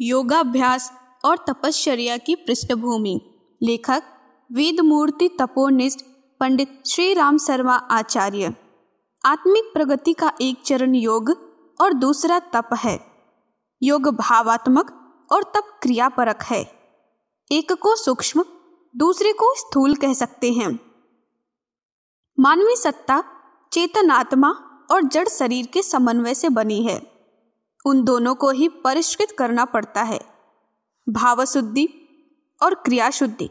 योगाभ्यास और तपश्चर्या की पृष्ठभूमि लेखक वेदमूर्ति तपोनिष्ठ पंडित श्री राम शर्मा आचार्य आत्मिक प्रगति का एक चरण योग और दूसरा तप है योग भावात्मक और तप क्रियापरक है एक को सूक्ष्म दूसरे को स्थूल कह सकते हैं मानवीय सत्ता चेतनात्मा और जड़ शरीर के समन्वय से बनी है उन दोनों को ही परिष्कृत करना पड़ता है भावशुद्धि और क्रियाशुद्धि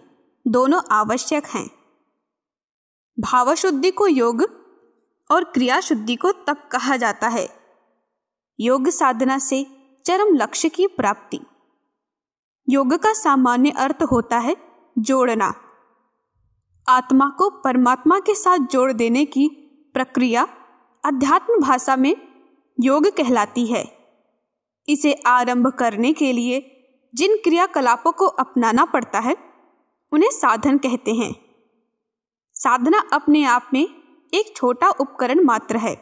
दोनों आवश्यक हैं भावशुद्धि को योग और क्रियाशुद्धि को तप कहा जाता है योग साधना से चरम लक्ष्य की प्राप्ति योग का सामान्य अर्थ होता है जोड़ना आत्मा को परमात्मा के साथ जोड़ देने की प्रक्रिया अध्यात्म भाषा में योग कहलाती है इसे आरंभ करने के लिए जिन क्रियाकलापों को अपनाना पड़ता है उन्हें साधन कहते हैं साधना अपने आप में एक छोटा उपकरण मात्र है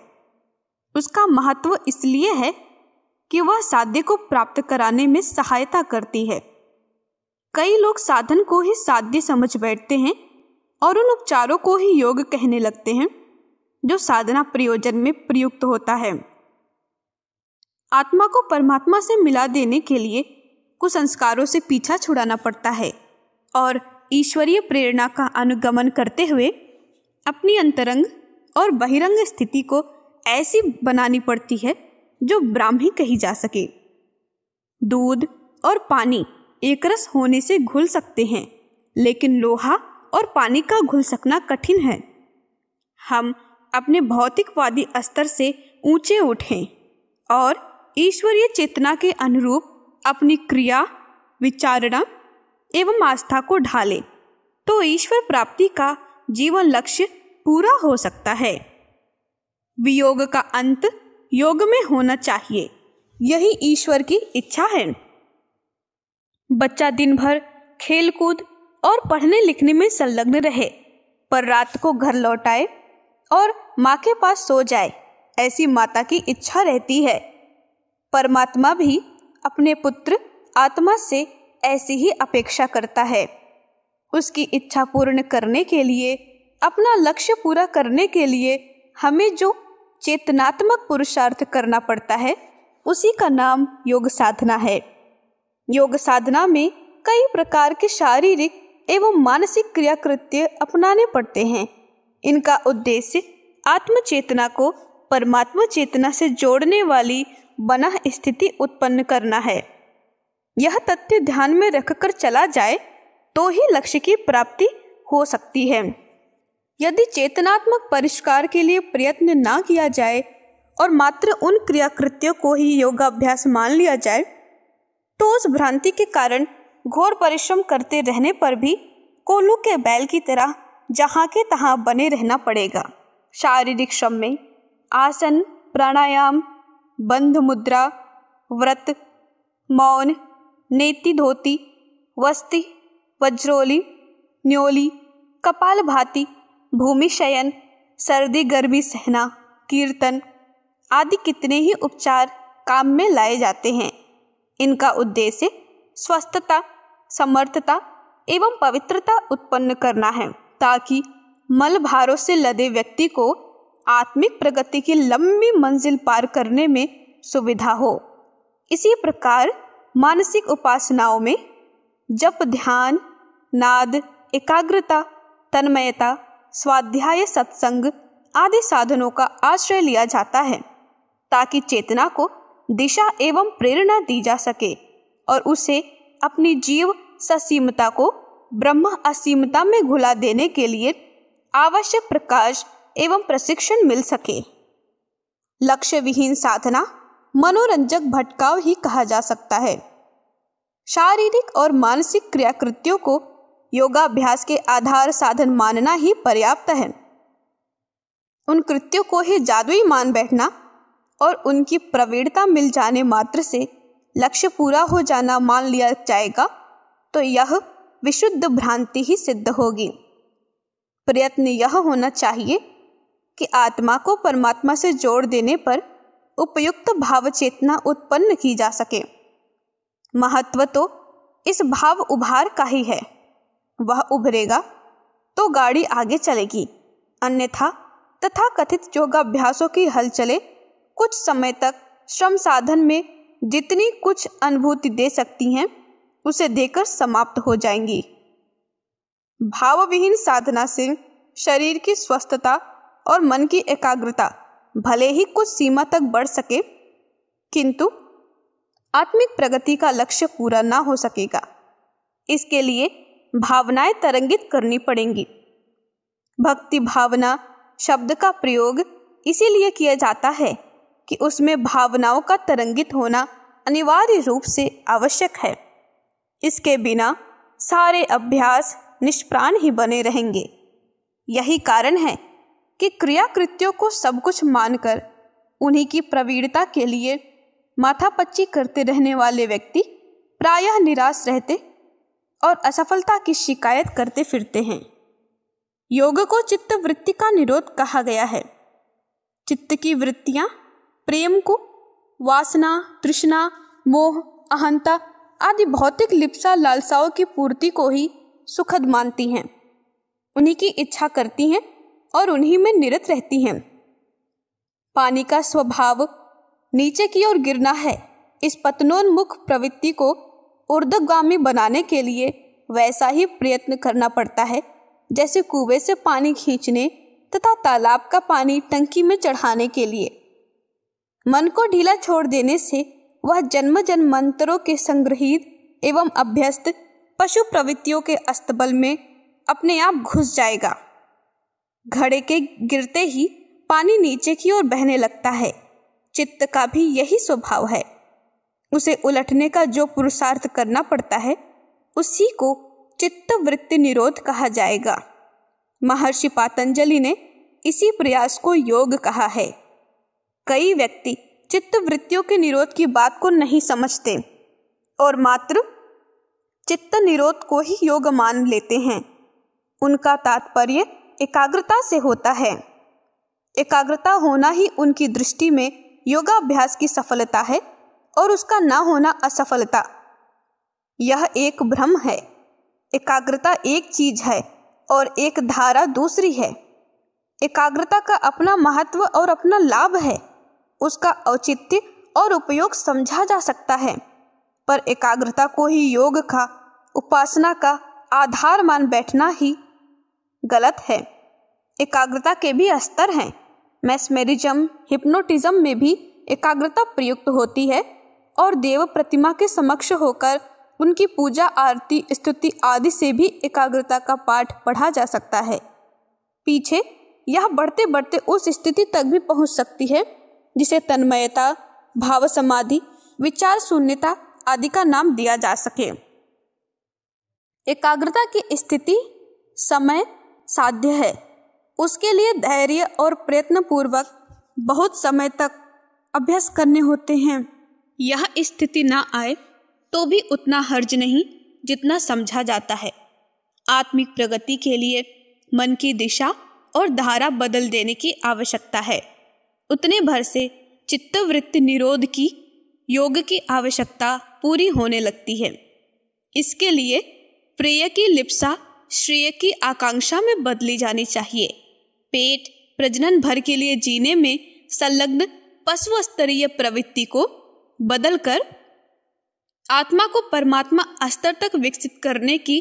उसका महत्व इसलिए है कि वह साध्य को प्राप्त कराने में सहायता करती है कई लोग साधन को ही साध्य समझ बैठते हैं और उन उपचारों को ही योग कहने लगते हैं जो साधना प्रयोजन में प्रयुक्त होता है आत्मा को परमात्मा से मिला देने के लिए कुसंस्कारों से पीछा छुड़ाना पड़ता है और ईश्वरीय प्रेरणा का अनुगमन करते हुए अपनी अंतरंग और बहिरंग स्थिति को ऐसी बनानी पड़ती है जो ब्राह्मी कही जा सके दूध और पानी एकरस होने से घुल सकते हैं लेकिन लोहा और पानी का घुल सकना कठिन है हम अपने भौतिकवादी स्तर से ऊंचे उठें और ईश्वरीय चेतना के अनुरूप अपनी क्रिया विचारणा एवं आस्था को ढाले तो ईश्वर प्राप्ति का जीवन लक्ष्य पूरा हो सकता है वियोग का अंत योग में होना चाहिए यही ईश्वर की इच्छा है बच्चा दिन भर खेलकूद और पढ़ने लिखने में संलग्न रहे पर रात को घर लौट आए और माँ के पास सो जाए ऐसी माता की इच्छा रहती है परमात्मा भी अपने पुत्र आत्मा से ऐसी ही अपेक्षा करता है उसकी इच्छा पूर्ण करने के लिए अपना लक्ष्य पूरा करने के लिए हमें जो चेतनात्मक पुरुषार्थ करना पड़ता है उसी का नाम योग साधना है योग साधना में कई प्रकार के शारीरिक एवं मानसिक क्रियाकृत्य अपनाने पड़ते हैं इनका उद्देश्य आत्म चेतना को परमात्मा चेतना से जोड़ने वाली बना स्थिति उत्पन्न करना है यह तथ्य ध्यान में रखकर चला जाए तो ही लक्ष्य की प्राप्ति हो सकती है यदि चेतनात्मक परिष्कार के लिए प्रयत्न ना किया जाए और मात्र उन क्रियाकृत्यों को ही योगाभ्यास मान लिया जाए तो उस भ्रांति के कारण घोर परिश्रम करते रहने पर भी कोलू के बैल की तरह जहाँ के तहाँ बने रहना पड़ेगा शारीरिक श्रम में आसन प्राणायाम बंध मुद्रा व्रत मौन नेति धोती वस्ति वज्रोली न्योली कपाल भाती भूमि शयन सर्दी गर्मी सहना कीर्तन आदि कितने ही उपचार काम में लाए जाते हैं इनका उद्देश्य स्वस्थता समर्थता एवं पवित्रता उत्पन्न करना है ताकि मल भारों से लदे व्यक्ति को आत्मिक प्रगति की लंबी मंजिल पार करने में सुविधा हो इसी प्रकार मानसिक उपासनाओं में जप ध्यान नाद एकाग्रता तन्मयता स्वाध्याय सत्संग आदि साधनों का आश्रय लिया जाता है ताकि चेतना को दिशा एवं प्रेरणा दी जा सके और उसे अपनी जीव ससीमता को ब्रह्म असीमता में घुला देने के लिए आवश्यक प्रकाश एवं प्रशिक्षण मिल सके लक्ष्य विहीन साधना मनोरंजक भटकाव ही कहा जा सकता है शारीरिक और मानसिक क्रियाकृतियों को योगाभ्यास के आधार साधन मानना ही पर्याप्त है उन कृत्यों को ही जादुई मान बैठना और उनकी प्रवीणता मिल जाने मात्र से लक्ष्य पूरा हो जाना मान लिया जाएगा तो यह विशुद्ध भ्रांति ही सिद्ध होगी प्रयत्न यह होना चाहिए कि आत्मा को परमात्मा से जोड़ देने पर उपयुक्त भाव चेतना उत्पन्न की जा सके महत्व तो इस भाव उभार का ही है वह उभरेगा तो गाड़ी आगे चलेगी अन्यथा तथा कथित योगाभ्यासों की हलचले कुछ समय तक श्रम साधन में जितनी कुछ अनुभूति दे सकती हैं उसे देकर समाप्त हो जाएंगी भावविहीन साधना से शरीर की स्वस्थता और मन की एकाग्रता भले ही कुछ सीमा तक बढ़ सके किंतु आत्मिक प्रगति का लक्ष्य पूरा ना हो सकेगा इसके लिए भावनाएं तरंगित करनी पड़ेंगी भक्ति भावना शब्द का प्रयोग इसीलिए किया जाता है कि उसमें भावनाओं का तरंगित होना अनिवार्य रूप से आवश्यक है इसके बिना सारे अभ्यास निष्प्राण ही बने रहेंगे यही कारण है कि क्रियाकृत्यों को सब कुछ मानकर उन्हीं की प्रवीणता के लिए माथापच्ची करते रहने वाले व्यक्ति प्रायः निराश रहते और असफलता की शिकायत करते फिरते हैं योग को चित्त वृत्ति का निरोध कहा गया है चित्त की वृत्तियां प्रेम को वासना तृष्णा मोह अहंता आदि भौतिक लिप्सा लालसाओं की पूर्ति को ही सुखद मानती हैं उन्हीं की इच्छा करती हैं और उन्हीं में निरत रहती हैं पानी का स्वभाव नीचे की ओर गिरना है इस पतनोन्मुख प्रवृत्ति को ऊर्धगामी बनाने के लिए वैसा ही प्रयत्न करना पड़ता है जैसे कुएं से पानी खींचने तथा तालाब का पानी टंकी में चढ़ाने के लिए मन को ढीला छोड़ देने से वह जन्म जन्मांतरों के संग्रहित एवं अभ्यस्त पशु प्रवृत्तियों के अस्तबल में अपने आप घुस जाएगा घड़े के गिरते ही पानी नीचे की ओर बहने लगता है चित्त का भी यही स्वभाव है उसे उलटने का जो पुरुषार्थ करना पड़ता है उसी को चित्त वृत्ति निरोध कहा जाएगा महर्षि पातंजलि ने इसी प्रयास को योग कहा है कई व्यक्ति चित्त वृत्तियों के निरोध की बात को नहीं समझते और मात्र चित्त निरोध को ही योग मान लेते हैं उनका तात्पर्य एकाग्रता से होता है एकाग्रता होना ही उनकी दृष्टि में योगाभ्यास की सफलता है और उसका ना होना असफलता यह एक भ्रम है एकाग्रता एक चीज है और एक धारा दूसरी है एकाग्रता का अपना महत्व और अपना लाभ है उसका औचित्य और उपयोग समझा जा सकता है पर एकाग्रता को ही योग का उपासना का आधार मान बैठना ही गलत है एकाग्रता के भी स्तर हैं मैस्मेरिज्म हिप्नोटिज्म में भी एकाग्रता प्रयुक्त होती है और देव प्रतिमा के समक्ष होकर उनकी पूजा आरती स्तुति आदि से भी एकाग्रता का पाठ पढ़ा जा सकता है पीछे यह बढ़ते बढ़ते उस स्थिति तक भी पहुंच सकती है जिसे तन्मयता भाव समाधि विचार शून्यता आदि का नाम दिया जा सके एकाग्रता की स्थिति समय साध्य है उसके लिए धैर्य और प्रयत्न पूर्वक बहुत समय तक अभ्यास करने होते हैं यह स्थिति ना आए तो भी उतना हर्ज नहीं जितना समझा जाता है आत्मिक प्रगति के लिए मन की दिशा और धारा बदल देने की आवश्यकता है उतने भर से चित्तवृत्ति निरोध की योग की आवश्यकता पूरी होने लगती है इसके लिए प्रेय की लिप्सा श्रेय की आकांक्षा में बदली जानी चाहिए पेट प्रजनन भर के लिए जीने में संलग्न पशु स्तरीय प्रवृत्ति को बदलकर आत्मा को परमात्मा स्तर तक विकसित करने की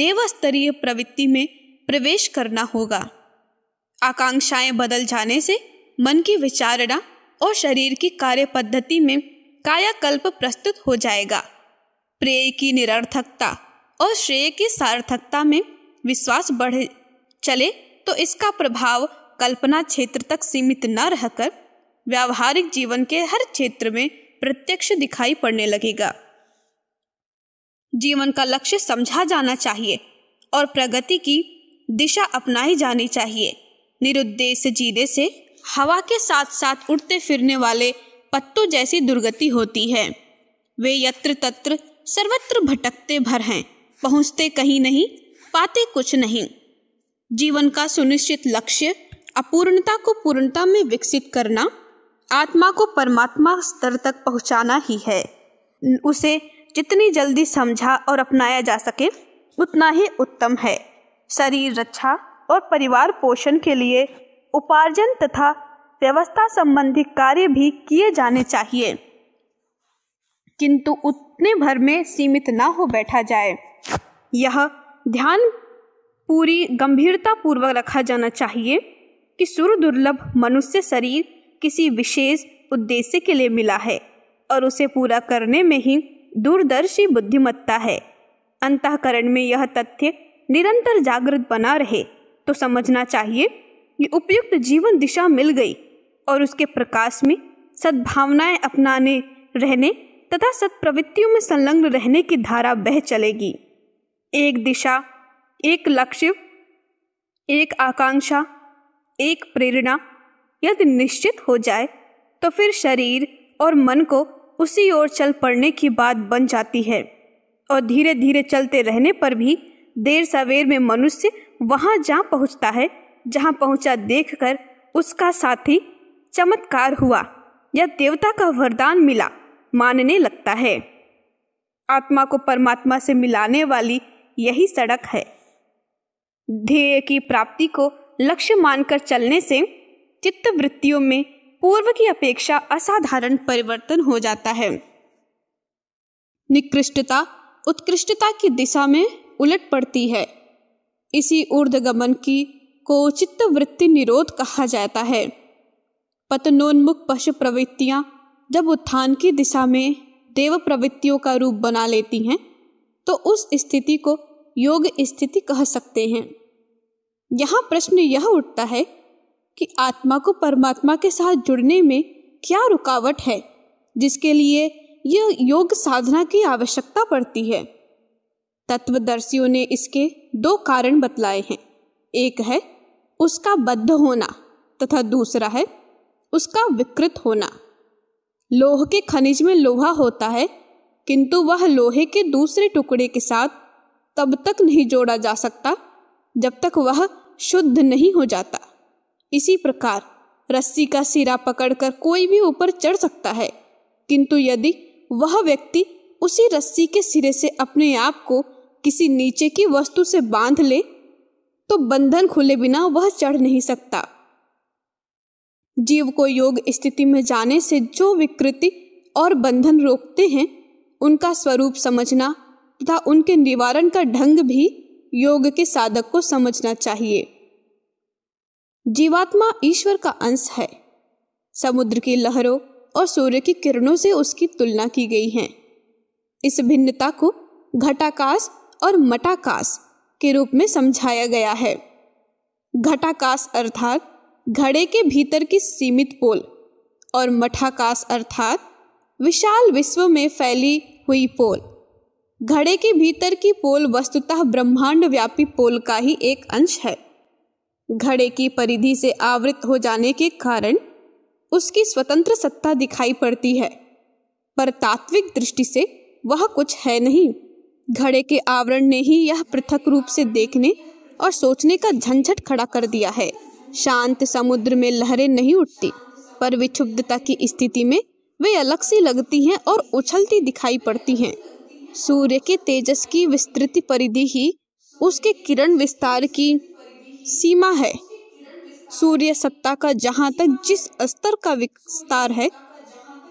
देव स्तरीय प्रवृत्ति में प्रवेश करना होगा आकांक्षाएं बदल जाने से मन की विचारणा और शरीर की कार्य पद्धति में कायाकल्प प्रस्तुत हो जाएगा प्रेय की निरर्थकता और श्रेय की सार्थकता में विश्वास बढ़े चले तो इसका प्रभाव कल्पना क्षेत्र तक सीमित न रहकर व्यावहारिक जीवन के हर क्षेत्र में प्रत्यक्ष दिखाई पड़ने लगेगा जीवन का लक्ष्य समझा जाना चाहिए और प्रगति की दिशा अपनाई जानी चाहिए निरुद्देश्य जीने से हवा के साथ साथ उड़ते फिरने वाले पत्तों जैसी दुर्गति होती है वे यत्र तत्र सर्वत्र भटकते भर हैं पहुंचते कहीं नहीं पाते कुछ नहीं जीवन का सुनिश्चित लक्ष्य अपूर्णता को पूर्णता में विकसित करना आत्मा को परमात्मा स्तर तक पहुंचाना ही है उसे जितनी जल्दी समझा और अपनाया जा सके उतना ही उत्तम है शरीर रक्षा और परिवार पोषण के लिए उपार्जन तथा व्यवस्था संबंधी कार्य भी किए जाने चाहिए किंतु उतने भर में सीमित ना हो बैठा जाए यह ध्यान पूरी गंभीरता पूर्वक रखा जाना चाहिए कि सुर दुर्लभ मनुष्य शरीर किसी विशेष उद्देश्य के लिए मिला है और उसे पूरा करने में ही दूरदर्शी बुद्धिमत्ता है अंतकरण में यह तथ्य निरंतर जागृत बना रहे तो समझना चाहिए कि उपयुक्त जीवन दिशा मिल गई और उसके प्रकाश में सद्भावनाएं अपनाने रहने तथा सत्प्रवृत्तियों में संलग्न रहने की धारा बह चलेगी एक दिशा एक लक्ष्य एक आकांक्षा एक प्रेरणा यदि निश्चित हो जाए तो फिर शरीर और मन को उसी ओर चल पड़ने की बात बन जाती है और धीरे धीरे चलते रहने पर भी देर सवेर में मनुष्य वहाँ जा पहुँचता है जहाँ पहुँचा देखकर उसका साथी चमत्कार हुआ या देवता का वरदान मिला मानने लगता है आत्मा को परमात्मा से मिलाने वाली यही सड़क है ध्येय की प्राप्ति को लक्ष्य मानकर चलने से चित्त वृत्तियों में पूर्व की अपेक्षा असाधारण परिवर्तन हो जाता है निकृष्टता उत्कृष्टता की दिशा में उलट पड़ती है इसी ऊर्धगमन की को चित्त वृत्ति निरोध कहा जाता है पतनोन्मुख पशु प्रवृत्तियां जब उत्थान की दिशा में देव प्रवृत्तियों का रूप बना लेती हैं तो उस स्थिति को योग स्थिति कह सकते हैं यहाँ प्रश्न यह उठता है कि आत्मा को परमात्मा के साथ जुड़ने में क्या रुकावट है जिसके लिए यह योग साधना की आवश्यकता पड़ती है तत्वदर्शियों ने इसके दो कारण बतलाए हैं एक है उसका बद्ध होना तथा दूसरा है उसका विकृत होना लोह के खनिज में लोहा होता है किंतु वह लोहे के दूसरे टुकड़े के साथ तब तक नहीं जोड़ा जा सकता जब तक वह शुद्ध नहीं हो जाता इसी प्रकार रस्सी का सिरा पकड़कर कोई भी ऊपर चढ़ सकता है किंतु यदि वह व्यक्ति उसी रस्सी के सिरे से अपने आप को किसी नीचे की वस्तु से बांध ले तो बंधन खुले बिना वह चढ़ नहीं सकता जीव को योग स्थिति में जाने से जो विकृति और बंधन रोकते हैं उनका स्वरूप समझना तथा उनके निवारण का ढंग भी योग के साधक को समझना चाहिए जीवात्मा ईश्वर का अंश है समुद्र की लहरों और सूर्य की किरणों से उसकी तुलना की गई है इस भिन्नता को घटाकाश और मटाकाश के रूप में समझाया गया है घटाकाश अर्थात घड़े के भीतर की सीमित पोल और मठाकाश अर्थात विशाल विश्व में फैली हुई पोल घड़े के भीतर की पोल वस्तुतः ब्रह्मांड व्यापी पोल का ही एक अंश है घड़े की परिधि से आवृत हो जाने के कारण उसकी स्वतंत्र सत्ता दिखाई पड़ती है पर तात्विक दृष्टि से वह कुछ है नहीं घड़े के आवरण ने ही यह पृथक रूप से देखने और सोचने का झंझट खड़ा कर दिया है शांत समुद्र में लहरें नहीं उठती पर विक्षुब्धता की स्थिति में वे अलग सी लगती हैं और उछलती दिखाई पड़ती हैं सूर्य के तेजस की विस्तृत परिधि ही उसके किरण विस्तार की सीमा है सूर्य सत्ता का जहाँ तक जिस स्तर का विस्तार है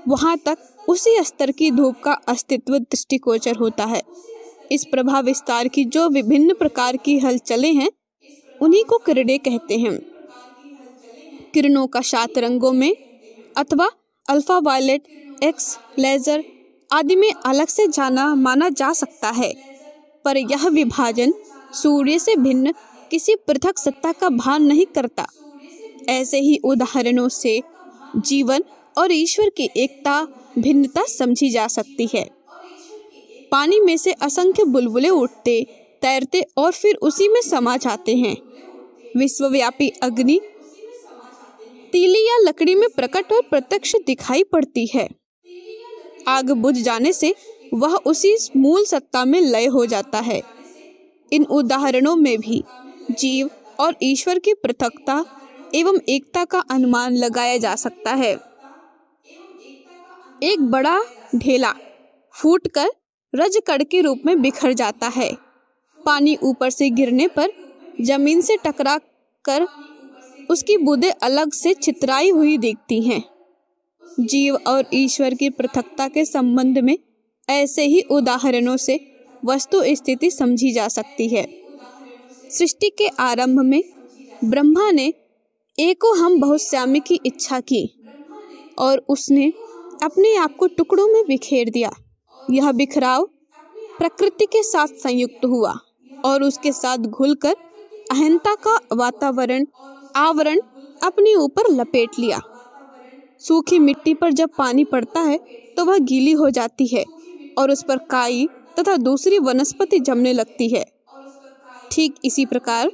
वहाँ तक उसी स्तर की धूप का अस्तित्व दृष्टिकोचर होता है इस प्रभाव विस्तार की जो विभिन्न प्रकार की हलचले हैं उन्हीं को किरणें कहते हैं किरणों का सात रंगों में अथवा अल्फा वायलेट एक्स लेजर आदि में अलग से जाना माना जा सकता है पर यह विभाजन सूर्य से भिन्न किसी पृथक सत्ता का भान नहीं करता ऐसे ही उदाहरणों से जीवन और ईश्वर की एकता भिन्नता समझी जा सकती है पानी में से असंख्य बुलबुले उठते तैरते और फिर उसी में समा जाते हैं विश्वव्यापी अग्नि तीली या लकड़ी में प्रकट और प्रत्यक्ष दिखाई पड़ती है आग बुझ जाने से वह उसी मूल सत्ता में लय हो जाता है इन उदाहरणों में भी जीव और ईश्वर की पृथकता एवं एकता का अनुमान लगाया जा सकता है एक बड़ा ढेला फूटकर रजकड़ के रूप में बिखर जाता है पानी ऊपर से गिरने पर जमीन से टकरा कर उसकी बूंदें अलग से चित्राई हुई दिखती हैं जीव और ईश्वर की पृथकता के संबंध में ऐसे ही उदाहरणों से वस्तु स्थिति समझी जा सकती है सृष्टि के आरंभ में ब्रह्मा ने एको हम बहुस्यामी की इच्छा की और उसने अपने आप को टुकड़ों में बिखेर दिया यह बिखराव प्रकृति के साथ संयुक्त हुआ और उसके साथ घुलकर अहंता का वातावरण आवरण अपने ऊपर लपेट लिया सूखी मिट्टी पर जब पानी पड़ता है तो वह गीली हो जाती है और उस पर काई तथा दूसरी वनस्पति जमने लगती है ठीक इसी प्रकार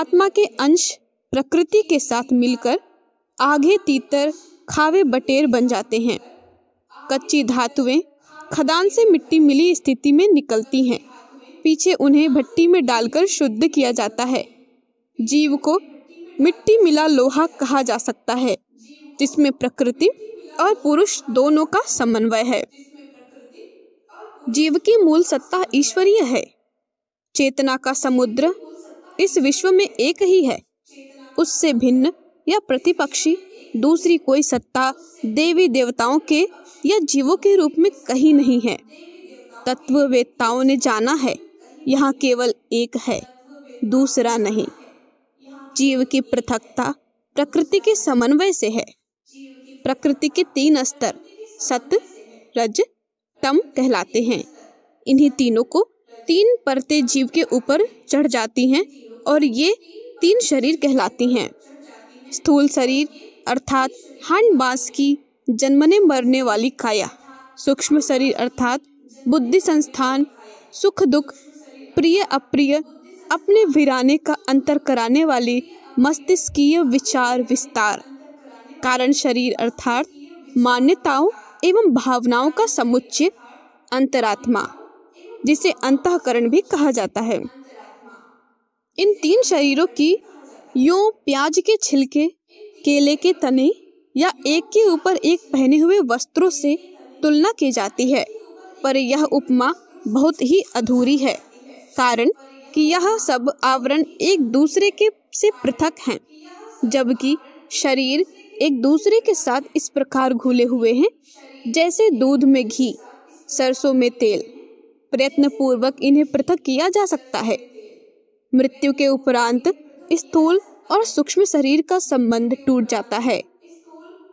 आत्मा के अंश प्रकृति के साथ मिलकर आगे तीतर खावे बटेर बन जाते हैं कच्ची धातुएं खदान से मिट्टी मिली स्थिति में निकलती हैं पीछे उन्हें भट्टी में डालकर शुद्ध किया जाता है जीव को मिट्टी मिला लोहा कहा जा सकता है जिसमें प्रकृति और पुरुष दोनों का समन्वय है जीव की मूल सत्ता ईश्वरीय है चेतना का समुद्र इस विश्व में एक ही है उससे भिन्न या प्रतिपक्षी दूसरी कोई सत्ता देवी देवताओं के या जीवों के रूप में कहीं नहीं है तत्ववेत्ताओं ने जाना है यहाँ केवल एक है दूसरा नहीं जीव की पृथकता प्रकृति के समन्वय से है प्रकृति के तीन स्तर सत रज तम कहलाते हैं इन्हीं तीनों को तीन परतें जीव के ऊपर चढ़ जाती हैं और ये तीन शरीर कहलाती हैं स्थूल शरीर अर्थात हंड बांस की जन्मने मरने वाली काया सूक्ष्म शरीर अर्थात बुद्धि संस्थान सुख दुख प्रिय अप्रिय अपने विराने का अंतर कराने वाली मस्तिष्कीय विचार विस्तार कारण शरीर अर्थात मान्यताओं एवं भावनाओं का समुच्चय अंतरात्मा जिसे अंतकरण भी कहा जाता है इन तीन शरीरों की यो प्याज के छिलके केले के तने या एक के ऊपर एक पहने हुए वस्त्रों से तुलना की जाती है पर यह उपमा बहुत ही अधूरी है कारण कि यह सब आवरण एक दूसरे के से पृथक हैं जबकि शरीर एक दूसरे के साथ इस प्रकार घुले हुए हैं जैसे दूध में घी सरसों में तेल प्रयत्न पूर्वक इन्हें पृथक किया जा सकता है मृत्यु के उपरांत स्थूल और सूक्ष्म शरीर का संबंध टूट जाता है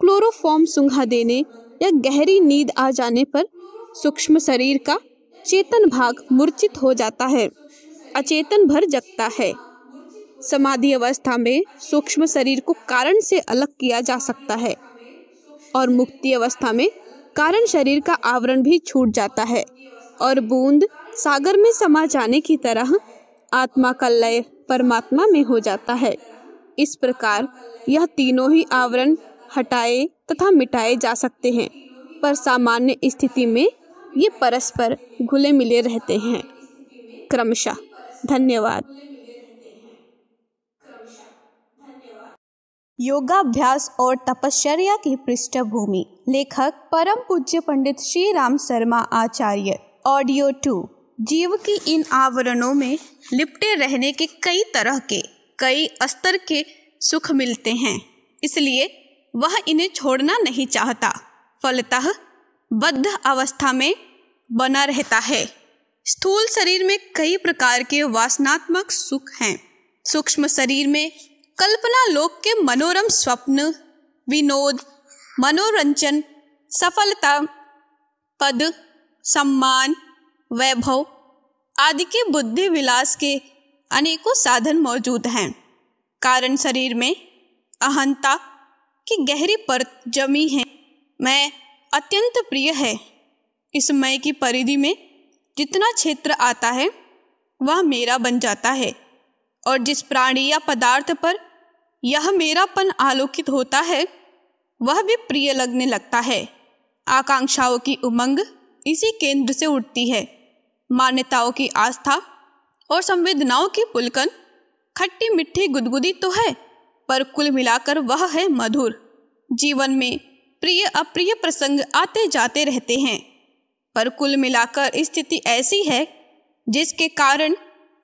क्लोरोफॉर्म सूंघा देने या गहरी नींद आ जाने पर सूक्ष्म शरीर का चेतन भाग मूर्छित हो जाता है अचेतन भर जगता है समाधि अवस्था में सूक्ष्म शरीर को कारण से अलग किया जा सकता है और मुक्ति अवस्था में कारण शरीर का आवरण भी छूट जाता है और बूंद सागर में समा जाने की तरह आत्मा का लय परमात्मा में हो जाता है इस प्रकार यह तीनों ही आवरण हटाए तथा मिटाए जा सकते हैं पर सामान्य स्थिति में ये परस्पर घुले मिले रहते हैं क्रमशः धन्यवाद योगाभ्यास और तपश्चर्या की पृष्ठभूमि लेखक परम पूज्य पंडित श्री राम शर्मा आचार्य ऑडियो टू जीव की इन आवरणों में लिपटे रहने के कई तरह के कई स्तर के सुख मिलते हैं इसलिए वह इन्हें छोड़ना नहीं चाहता फलतः बद्ध अवस्था में बना रहता है स्थूल शरीर में कई प्रकार के वासनात्मक सुख हैं सूक्ष्म शरीर में कल्पना लोक के मनोरम स्वप्न विनोद मनोरंजन सफलता पद सम्मान वैभव आदि के बुद्धि विलास के अनेकों साधन मौजूद हैं कारण शरीर में अहंता की गहरी परत जमी है मैं अत्यंत प्रिय है इस मय की परिधि में जितना क्षेत्र आता है वह मेरा बन जाता है और जिस प्राणी या पदार्थ पर यह मेरापन आलोकित होता है वह भी प्रिय लगने लगता है आकांक्षाओं की उमंग इसी केंद्र से उठती है मान्यताओं की आस्था और संवेदनाओं की पुलकन खट्टी मिट्टी गुदगुदी तो है पर कुल मिलाकर वह है मधुर जीवन में प्रिय अप्रिय प्रसंग आते जाते रहते हैं पर कुल मिलाकर स्थिति ऐसी है जिसके कारण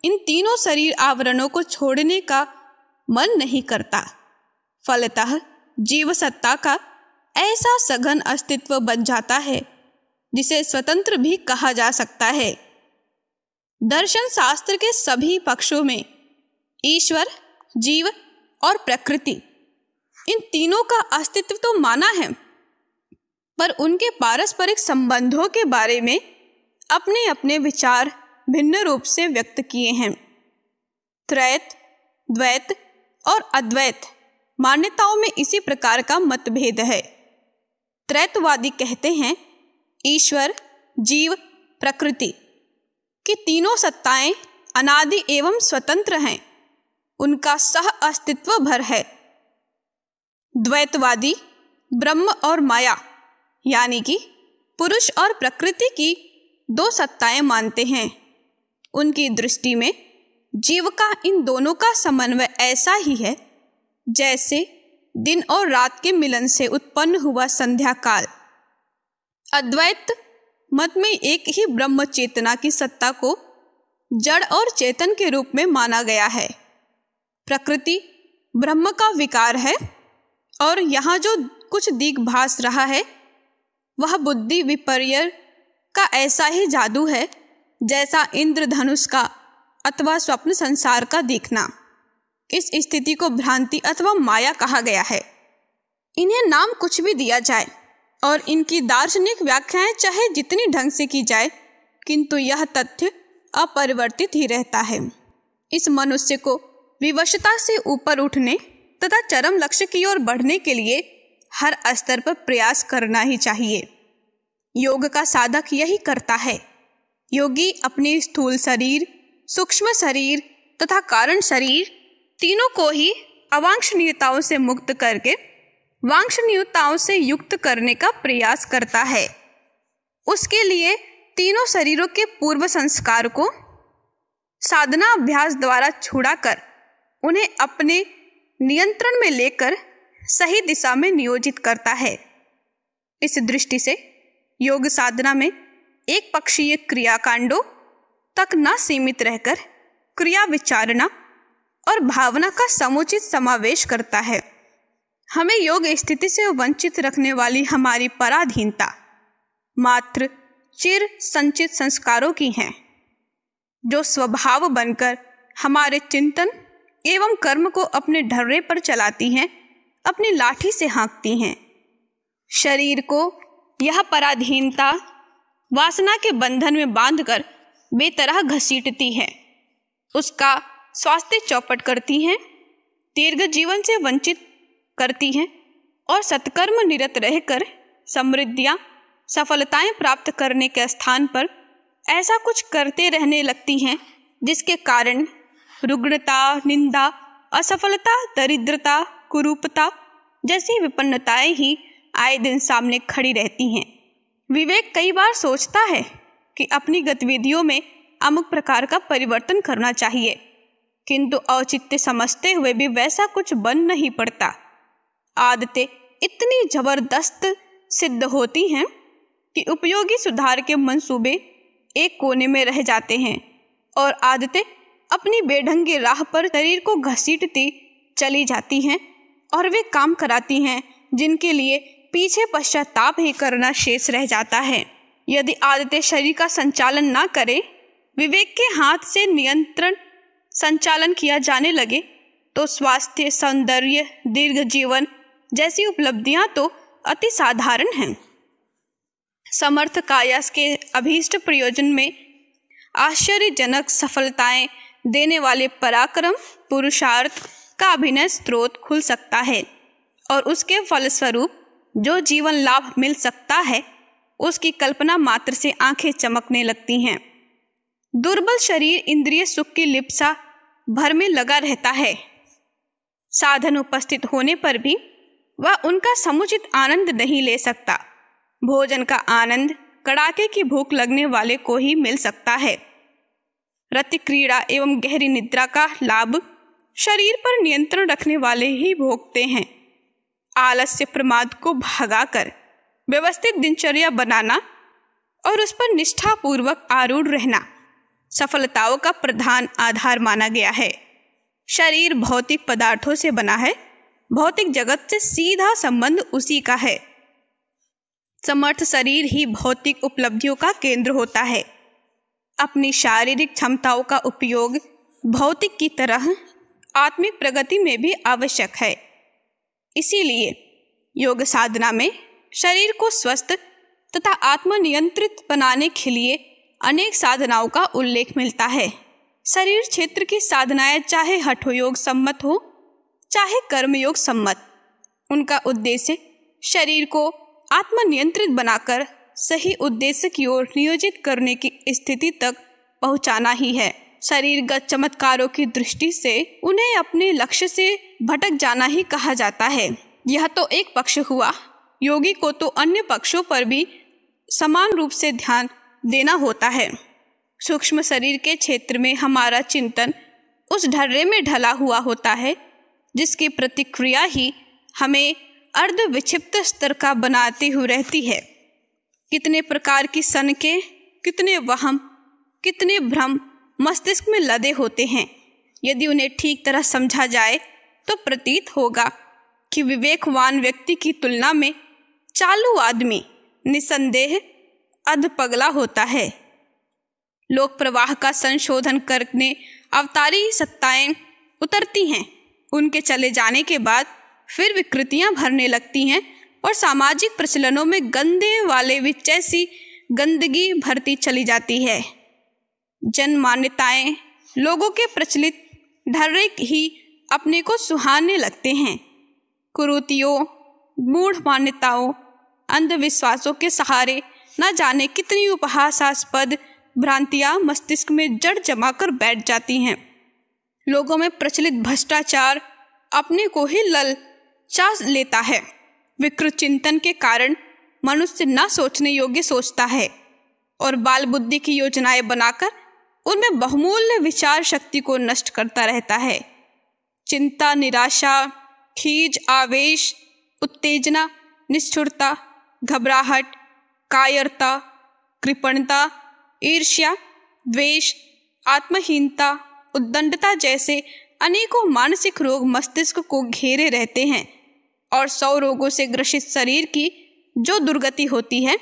इन तीनों शरीर आवरणों को छोड़ने का मन नहीं करता फलतः जीव सत्ता का ऐसा सघन अस्तित्व बन जाता है जिसे स्वतंत्र भी कहा जा सकता है दर्शन शास्त्र के सभी पक्षों में ईश्वर जीव और प्रकृति इन तीनों का अस्तित्व तो माना है पर उनके पारस्परिक संबंधों के बारे में अपने अपने विचार भिन्न रूप से व्यक्त किए हैं त्रैत द्वैत और अद्वैत मान्यताओं में इसी प्रकार का मतभेद है त्रैतवादी कहते हैं ईश्वर जीव प्रकृति की तीनों सत्ताएं अनादि एवं स्वतंत्र हैं उनका सह अस्तित्व भर है द्वैतवादी ब्रह्म और माया यानी कि पुरुष और प्रकृति की दो सत्ताएं मानते हैं उनकी दृष्टि में जीव का इन दोनों का समन्वय ऐसा ही है जैसे दिन और रात के मिलन से उत्पन्न हुआ संध्या काल अद्वैत मत में एक ही ब्रह्म चेतना की सत्ता को जड़ और चेतन के रूप में माना गया है प्रकृति ब्रह्म का विकार है और यहाँ जो कुछ दीख भास रहा है वह बुद्धि विपर्य का ऐसा ही जादू है जैसा इंद्रधनुष का अथवा स्वप्न संसार का देखना इस स्थिति को भ्रांति अथवा माया कहा गया है इन्हें नाम कुछ भी दिया जाए और इनकी दार्शनिक व्याख्याएं चाहे जितनी ढंग से की जाए किंतु यह तथ्य अपरिवर्तित ही रहता है इस मनुष्य को विवशता से ऊपर उठने तथा चरम लक्ष्य की ओर बढ़ने के लिए हर स्तर पर प्रयास करना ही चाहिए योग का साधक यही करता है योगी अपने स्थूल शरीर सूक्ष्म शरीर तथा कारण शरीर तीनों को ही अवांक्षणीयताओं से मुक्त करके वांक्षणीयताओं से युक्त करने का प्रयास करता है उसके लिए तीनों शरीरों के पूर्व संस्कार को साधना अभ्यास द्वारा छुड़ाकर उन्हें अपने नियंत्रण में लेकर सही दिशा में नियोजित करता है इस दृष्टि से योग साधना में एक पक्षीय क्रियाकांडों तक न सीमित रहकर क्रिया विचारणा और भावना का समुचित समावेश करता है हमें योग स्थिति से वंचित रखने वाली हमारी पराधीनता मात्र चिर संचित संस्कारों की हैं जो स्वभाव बनकर हमारे चिंतन एवं कर्म को अपने ढर्रे पर चलाती हैं अपनी लाठी से हाँकती हैं शरीर को यह पराधीनता वासना के बंधन में बांधकर बेतरह घसीटती हैं उसका स्वास्थ्य चौपट करती हैं दीर्घ जीवन से वंचित करती हैं और सत्कर्म निरत रहकर समृद्धियाँ सफलताएं प्राप्त करने के स्थान पर ऐसा कुछ करते रहने लगती हैं जिसके कारण रुग्णता निंदा असफलता दरिद्रता कुरूपता जैसी विपन्नताएं ही आए दिन सामने खड़ी रहती हैं विवेक कई बार सोचता है कि अपनी गतिविधियों में अमुक प्रकार का परिवर्तन करना चाहिए किंतु औचित्य समझते हुए भी वैसा कुछ बन नहीं पड़ता आदतें इतनी जबरदस्त सिद्ध होती हैं कि उपयोगी सुधार के मंसूबे एक कोने में रह जाते हैं और आदतें अपनी बेढंगी राह पर शरीर को घसीटती चली जाती हैं और वे काम कराती हैं जिनके लिए पीछे पश्चाताप ही करना शेष रह जाता है यदि आदतें शरीर का संचालन ना करें विवेक के हाथ से नियंत्रण संचालन किया जाने लगे तो स्वास्थ्य सौंदर्य दीर्घ जीवन जैसी उपलब्धियां तो अति साधारण हैं समर्थ कायास के अभीष्ट प्रयोजन में आश्चर्यजनक सफलताएं देने वाले पराक्रम पुरुषार्थ का अभिनय स्रोत खुल सकता है और उसके फलस्वरूप जो जीवन लाभ मिल सकता है उसकी कल्पना मात्र से आंखें चमकने लगती हैं दुर्बल शरीर इंद्रिय सुख की लिप्सा भर में लगा रहता है साधन उपस्थित होने पर भी वह उनका समुचित आनंद नहीं ले सकता भोजन का आनंद कड़ाके की भूख लगने वाले को ही मिल सकता है रति क्रीड़ा एवं गहरी निद्रा का लाभ शरीर पर नियंत्रण रखने वाले ही भोगते हैं आलस्य प्रमाद को भगाकर व्यवस्थित दिनचर्या बनाना और उस पर निष्ठापूर्वक आरूढ़ रहना सफलताओं का प्रधान आधार माना गया है शरीर भौतिक पदार्थों से बना है भौतिक जगत से सीधा संबंध उसी का है समर्थ शरीर ही भौतिक उपलब्धियों का केंद्र होता है अपनी शारीरिक क्षमताओं का उपयोग भौतिक की तरह आत्मिक प्रगति में भी आवश्यक है इसीलिए योग साधना में शरीर को स्वस्थ तथा आत्मनियंत्रित बनाने के लिए अनेक साधनाओं का उल्लेख मिलता है शरीर क्षेत्र की साधनाएं चाहे योग सम्मत हो चाहे कर्मयोग सम्मत उनका उद्देश्य शरीर को आत्मनियंत्रित बनाकर सही उद्देश्य की ओर नियोजित करने की स्थिति तक पहुंचाना ही है शरीरगत चमत्कारों की दृष्टि से उन्हें अपने लक्ष्य से भटक जाना ही कहा जाता है यह तो एक पक्ष हुआ योगी को तो अन्य पक्षों पर भी समान रूप से ध्यान देना होता है सूक्ष्म शरीर के क्षेत्र में हमारा चिंतन उस ढर्रे में ढला हुआ होता है जिसकी प्रतिक्रिया ही हमें अर्ध विक्षिप्त स्तर का बनाती हुई रहती है कितने प्रकार की सन के कितने वहम कितने भ्रम मस्तिष्क में लदे होते हैं यदि उन्हें ठीक तरह समझा जाए तो प्रतीत होगा कि विवेकवान व्यक्ति की तुलना में चालू आदमी निसंदेह अध पगला होता है लोक प्रवाह का संशोधन करने अवतारी सत्ताएं उतरती हैं उनके चले जाने के बाद फिर विकृतियां भरने लगती हैं और सामाजिक प्रचलनों में गंदे वाले जैसी गंदगी भरती चली जाती है जन मान्यताएं लोगों के प्रचलित ढर्रे ही अपने को सुहाने लगते हैं कुरूतियों मूढ़ मान्यताओं अंधविश्वासों के सहारे न जाने कितनी उपहासास्पद भ्रांतियां मस्तिष्क में जड़ जमा कर बैठ जाती हैं लोगों में प्रचलित भ्रष्टाचार अपने को ही लल चा लेता है विकृत चिंतन के कारण मनुष्य न सोचने योग्य सोचता है और बाल बुद्धि की योजनाएं बनाकर उनमें बहुमूल्य विचार शक्ति को नष्ट करता रहता है चिंता निराशा खीज आवेश उत्तेजना निष्ठुरता घबराहट कायरता कृपणता ईर्ष्या द्वेष आत्महीनता उद्दंडता जैसे अनेकों मानसिक रोग मस्तिष्क को घेरे रहते हैं और सौ रोगों से ग्रसित शरीर की जो दुर्गति होती है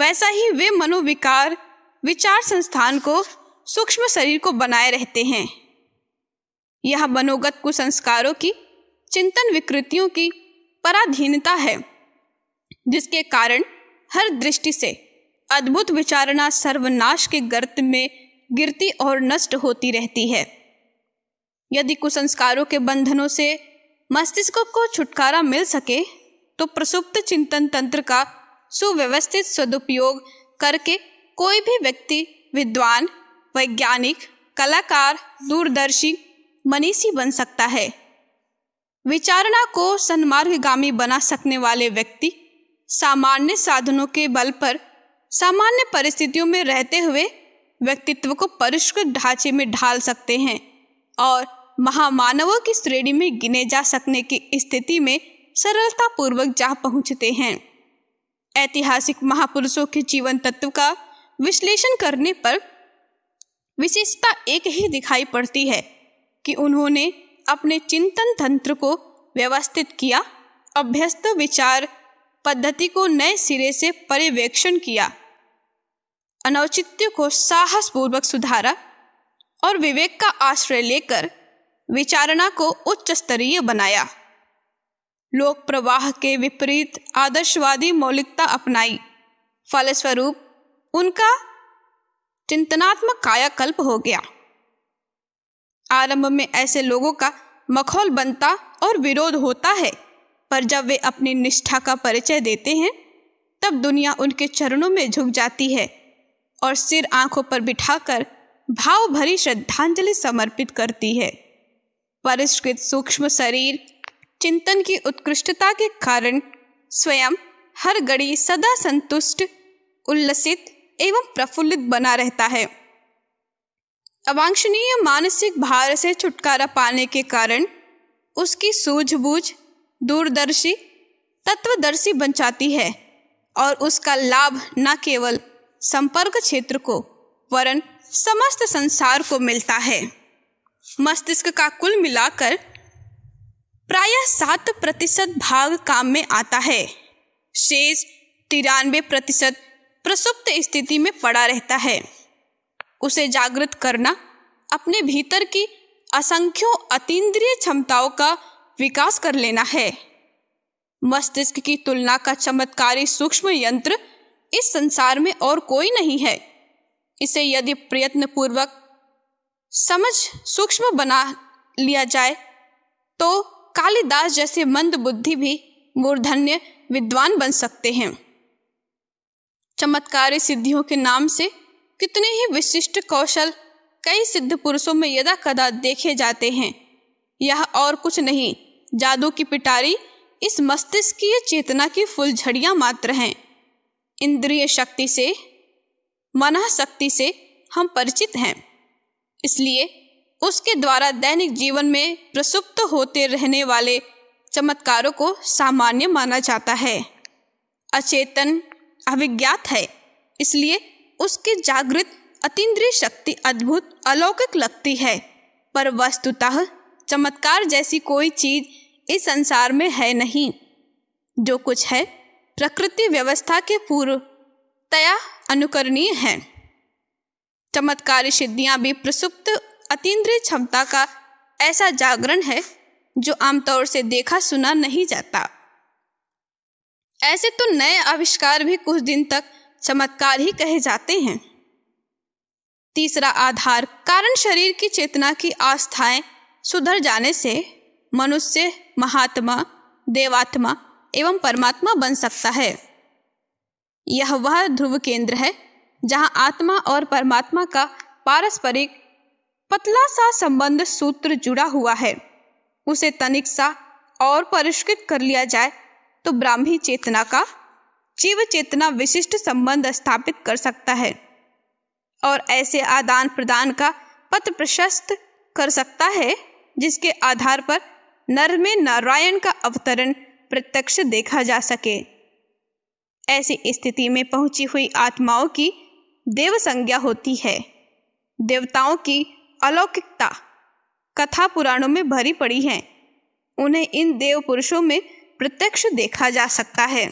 वैसा ही वे मनोविकार विचार संस्थान को सूक्ष्म शरीर को बनाए रहते हैं यह मनोगत कुसंस्कारों की चिंतन विकृतियों की पराधीनता है जिसके कारण हर दृष्टि से अद्भुत विचारणा सर्वनाश के गर्त में गिरती और नष्ट होती रहती है यदि कुसंस्कारों के बंधनों से मस्तिष्क को छुटकारा मिल सके तो प्रसुप्त चिंतन तंत्र का सुव्यवस्थित सदुपयोग करके कोई भी व्यक्ति विद्वान वैज्ञानिक कलाकार दूरदर्शी मनीषी बन सकता है विचारणा को सन्मार्गामी बना सकने वाले व्यक्ति सामान्य साधनों के बल पर सामान्य परिस्थितियों में रहते हुए व्यक्तित्व को परिष्कृत ढांचे में ढाल सकते हैं और महामानवों की श्रेणी में गिने जा सकने की स्थिति में सरलतापूर्वक जा पहुंचते हैं ऐतिहासिक महापुरुषों के जीवन तत्व का विश्लेषण करने पर विशेषता एक ही दिखाई पड़ती है कि उन्होंने अपने चिंतन तंत्र को व्यवस्थित किया अभ्यस्त विचार पद्धति को नए सिरे से पर्यवेक्षण किया अनौचित्य को साहसपूर्वक सुधारा और विवेक का आश्रय लेकर विचारणा को उच्च स्तरीय बनाया लोक प्रवाह के विपरीत आदर्शवादी मौलिकता अपनाई फलस्वरूप उनका चिंतनात्मक कायाकल्प हो गया आरंभ में ऐसे लोगों का मखौल बनता और विरोध होता है पर जब वे अपनी निष्ठा का परिचय देते हैं तब दुनिया उनके चरणों में झुक जाती है और सिर आंखों पर बिठाकर भाव भरी श्रद्धांजलि समर्पित करती है परिष्कृत सूक्ष्म शरीर चिंतन की उत्कृष्टता के कारण स्वयं हर घड़ी सदा संतुष्ट उल्लसित एवं प्रफुल्लित बना रहता है अवांछनीय मानसिक भार से छुटकारा पाने के कारण उसकी सूझबूझ दूरदर्शी तत्वदर्शी बन जाती है और उसका लाभ न केवल संपर्क क्षेत्र को वरन समस्त संसार को मिलता है मस्तिष्क का कुल मिलाकर प्रायः सात प्रतिशत भाग काम में आता है शेष तिरानवे प्रतिशत प्रसुप्त स्थिति में पड़ा रहता है उसे जागृत करना अपने भीतर की असंख्यों अतीन्द्रिय क्षमताओं का विकास कर लेना है मस्तिष्क की तुलना का चमत्कारी सूक्ष्म यंत्र इस संसार में और कोई नहीं है इसे यदि प्रयत्न पूर्वक समझ सूक्ष्म बना लिया जाए तो कालिदास जैसे मंद बुद्धि भी मूर्धन्य विद्वान बन सकते हैं चमत्कारी सिद्धियों के नाम से कितने ही विशिष्ट कौशल कई सिद्ध पुरुषों में यदा कदा देखे जाते हैं यह और कुछ नहीं जादू की पिटारी इस की चेतना की फुलझड़ियाँ मात्र हैं इंद्रिय शक्ति से मन शक्ति से हम परिचित हैं इसलिए उसके द्वारा दैनिक जीवन में प्रसुप्त होते रहने वाले चमत्कारों को सामान्य माना जाता है अचेतन अविज्ञात है इसलिए उसकी जागृत अतीन्द्रिय शक्ति अद्भुत अलौकिक लगती है पर वस्तुतः चमत्कार जैसी कोई चीज इस संसार में है नहीं जो कुछ है प्रकृति व्यवस्था के पूर्व तया अनुकरणीय है चमत्कारी सिद्धियां भी प्रसुप्त अतीन्द्रिय क्षमता का ऐसा जागरण है जो आमतौर से देखा सुना नहीं जाता ऐसे तो नए आविष्कार भी कुछ दिन तक चमत्कार ही कहे जाते हैं तीसरा आधार कारण शरीर की चेतना की आस्थाएं सुधर जाने से मनुष्य महात्मा देवात्मा एवं परमात्मा बन सकता है यह वह ध्रुव केंद्र है जहां आत्मा और परमात्मा का पारस्परिक पतला सा संबंध सूत्र जुड़ा हुआ है उसे तनिक सा और परिष्कृत कर लिया जाए तो ब्राह्मी चेतना का जीव चेतना विशिष्ट संबंध स्थापित कर सकता है और ऐसे आदान प्रदान का पथ प्रशस्त कर सकता है जिसके आधार पर नर में नारायण का अवतरण प्रत्यक्ष देखा जा सके ऐसी स्थिति में पहुंची हुई आत्माओं की देव संज्ञा होती है देवताओं की अलौकिकता कथा पुराणों में भरी पड़ी है उन्हें इन देव पुरुषों में प्रत्यक्ष देखा जा सकता है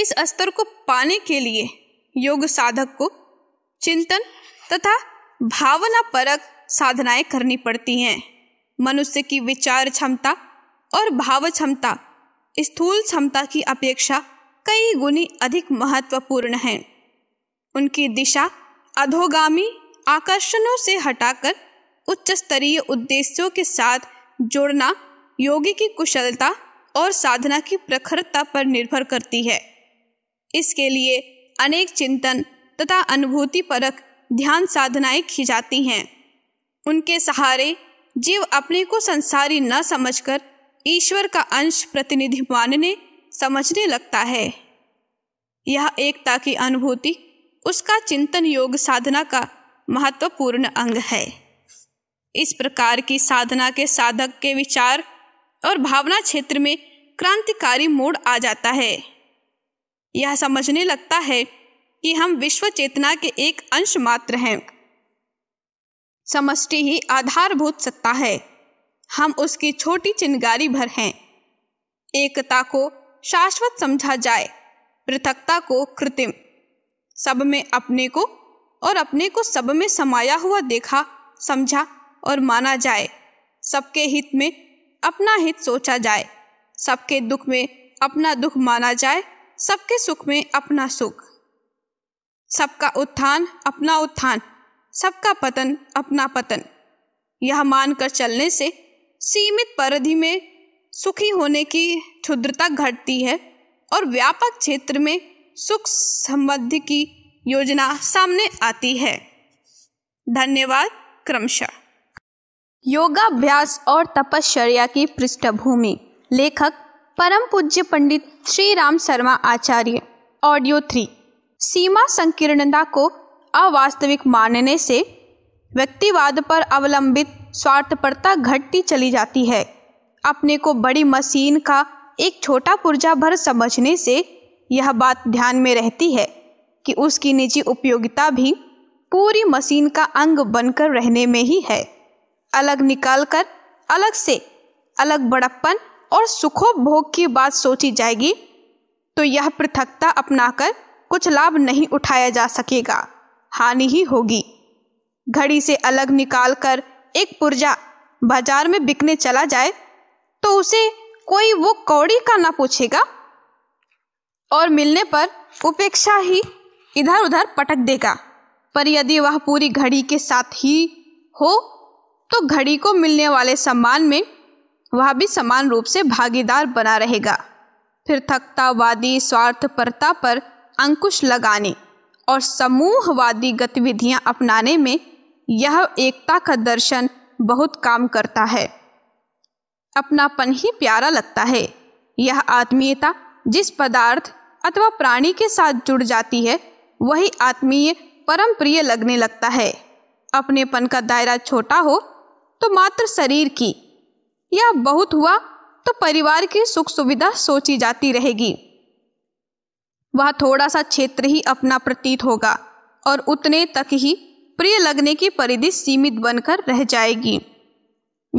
इस स्तर को पाने के लिए योग साधक को चिंतन तथा भावना परक साधनाएं करनी पड़ती हैं मनुष्य की विचार क्षमता और भाव क्षमता स्थूल क्षमता की अपेक्षा कई गुनी अधिक महत्वपूर्ण है उनकी दिशा अधोगामी आकर्षणों से हटाकर उच्च स्तरीय उद्देश्यों के साथ जोड़ना योगी की कुशलता और साधना की प्रखरता पर निर्भर करती है इसके लिए अनेक चिंतन तथा अनुभूति परक ध्यान साधनाएं की जाती हैं उनके सहारे जीव अपने को संसारी न समझकर ईश्वर का अंश प्रतिनिधि मानने समझने लगता है यह एकता की अनुभूति उसका चिंतन योग साधना का महत्वपूर्ण अंग है इस प्रकार की साधना के साधक के विचार और भावना क्षेत्र में क्रांतिकारी मोड़ आ जाता है यह समझने लगता है कि हम विश्व चेतना के एक अंश मात्र हैं समष्टि ही आधारभूत सत्ता है हम उसकी छोटी चिनगारी भर हैं एकता को शाश्वत समझा जाए पृथकता को कृत्रिम सब में अपने को और अपने को सब में समाया हुआ देखा समझा और माना जाए सबके हित में अपना हित सोचा जाए सबके दुख में अपना दुख माना जाए सबके सुख में अपना सुख सबका उत्थान अपना उत्थान सबका पतन अपना पतन यह मानकर चलने से सीमित परिधि में सुखी होने की क्षुद्रता घटती है और व्यापक क्षेत्र में सुख संबंधी की योजना सामने आती है धन्यवाद क्रमशः योगाभ्यास और तपश्चर्या की पृष्ठभूमि लेखक परम पूज्य पंडित श्री राम शर्मा आचार्य ऑडियो थ्री सीमा संकीर्णता को अवास्तविक मानने से व्यक्तिवाद पर अवलंबित स्वार्थपरता घटती चली जाती है अपने को बड़ी मशीन का एक छोटा पुर्जा भर समझने से यह बात ध्यान में रहती है कि उसकी निजी उपयोगिता भी पूरी मशीन का अंग बनकर रहने में ही है अलग निकाल कर अलग से अलग बड़प्पन और सुखोभोग की बात सोची जाएगी तो यह पृथकता अपनाकर कुछ लाभ नहीं उठाया जा सकेगा हानि ही होगी घड़ी से अलग निकाल कर एक पुर्जा बाजार में बिकने चला जाए तो उसे कोई वो कौड़ी का ना पूछेगा और मिलने पर उपेक्षा ही इधर उधर पटक देगा पर यदि वह पूरी घड़ी के साथ ही हो तो घड़ी को मिलने वाले सम्मान में वह भी समान रूप से भागीदार बना रहेगा फिर थकतावादी स्वार्थपरता पर अंकुश लगाने और समूहवादी गतिविधियां अपनाने में यह एकता का दर्शन बहुत काम करता है अपनापन ही प्यारा लगता है यह आत्मीयता जिस पदार्थ अथवा प्राणी के साथ जुड़ जाती है वही आत्मीय परम प्रिय लगने लगता है अपनेपन का दायरा छोटा हो तो मात्र शरीर की यह बहुत हुआ तो परिवार की सुख सुविधा सोची जाती रहेगी वह थोड़ा सा क्षेत्र ही अपना प्रतीत होगा और उतने तक ही प्रिय लगने की परिधि सीमित बनकर रह जाएगी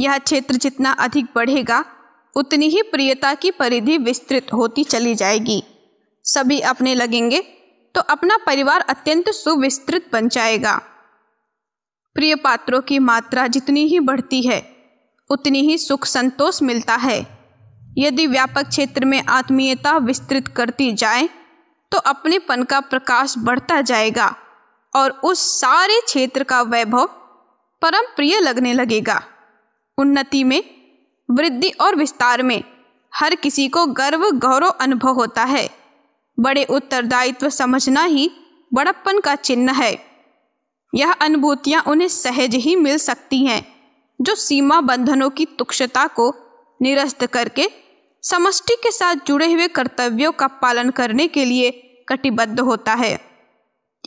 यह क्षेत्र जितना अधिक बढ़ेगा उतनी ही प्रियता की परिधि विस्तृत होती चली जाएगी सभी अपने लगेंगे तो अपना परिवार अत्यंत सुविस्तृत बन जाएगा प्रिय पात्रों की मात्रा जितनी ही बढ़ती है उतनी ही सुख संतोष मिलता है यदि व्यापक क्षेत्र में आत्मीयता विस्तृत करती जाए तो अपनेपन का प्रकाश बढ़ता जाएगा और उस सारे क्षेत्र का वैभव परम प्रिय लगने लगेगा उन्नति में वृद्धि और विस्तार में हर किसी को गर्व गौरव अनुभव होता है बड़े उत्तरदायित्व समझना ही बड़प्पन का चिन्ह है यह अनुभूतियाँ उन्हें सहज ही मिल सकती हैं जो सीमा बंधनों की तुक्षता को निरस्त करके समष्टि के साथ जुड़े हुए कर्तव्यों का पालन करने के लिए कटिबद्ध होता है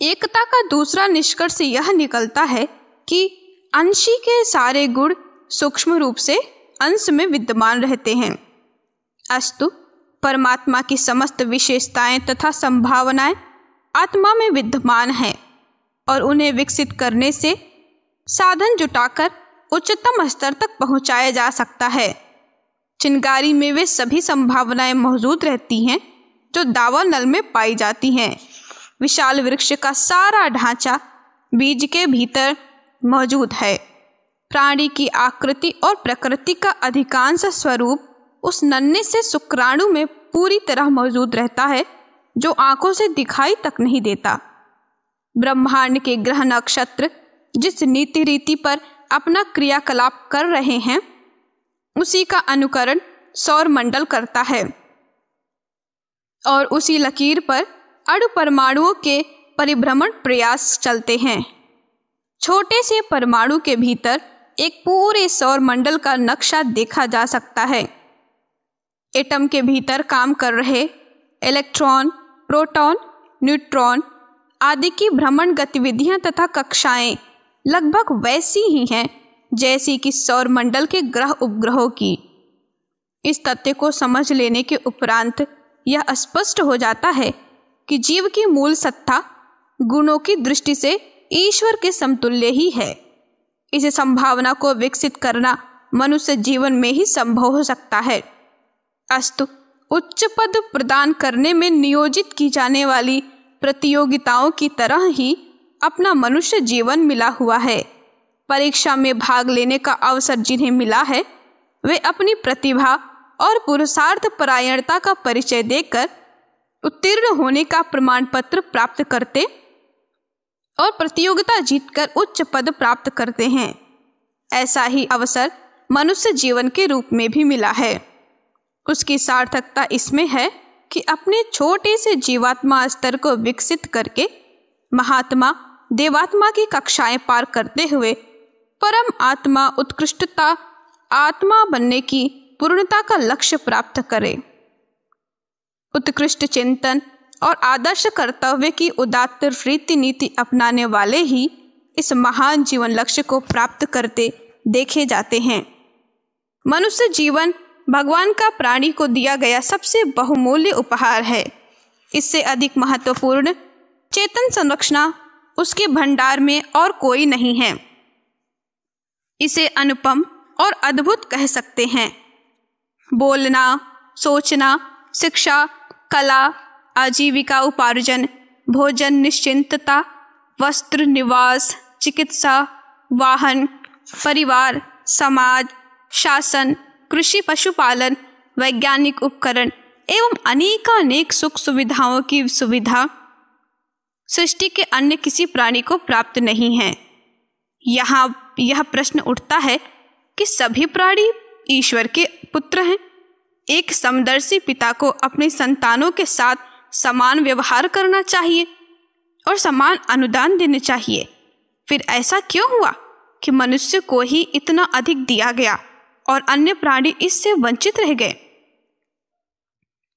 एकता का दूसरा निष्कर्ष यह निकलता है कि अंशी के सारे गुण सूक्ष्म रूप से अंश में विद्यमान रहते हैं अस्तु परमात्मा की समस्त विशेषताएं तथा संभावनाएं आत्मा में विद्यमान हैं और उन्हें विकसित करने से साधन जुटाकर उच्चतम स्तर तक पहुंचाया जा सकता है चिनकारी में वे सभी संभावनाएं मौजूद रहती हैं जो दावा नल में पाई जाती हैं विशाल वृक्ष का सारा ढांचा बीज के भीतर मौजूद है प्राणी की आकृति और प्रकृति का अधिकांश स्वरूप उस नन्हे से शुक्राणु में पूरी तरह मौजूद रहता है जो आंखों से दिखाई तक नहीं देता ब्रह्मांड के ग्रह नक्षत्र जिस नीति रीति पर अपना क्रियाकलाप कर रहे हैं उसी का अनुकरण सौर मंडल करता है और उसी लकीर पर अणु परमाणुओं के परिभ्रमण प्रयास चलते हैं छोटे से परमाणु के भीतर एक पूरे सौर मंडल का नक्शा देखा जा सकता है एटम के भीतर काम कर रहे इलेक्ट्रॉन प्रोटॉन, न्यूट्रॉन आदि की भ्रमण गतिविधियां तथा कक्षाएं लगभग वैसी ही हैं जैसे कि सौरमंडल के ग्रह उपग्रहों की इस तथ्य को समझ लेने के उपरांत यह स्पष्ट हो जाता है कि जीव की मूल सत्ता गुणों की दृष्टि से ईश्वर के समतुल्य ही है इस संभावना को विकसित करना मनुष्य जीवन में ही संभव हो सकता है अस्तु उच्च पद प्रदान करने में नियोजित की जाने वाली प्रतियोगिताओं की तरह ही अपना मनुष्य जीवन मिला हुआ है परीक्षा में भाग लेने का अवसर जिन्हें मिला है वे अपनी प्रतिभा और पुरुषार्थ परायणता का परिचय देकर उत्तीर्ण होने का प्रमाण पत्र प्राप्त करते और प्रतियोगिता जीतकर उच्च पद प्राप्त करते हैं ऐसा ही अवसर मनुष्य जीवन के रूप में भी मिला है उसकी सार्थकता इसमें है कि अपने छोटे से जीवात्मा स्तर को विकसित करके महात्मा देवात्मा की कक्षाएं पार करते हुए परम आत्मा उत्कृष्टता आत्मा बनने की पूर्णता का लक्ष्य प्राप्त करे उत्कृष्ट चिंतन और आदर्श कर्तव्य की उदात्त रीति नीति अपनाने वाले ही इस महान जीवन लक्ष्य को प्राप्त करते देखे जाते हैं मनुष्य जीवन भगवान का प्राणी को दिया गया सबसे बहुमूल्य उपहार है इससे अधिक महत्वपूर्ण चेतन संरक्षण उसके भंडार में और कोई नहीं है इसे अनुपम और अद्भुत कह सकते हैं बोलना सोचना शिक्षा कला आजीविका उपार्जन भोजन निश्चिंतता वस्त्र निवास चिकित्सा वाहन परिवार समाज शासन कृषि पशुपालन वैज्ञानिक उपकरण एवं अनेकानेक सुख सुविधाओं की सुविधा सृष्टि के अन्य किसी प्राणी को प्राप्त नहीं है यहाँ यह प्रश्न उठता है कि सभी प्राणी ईश्वर के पुत्र हैं एक समदर्शी पिता को अपने संतानों के साथ समान व्यवहार करना चाहिए और समान अनुदान देने चाहिए फिर ऐसा क्यों हुआ कि मनुष्य को ही इतना अधिक दिया गया और अन्य प्राणी इससे वंचित रह गए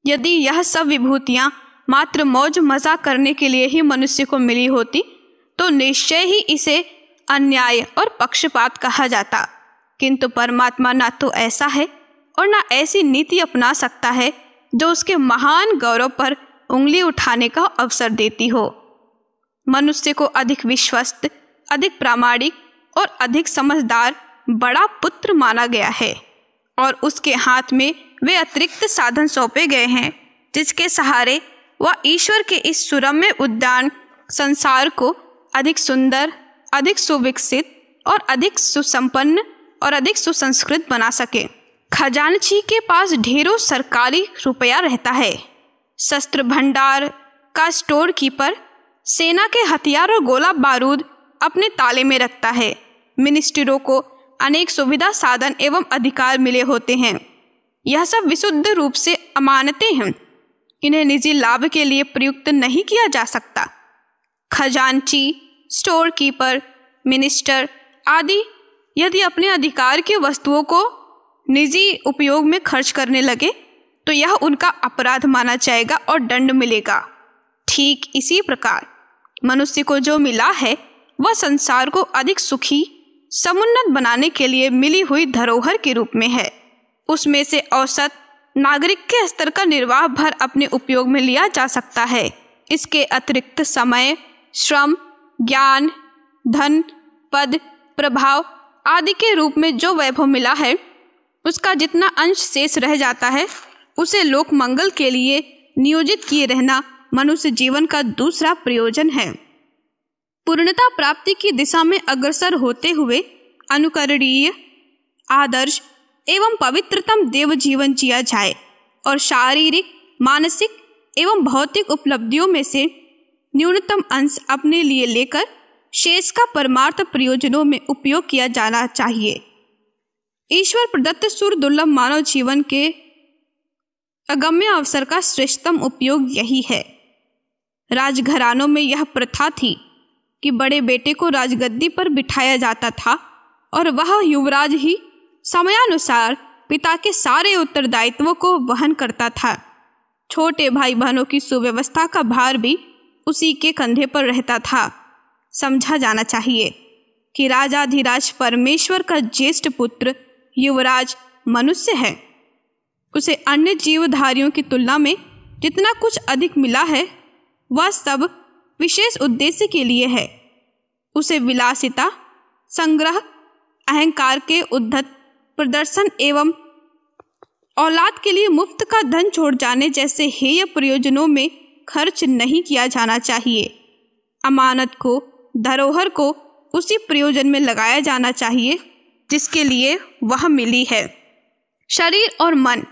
यदि यह सब विभूतियां मात्र मौज मजा करने के लिए ही मनुष्य को मिली होती तो निश्चय ही इसे अन्याय और पक्षपात कहा जाता किंतु परमात्मा ना तो ऐसा है और ना ऐसी नीति अपना सकता है जो उसके महान गौरव पर उंगली उठाने का अवसर देती हो मनुष्य को अधिक विश्वस्त अधिक प्रामाणिक और अधिक समझदार बड़ा पुत्र माना गया है और उसके हाथ में वे अतिरिक्त साधन सौंपे गए हैं जिसके सहारे वह ईश्वर के इस सुरम्य उद्यान संसार को अधिक सुंदर अधिक सुविकसित और अधिक सुसंपन्न और अधिक सुसंस्कृत बना सके खजानची के पास ढेरों सरकारी रुपया रहता है शस्त्र भंडार का स्टोर कीपर सेना के हथियार और गोला बारूद अपने ताले में रखता है मिनिस्टरों को अनेक सुविधा साधन एवं अधिकार मिले होते हैं यह सब विशुद्ध रूप से अमानते हैं इन्हें निजी लाभ के लिए प्रयुक्त नहीं किया जा सकता खजानची स्टोर कीपर मिनिस्टर आदि यदि अपने अधिकार की वस्तुओं को निजी उपयोग में खर्च करने लगे तो यह उनका अपराध माना जाएगा और दंड मिलेगा ठीक इसी प्रकार मनुष्य को जो मिला है वह संसार को अधिक सुखी समुन्नत बनाने के लिए मिली हुई धरोहर के रूप में है उसमें से औसत नागरिक के स्तर का निर्वाह भर अपने उपयोग में लिया जा सकता है इसके अतिरिक्त समय श्रम ज्ञान धन पद प्रभाव आदि के रूप में जो वैभव मिला है उसका जितना अंश शेष रह जाता है उसे लोक मंगल के लिए नियोजित किए रहना मनुष्य जीवन का दूसरा प्रयोजन है पूर्णता प्राप्ति की दिशा में अग्रसर होते हुए अनुकरणीय आदर्श एवं पवित्रतम देव जीवन जिया जाए और शारीरिक मानसिक एवं भौतिक उपलब्धियों में से न्यूनतम अंश अपने लिए लेकर शेष का परमार्थ प्रयोजनों में उपयोग किया जाना चाहिए ईश्वर प्रदत्त सुर दुर्लभ मानव जीवन के अगम्य अवसर का श्रेष्ठतम उपयोग यही है राजघरानों में यह प्रथा थी कि बड़े बेटे को राजगद्दी पर बिठाया जाता था और वह युवराज ही समयानुसार पिता के सारे उत्तरदायित्वों को वहन करता था छोटे भाई बहनों की सुव्यवस्था का भार भी उसी के कंधे पर रहता था समझा जाना चाहिए कि राजाधिराज परमेश्वर का ज्येष्ठ पुत्र युवराज मनुष्य है उसे अन्य जीवधारियों की तुलना में जितना कुछ अधिक मिला है वह सब विशेष उद्देश्य के लिए है उसे विलासिता संग्रह अहंकार के उद्धत प्रदर्शन एवं औलाद के लिए मुफ्त का धन छोड़ जाने जैसे हेय प्रयोजनों में खर्च नहीं किया जाना चाहिए अमानत को धरोहर को उसी प्रयोजन में लगाया जाना चाहिए जिसके लिए वह मिली है शरीर और मन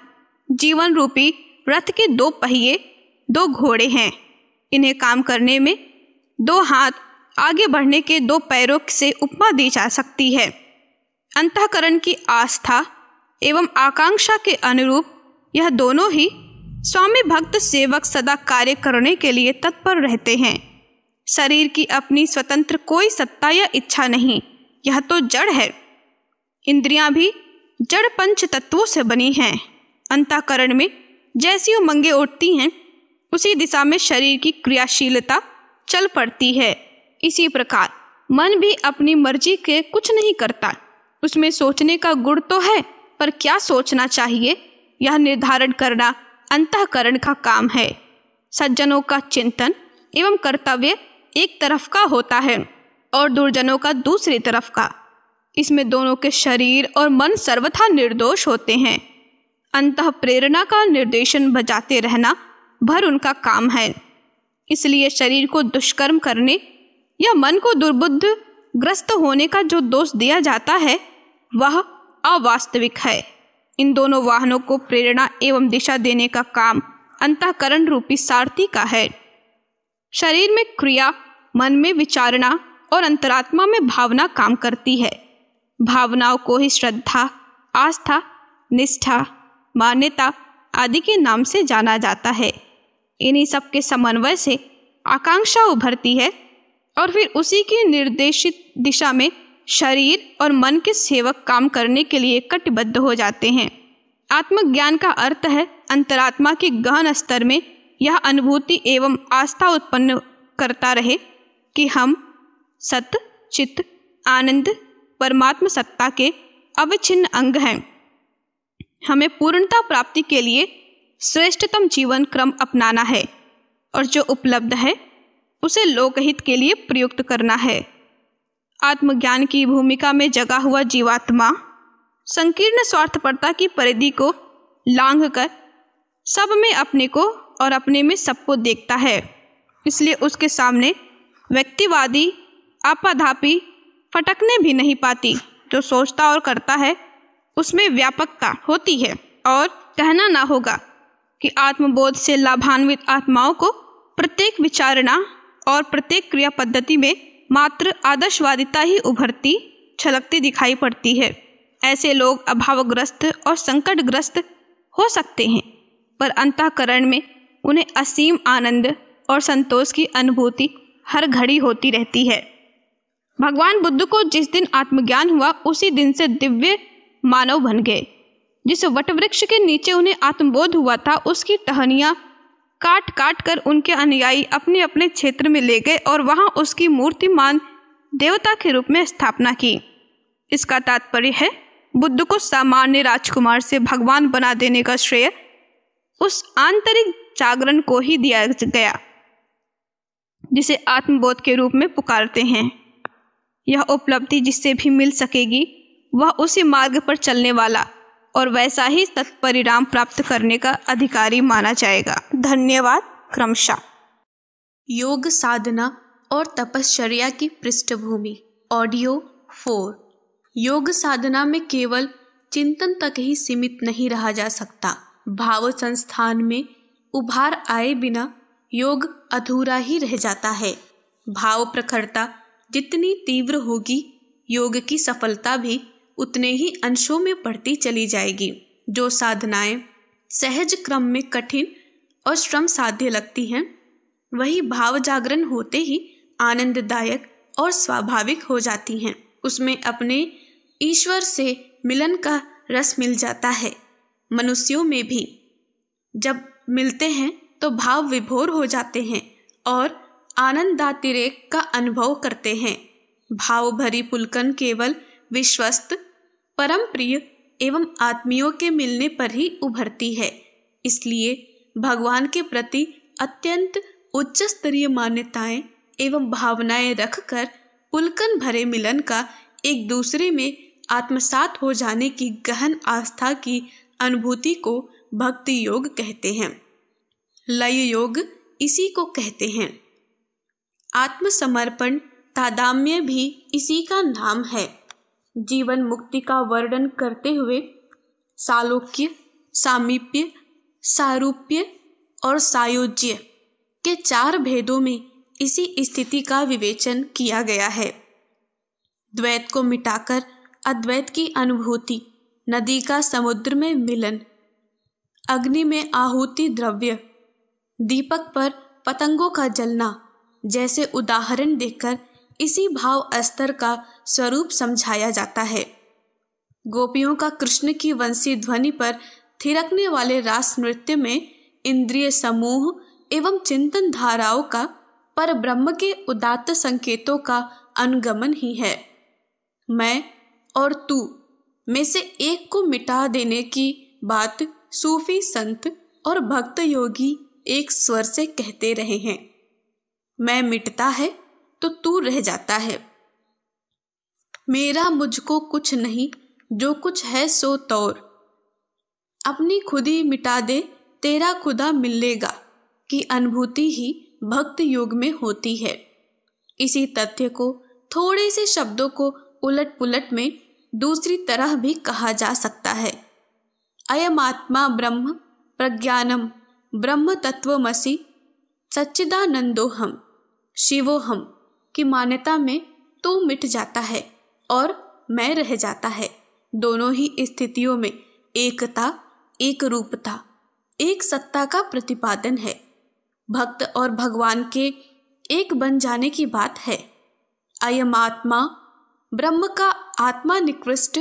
जीवन रूपी रथ के दो पहिए दो घोड़े हैं इन्हें काम करने में दो हाथ आगे बढ़ने के दो पैरों से उपमा दी जा सकती है अंतकरण की आस्था एवं आकांक्षा के अनुरूप यह दोनों ही स्वामी भक्त सेवक सदा कार्य करने के लिए तत्पर रहते हैं शरीर की अपनी स्वतंत्र कोई सत्ता या इच्छा नहीं यह तो जड़ है इंद्रियां भी जड़ पंच तत्वों से बनी हैं अंताकरण में जैसी उमंगे उठती हैं उसी दिशा में शरीर की क्रियाशीलता चल पड़ती है इसी प्रकार मन भी अपनी मर्जी के कुछ नहीं करता उसमें सोचने का गुण तो है पर क्या सोचना चाहिए यह निर्धारण करना अंतकरण का काम है सज्जनों का चिंतन एवं कर्तव्य एक तरफ का होता है और दुर्जनों का दूसरी तरफ का इसमें दोनों के शरीर और मन सर्वथा निर्दोष होते हैं अंत प्रेरणा का निर्देशन बजाते रहना भर उनका काम है इसलिए शरीर को दुष्कर्म करने या मन को दुर्बुद्ध ग्रस्त होने का जो दोष दिया जाता है वह अवास्तविक है इन दोनों वाहनों को प्रेरणा एवं दिशा देने का काम अंतकरण रूपी सारथी का है शरीर में क्रिया मन में विचारणा और अंतरात्मा में भावना काम करती है भावनाओं को ही श्रद्धा आस्था निष्ठा मान्यता आदि के नाम से जाना जाता है इन्हीं सब के समन्वय से आकांक्षा उभरती है और फिर उसी की निर्देशित दिशा में शरीर और मन के सेवक काम करने के लिए कटिबद्ध हो जाते हैं आत्मज्ञान का अर्थ है अंतरात्मा के गहन स्तर में यह अनुभूति एवं आस्था उत्पन्न करता रहे कि हम सत चित्त आनंद परमात्म सत्ता के अविच्छिन्न अंग हैं हमें पूर्णता प्राप्ति के लिए श्रेष्ठतम जीवन क्रम अपनाना है और जो उपलब्ध है उसे लोकहित के लिए प्रयुक्त करना है आत्मज्ञान की भूमिका में जगा हुआ जीवात्मा संकीर्ण स्वार्थपरता की परिधि को लांग कर सब में अपने को और अपने में सबको देखता है इसलिए उसके सामने व्यक्तिवादी आपाधापी फटकने भी नहीं पाती जो सोचता और करता है उसमें व्यापकता होती है और कहना ना होगा कि आत्मबोध से लाभान्वित आत्माओं को प्रत्येक विचारणा और प्रत्येक क्रिया पद्धति में मात्र आदर्शवादिता ही उभरती छलकती दिखाई पड़ती है ऐसे लोग अभावग्रस्त और संकटग्रस्त हो सकते हैं पर अंतकरण में उन्हें असीम आनंद और संतोष की अनुभूति हर घड़ी होती रहती है भगवान बुद्ध को जिस दिन आत्मज्ञान हुआ उसी दिन से दिव्य मानव बन गए जिस वटवृक्ष के नीचे उन्हें आत्मबोध हुआ था उसकी टहनियाँ काट काट कर उनके अनुयायी अपने अपने क्षेत्र में ले गए और वहां उसकी मूर्तिमान देवता के रूप में स्थापना की इसका तात्पर्य है बुद्ध को सामान्य राजकुमार से भगवान बना देने का श्रेय उस आंतरिक जागरण को ही दिया गया जिसे आत्मबोध के रूप में पुकारते हैं यह उपलब्धि जिससे भी मिल सकेगी वह उसी मार्ग पर चलने वाला और वैसा ही तत्परिणाम प्राप्त करने का अधिकारी माना जाएगा धन्यवाद क्रमशः योग साधना और तपश्चर्या की पृष्ठभूमि ऑडियो फोर योग साधना में केवल चिंतन तक ही सीमित नहीं रहा जा सकता भाव संस्थान में उभार आए बिना योग अधूरा ही रह जाता है भाव प्रखरता जितनी तीव्र होगी योग की सफलता भी उतने ही अंशों में बढ़ती चली जाएगी जो साधनाएं सहज क्रम में कठिन और श्रम साध्य लगती हैं वही भाव जागरण होते ही आनंददायक और स्वाभाविक हो जाती हैं उसमें अपने ईश्वर से मिलन का रस मिल जाता है मनुष्यों में भी जब मिलते हैं तो भाव विभोर हो जाते हैं और आनंदातिरेक का अनुभव करते हैं भाव भरी पुलकन केवल विश्वस्त परम प्रिय एवं आत्मियों के मिलने पर ही उभरती है इसलिए भगवान के प्रति अत्यंत उच्च स्तरीय मान्यताएं एवं भावनाएं रखकर पुलकन भरे मिलन का एक दूसरे में आत्मसात हो जाने की गहन आस्था की अनुभूति को भक्ति योग कहते हैं लय योग इसी को कहते हैं आत्मसमर्पण तादाम्य भी इसी का नाम है जीवन मुक्ति का वर्णन करते हुए सालोक्य सामीप्य सारूप्य और सायोज्य के चार भेदों में इसी स्थिति का विवेचन किया गया है द्वैत को मिटाकर अद्वैत की अनुभूति नदी का समुद्र में मिलन अग्नि में आहुति द्रव्य दीपक पर पतंगों का जलना जैसे उदाहरण देखकर इसी भाव अस्तर का स्वरूप समझाया जाता है गोपियों का कृष्ण की वंशी ध्वनि पर थिरकने वाले रास नृत्य में इंद्रिय समूह एवं चिंतन धाराओं का पर ब्रह्म के उदात्त संकेतों का अनुगमन ही है मैं और तू में से एक को मिटा देने की बात सूफी संत और भक्त योगी एक स्वर से कहते रहे हैं मैं मिटता है तो तू रह जाता है मेरा मुझको कुछ नहीं जो कुछ है सो तौर अपनी खुदी मिटा दे तेरा खुदा मिलेगा कि अनुभूति ही भक्त योग में होती है इसी तथ्य को थोड़े से शब्दों को उलट पुलट में दूसरी तरह भी कहा जा सकता है अयम आत्मा ब्रह्म प्रज्ञानम ब्रह्म तत्वमसि सच्चिदानंदो हम शिवो हम की मान्यता में तू मिट जाता है और मैं रह जाता है दोनों ही स्थितियों में एकता एक रूपता एक सत्ता का प्रतिपादन है भक्त और भगवान के एक बन जाने की बात है अयम आत्मा ब्रह्म का आत्मा निकृष्ट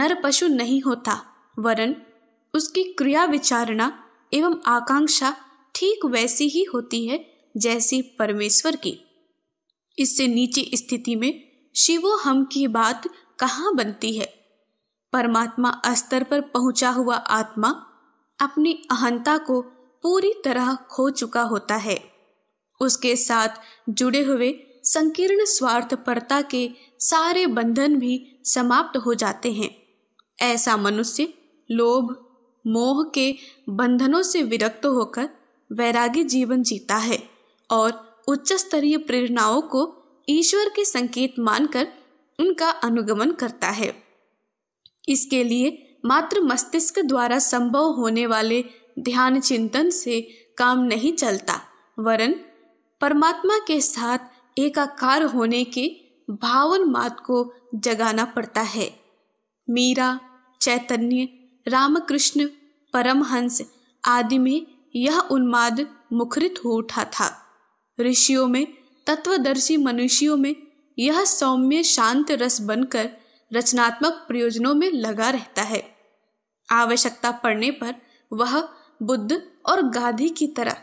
नर पशु नहीं होता वरन उसकी क्रिया विचारणा एवं आकांक्षा ठीक वैसी ही होती है जैसी परमेश्वर की इससे नीचे स्थिति में शिवो हम की बात कहाँ बनती है परमात्मा स्तर पर पहुंचा हुआ आत्मा अपनी अहंता को पूरी तरह खो चुका होता है उसके साथ जुड़े हुए संकीर्ण स्वार्थपरता के सारे बंधन भी समाप्त हो जाते हैं ऐसा मनुष्य लोभ मोह के बंधनों से विरक्त होकर वैरागी जीवन जीता है और उच्च स्तरीय प्रेरणाओं को ईश्वर के संकेत मानकर उनका अनुगमन करता है इसके लिए मात्र मस्तिष्क द्वारा संभव होने वाले ध्यान चिंतन से काम नहीं चलता वरन परमात्मा के साथ एकाकार होने के भावन मात को जगाना पड़ता है मीरा चैतन्य रामकृष्ण परमहंस आदि में यह उन्माद मुखरित हो उठा था ऋषियों में तत्वदर्शी मनुष्यों में यह सौम्य शांत रस बनकर रचनात्मक प्रयोजनों में लगा रहता है आवश्यकता पड़ने पर वह बुद्ध और गांधी की तरह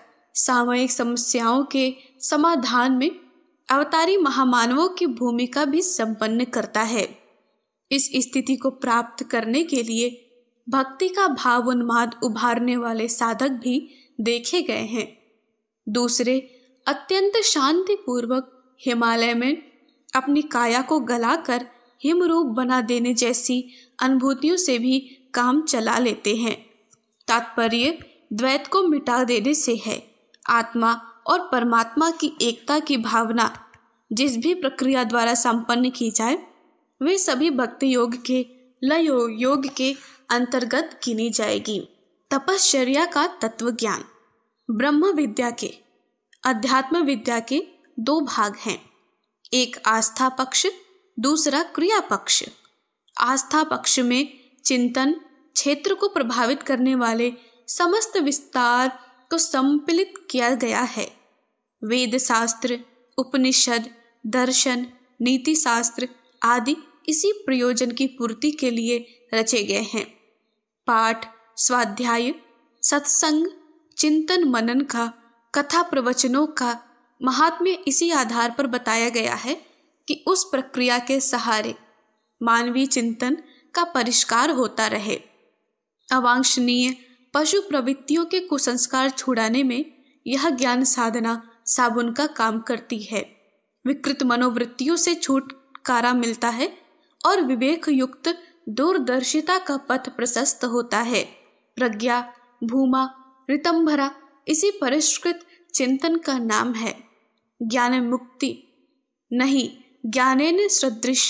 सामयिक समस्याओं के समाधान में अवतारी महामानवों की भूमिका भी संपन्न करता है इस स्थिति को प्राप्त करने के लिए भक्ति का भाव उन्माद उभारने वाले साधक भी देखे गए हैं दूसरे अत्यंत शांतिपूर्वक हिमालय में अपनी काया को गलाकर हिमरूप बना देने जैसी अनुभूतियों से भी काम चला लेते हैं तात्पर्य द्वैत को मिटा देने से है आत्मा और परमात्मा की एकता की भावना जिस भी प्रक्रिया द्वारा संपन्न की जाए वे सभी भक्ति योग के लय योग के अंतर्गत गिनी जाएगी तपश्चर्या का तत्व ज्ञान ब्रह्म विद्या के अध्यात्म विद्या के दो भाग हैं एक आस्था पक्ष दूसरा क्रिया पक्ष आस्था पक्ष में चिंतन क्षेत्र को प्रभावित करने वाले समस्त विस्तार को सम्मिलित किया गया है वेद शास्त्र उपनिषद दर्शन नीति शास्त्र आदि इसी प्रयोजन की पूर्ति के लिए रचे गए हैं पाठ स्वाध्याय सत्संग चिंतन मनन का कथा प्रवचनों का महात्म्य इसी आधार पर बताया गया है कि उस प्रक्रिया के सहारे मानवीय चिंतन का परिष्कार होता रहे अवांछनीय पशु प्रवृत्तियों के कुसंस्कार छुड़ाने में यह ज्ञान साधना साबुन का काम करती है विकृत मनोवृत्तियों से छुटकारा मिलता है और विवेक युक्त दूरदर्शिता का पथ प्रशस्त होता है प्रज्ञा भूमा ऋतंभरा इसी परिष्कृत चिंतन का नाम है ज्ञान मुक्ति नहीं ज्ञानेन सदृश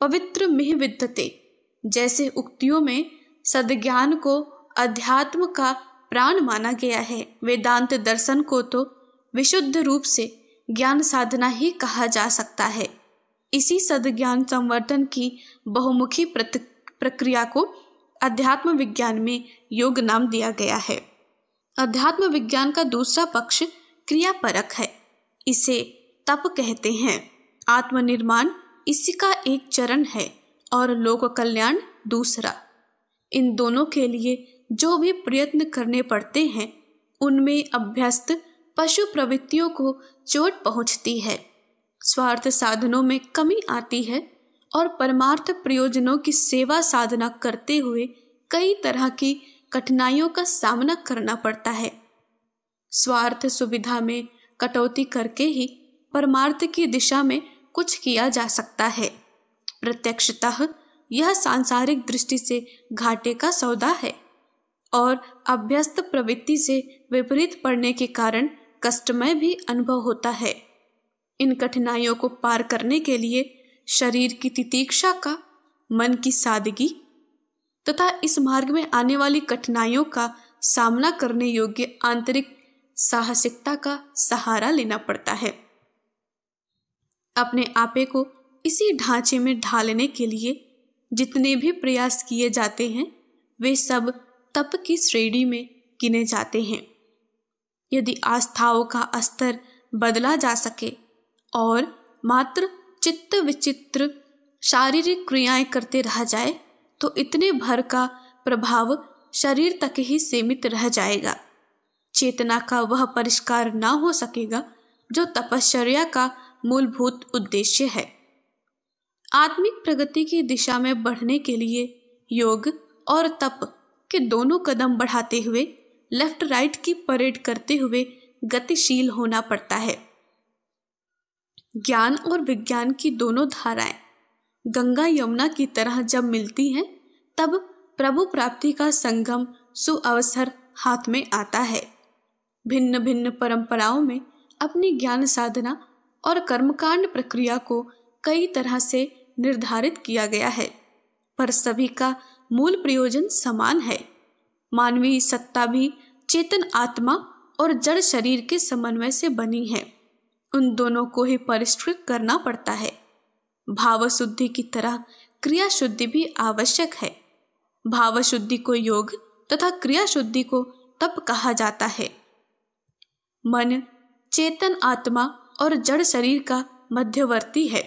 पवित्र मिह विद्यते जैसे उक्तियों में सदज्ञान को अध्यात्म का प्राण माना गया है वेदांत दर्शन को तो विशुद्ध रूप से ज्ञान साधना ही कहा जा सकता है इसी सदज्ञान संवर्धन की बहुमुखी प्रक्रिया को अध्यात्म विज्ञान में योग नाम दिया गया है अध्यात्म विज्ञान का दूसरा पक्ष क्रियापरक है इसे तप कहते हैं आत्मनिर्माण इसी का एक चरण है और लोक कल्याण दूसरा इन दोनों के लिए जो भी प्रयत्न करने पड़ते हैं उनमें अभ्यस्त पशु प्रवृत्तियों को चोट पहुंचती है स्वार्थ साधनों में कमी आती है और परमार्थ प्रयोजनों की सेवा साधना करते हुए कई तरह की कठिनाइयों का सामना करना पड़ता है स्वार्थ सुविधा में कटौती करके ही परमार्थ की दिशा में कुछ किया जा सकता है प्रत्यक्षतः यह सांसारिक दृष्टि से घाटे का सौदा है और अभ्यस्त प्रवृत्ति से विपरीत पड़ने के कारण कष्टमय भी अनुभव होता है इन कठिनाइयों को पार करने के लिए शरीर की तितीक्षा का मन की सादगी तथा इस मार्ग में आने वाली कठिनाइयों का सामना करने योग्य आंतरिक साहसिकता का सहारा लेना पड़ता है अपने आपे को इसी ढांचे में ढालने के लिए जितने भी प्रयास किए जाते हैं वे सब तप की श्रेणी में गिने जाते हैं यदि आस्थाओं का स्तर बदला जा सके और मात्र चित्त विचित्र शारीरिक क्रियाएं करते रह जाए तो इतने भर का प्रभाव शरीर तक ही सीमित रह जाएगा चेतना का वह परिष्कार ना हो सकेगा जो तपश्चर्या का मूलभूत उद्देश्य है आत्मिक प्रगति की दिशा में बढ़ने के लिए योग और तप के दोनों कदम बढ़ाते हुए लेफ्ट राइट की परेड करते हुए गतिशील होना पड़ता है ज्ञान और विज्ञान की दोनों धाराएं गंगा यमुना की तरह जब मिलती हैं तब प्रभु प्राप्ति का संगम सुअवसर हाथ में आता है भिन्न भिन्न परंपराओं में अपनी ज्ञान साधना और कर्मकांड प्रक्रिया को कई तरह से निर्धारित किया गया है पर सभी का मूल प्रयोजन समान है मानवीय सत्ता भी चेतन आत्मा और जड़ शरीर के समन्वय से बनी है उन दोनों को ही परिष्कृत करना पड़ता है भाव शुद्धि की तरह क्रिया शुद्धि भी आवश्यक है भाव शुद्धि को योग तथा क्रिया शुद्धि को तप कहा जाता है मन चेतन आत्मा और जड़ शरीर का मध्यवर्ती है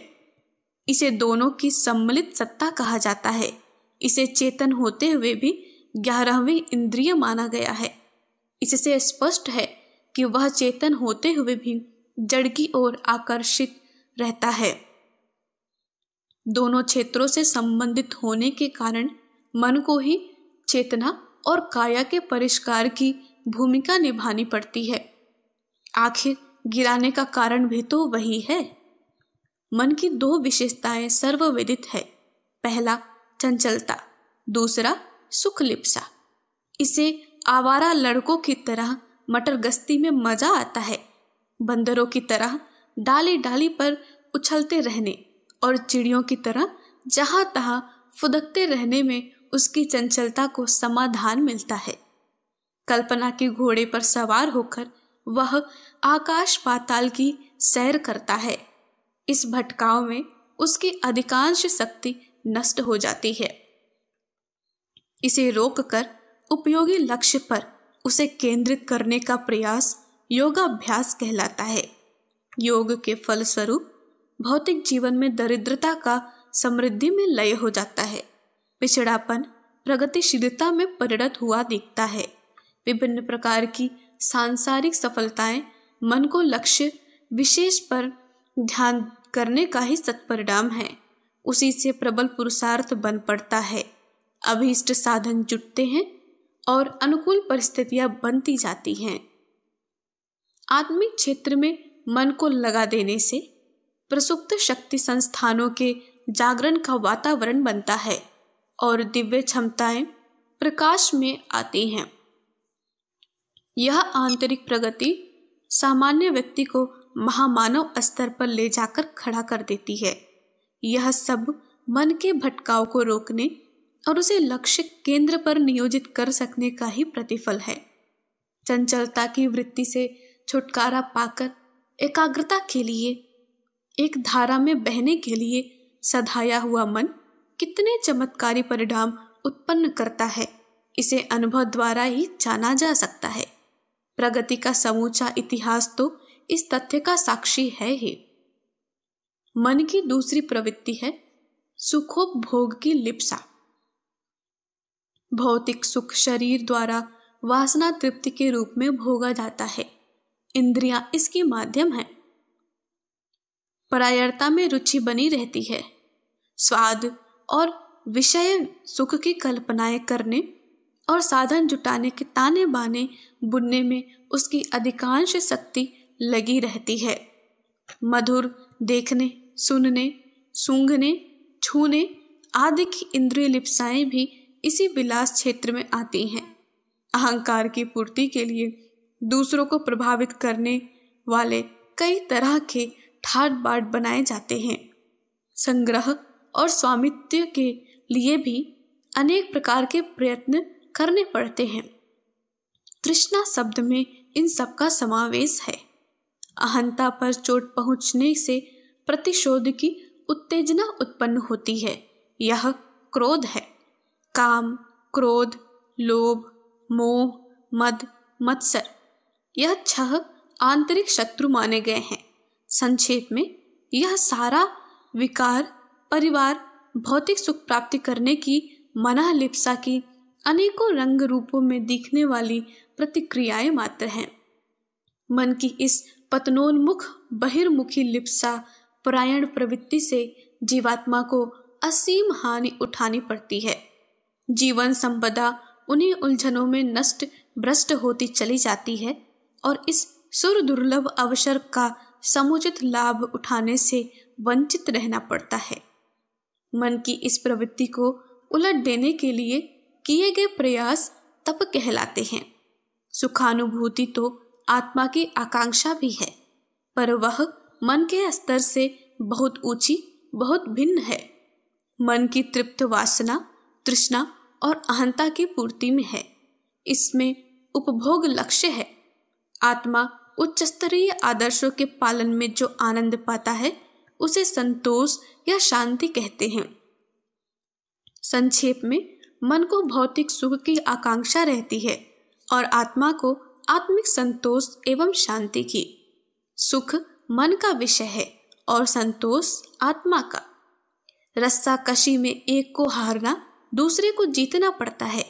इसे दोनों की सम्मिलित सत्ता कहा जाता है इसे चेतन होते हुए भी ग्यारहवीं इंद्रिय माना गया है इससे स्पष्ट है कि वह चेतन होते हुए भी जड़ की ओर आकर्षित रहता है दोनों क्षेत्रों से संबंधित होने के कारण मन को ही चेतना और काया के परिष्कार की भूमिका निभानी पड़ती है आखिर गिराने का कारण भी तो वही है मन की दो विशेषताएं सर्वविदित है पहला चंचलता दूसरा सुख लिप्सा इसे आवारा लड़कों की तरह मटर गस्ती में मजा आता है बंदरों की तरह डाली डाली पर उछलते रहने और चिड़ियों की तरह जहाँ तहाँ फुदकते रहने में उसकी चंचलता को समाधान मिलता है कल्पना के घोड़े पर सवार होकर वह आकाश पाताल की सैर करता है इस भटकाव में उसकी अधिकांश शक्ति नष्ट हो जाती है इसे रोककर उपयोगी लक्ष्य पर उसे केंद्रित करने का प्रयास योगाभ्यास कहलाता है योग के फलस्वरूप भौतिक जीवन में दरिद्रता का समृद्धि में लय हो जाता है पिछड़ापन प्रगतिशीलता में परिणत हुआ दिखता है विभिन्न प्रकार की सांसारिक सफलताएं मन को लक्ष्य विशेष पर ध्यान करने का ही सत्परिणाम है उसी से प्रबल पुरुषार्थ बन पड़ता है अभीष्ट साधन जुटते हैं और अनुकूल परिस्थितियां बनती जाती हैं आत्मिक क्षेत्र में मन को लगा देने से प्रसुप्त शक्ति संस्थानों के जागरण का वातावरण बनता है और दिव्य क्षमताएं प्रकाश में आती हैं यह आंतरिक प्रगति सामान्य व्यक्ति को महामानव स्तर पर ले जाकर खड़ा कर देती है यह सब मन के भटकाव को रोकने और उसे लक्ष्य केंद्र पर नियोजित कर सकने का ही प्रतिफल है चंचलता की वृत्ति से छुटकारा पाकर एकाग्रता के लिए एक धारा में बहने के लिए सधाया हुआ मन कितने चमत्कारी परिणाम उत्पन्न करता है इसे अनुभव द्वारा ही जाना जा सकता है प्रगति का समूचा इतिहास तो इस तथ्य का साक्षी है ही मन की दूसरी प्रवृत्ति है सुखोपभोग की लिप्सा भौतिक सुख शरीर द्वारा वासना तृप्ति के रूप में भोगा जाता है इंद्रियां इसके माध्यम हैं परायरता में रुचि बनी रहती है स्वाद और विषय सुख की कल्पनाएं करने और साधन जुटाने के ताने बाने बुनने में उसकी अधिकांश शक्ति लगी रहती है मधुर देखने सुनने सूंघने छूने आदि की इंद्रिय लिप्साएं भी इसी विलास क्षेत्र में आती हैं अहंकार की पूर्ति के लिए दूसरों को प्रभावित करने वाले कई तरह के ठाट बाट बनाए जाते हैं संग्रह और स्वामित्व के लिए भी अनेक प्रकार के प्रयत्न करने पड़ते हैं तृष्णा शब्द में इन सब का समावेश है अहंता पर चोट पहुंचने से प्रतिशोध की उत्तेजना उत्पन्न होती है यह क्रोध है काम क्रोध लोभ मोह मद मत्सर यह छह आंतरिक शत्रु माने गए हैं संक्षेप में यह सारा विकार परिवार भौतिक सुख प्राप्ति करने की मना लिप्सा की अनेकों रंग रूपों में दिखने वाली प्रतिक्रियाएं मात्र हैं मन की इस पतनोन्मुख बहिर्मुखी लिप्सा परायण प्रवृत्ति से जीवात्मा को असीम हानि उठानी पड़ती है जीवन संपदा उन्हीं उलझनों में नष्ट भ्रष्ट होती चली जाती है और इस सुर दुर्लभ अवसर का समुचित लाभ उठाने से वंचित रहना पड़ता है मन की इस प्रवृत्ति को उलट देने के लिए किए गए प्रयास तप कहलाते हैं सुखानुभूति तो आत्मा की आकांक्षा भी है पर वह मन के स्तर से बहुत ऊंची बहुत भिन्न है मन की तृप्त वासना तृष्णा और अहंता की पूर्ति में है इसमें उपभोग लक्ष्य है आत्मा उच्च स्तरीय आदर्शों के पालन में जो आनंद पाता है उसे संतोष या शांति कहते हैं संक्षेप में मन को भौतिक सुख की आकांक्षा रहती है और आत्मा को आत्मिक संतोष एवं शांति की सुख मन का विषय है और संतोष आत्मा का रस्सा कशी में एक को हारना दूसरे को जीतना पड़ता है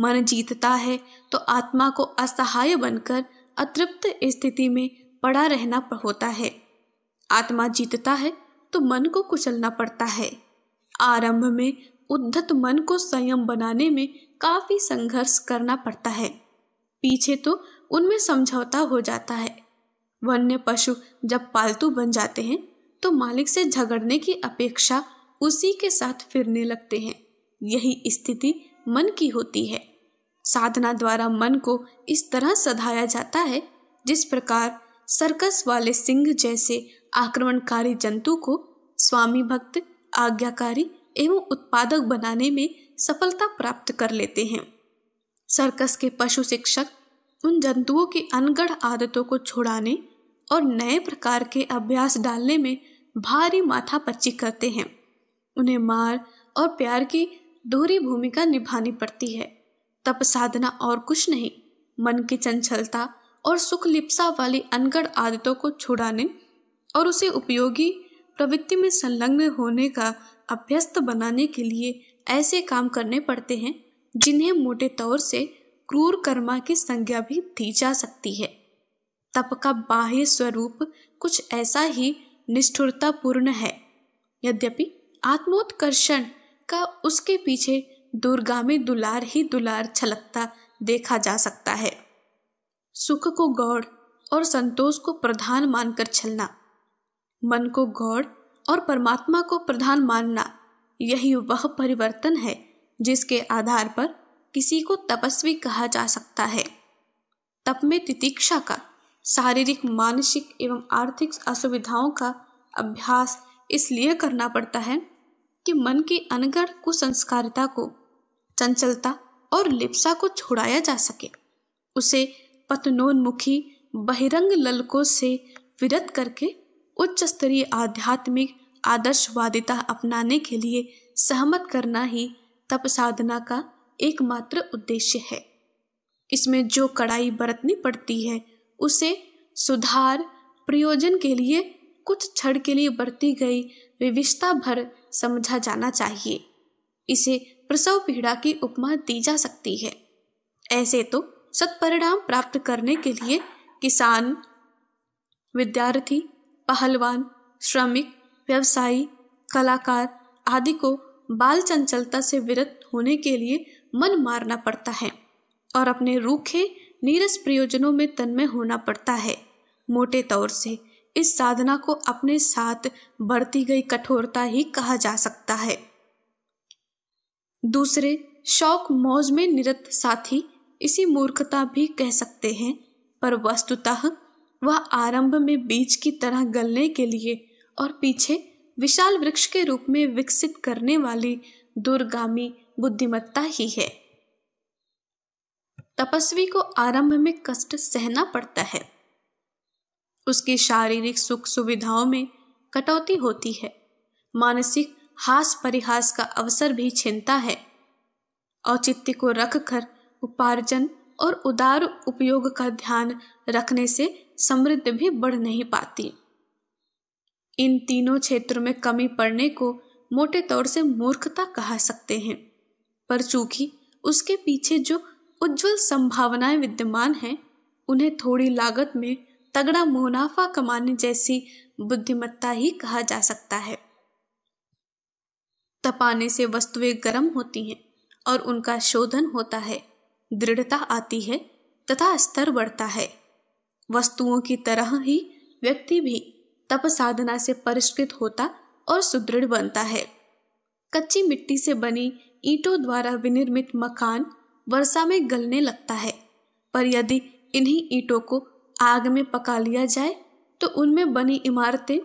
मन जीतता है तो आत्मा को असहाय बनकर अतृप्त स्थिति में पड़ा रहना होता है आत्मा जीतता है तो मन को कुचलना पड़ता है आरंभ में उद्धत मन को संयम बनाने में काफी संघर्ष करना पड़ता है पीछे तो उनमें समझौता हो जाता है वन्य पशु जब पालतू बन जाते हैं तो मालिक से झगड़ने की अपेक्षा उसी के साथ फिरने लगते हैं यही स्थिति मन की होती है साधना द्वारा मन को इस तरह सधाया जाता है जिस प्रकार सर्कस वाले सिंह जैसे आक्रमणकारी जंतु को स्वामी भक्त आज्ञाकारी एवं उत्पादक बनाने में सफलता प्राप्त कर लेते हैं सर्कस के पशु शिक्षक उन जंतुओं की अनगढ़ आदतों को छुड़ाने और नए प्रकार के अभ्यास डालने में भारी माथा पच्ची करते हैं उन्हें मार और प्यार की दोहरी भूमिका निभानी पड़ती है तप साधना और कुछ नहीं मन की चंचलता और सुख लिप्सा वाली अनगढ़ आदतों को छुड़ाने और उसे उपयोगी प्रवृत्ति में संलग्न होने का अभ्यस्त बनाने के लिए ऐसे काम करने पड़ते हैं जिन्हें मोटे तौर से क्रूर कर्मा की संज्ञा भी दी जा सकती है तप का बाह्य स्वरूप कुछ ऐसा ही निष्ठुरतापूर्ण है यद्यपि आत्मोत्कर्षण का उसके पीछे दुर्गा में दुलार ही दुलार छलकता देखा जा सकता है सुख को गौड़ और संतोष को प्रधान मानकर छलना मन को गौड़ और परमात्मा को प्रधान मानना यही वह परिवर्तन है जिसके आधार पर किसी को तपस्वी कहा जा सकता है तप में तितिक्षा का शारीरिक मानसिक एवं आर्थिक असुविधाओं का अभ्यास इसलिए करना पड़ता है कि मन की अनगढ़ कुसंस्कारिता को चंचलता और लिप्सा को छुड़ाया जा सके उसे पतनोन्मुखी बहिरंग ललकों से विरत करके उच्च स्तरीय आध्यात्मिक आदर्शवादिता अपनाने के लिए सहमत करना ही तप साधना का एकमात्र उद्देश्य है इसमें जो कड़ाई बरतनी पड़ती है उसे सुधार प्रयोजन के लिए कुछ क्षण के लिए बरती गई विविशता भर समझा जाना चाहिए इसे प्रसव पीड़ा की उपमा दी जा सकती है ऐसे तो सत्परिणाम प्राप्त करने के लिए किसान विद्यार्थी पहलवान श्रमिक व्यवसायी कलाकार आदि को बाल चंचलता से विरत होने के लिए मन मारना पड़ता है और अपने रूखे नीरस प्रयोजनों में तन्मय होना पड़ता है मोटे तौर से इस साधना को अपने साथ बढ़ती गई कठोरता ही कहा जा सकता है दूसरे शौक मौज में निरत साथी इसी मूर्खता भी कह सकते हैं पर वस्तुतः वह आरंभ में बीज की तरह गलने के लिए और पीछे विशाल वृक्ष के रूप में विकसित करने वाली दूरगामी बुद्धिमत्ता ही है तपस्वी को आरंभ में कष्ट सहना पड़ता है उसकी शारीरिक सुख सुविधाओं में कटौती होती है मानसिक हास परिहास का अवसर भी छिनता है औचित्य को रखकर उपार्जन और उदार उपयोग का ध्यान रखने से समृद्ध भी बढ़ नहीं पाती इन तीनों क्षेत्रों में कमी पड़ने को मोटे तौर से मूर्खता कहा सकते हैं पर चूंकि उसके पीछे जो उज्जवल संभावनाएं विद्यमान हैं उन्हें थोड़ी लागत में तगड़ा मुनाफा कमाने जैसी बुद्धिमत्ता ही कहा जा सकता है तपाने से वस्तुएं गर्म होती हैं और उनका शोधन होता है दृढ़ता आती है तथा स्तर बढ़ता है वस्तुओं की तरह ही व्यक्ति भी तप साधना से परिष्कृत होता और सुदृढ़ बनता है कच्ची मिट्टी से बनी ईंटों द्वारा विनिर्मित मकान वर्षा में गलने लगता है पर यदि इन्हीं ईंटों को आग में पका लिया जाए तो उनमें बनी इमारतें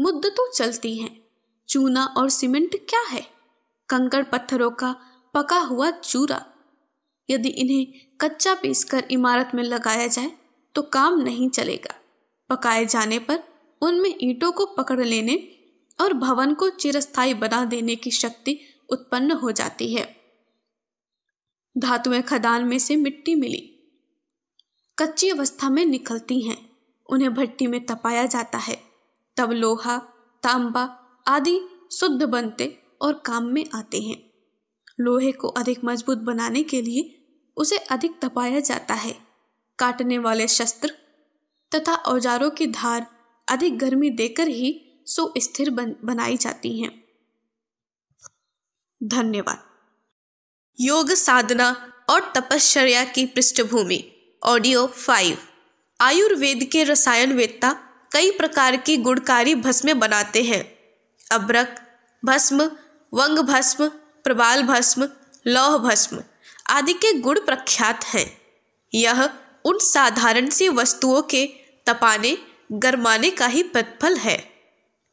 मुद्दतों चलती हैं चूना और सीमेंट क्या है कंकड़ पत्थरों का पका हुआ चूरा यदि इन्हें कच्चा पीसकर इमारत में लगाया जाए तो काम नहीं चलेगा पकाए जाने पर उनमें ईंटों को पकड़ लेने और भवन को चिरस्थायी बना देने की शक्ति उत्पन्न हो जाती है धातुएं खदान में से मिट्टी मिली कच्ची अवस्था में निकलती हैं उन्हें भट्टी में तपाया जाता है तब लोहा तांबा आदि शुद्ध बनते और काम में आते हैं लोहे को अधिक मजबूत बनाने के लिए उसे अधिक तपाया जाता है काटने वाले शस्त्र तथा औजारों की धार अधिक गर्मी देकर ही सुस्थिर बन, बनाई जाती हैं धन्यवाद योग साधना और तपश्चर्या की पृष्ठभूमि ऑडियो फाइव आयुर्वेद के रसायन वेत्ता कई प्रकार की गुणकारी भस्में बनाते हैं अब्रक भस्म वंग भस्म प्रबाल भस्म लौह भस्म आदि के गुण प्रख्यात हैं यह उन साधारण सी वस्तुओं के तपाने गरमाने का ही प्रतिफल है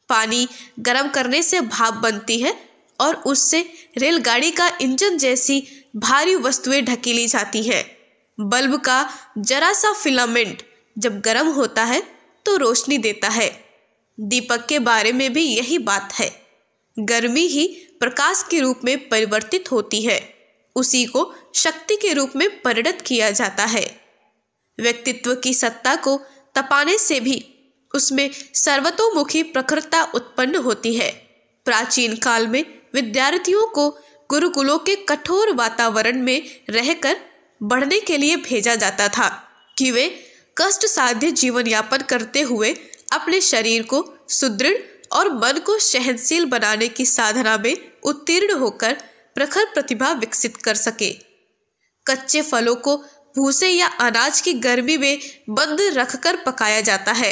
पानी गर्म करने से भाप बनती है और उससे रेलगाड़ी का इंजन जैसी भारी वस्तुएं ढकेली जाती हैं बल्ब का जरा सा फिलामेंट जब गर्म होता है तो रोशनी देता है दीपक के बारे में भी यही बात है गर्मी ही प्रकाश के रूप में परिवर्तित होती है उसी को शक्ति के रूप में परिणत किया जाता है व्यक्तित्व की सत्ता को तपाने से भी उसमें सर्वतोमुखी प्रखरता उत्पन्न होती है प्राचीन काल में विद्यार्थियों को गुरुकुलों के कठोर वातावरण में रहकर बढ़ने के लिए भेजा जाता था कि वे कष्ट साध्य जीवन यापन करते हुए अपने शरीर को सुदृढ़ और मन को सहनशील बनाने की साधना में उत्तीर्ण होकर प्रखर प्रतिभा विकसित कर सके कच्चे फलों को भूसे या अनाज की गर्मी में बंद रखकर पकाया जाता है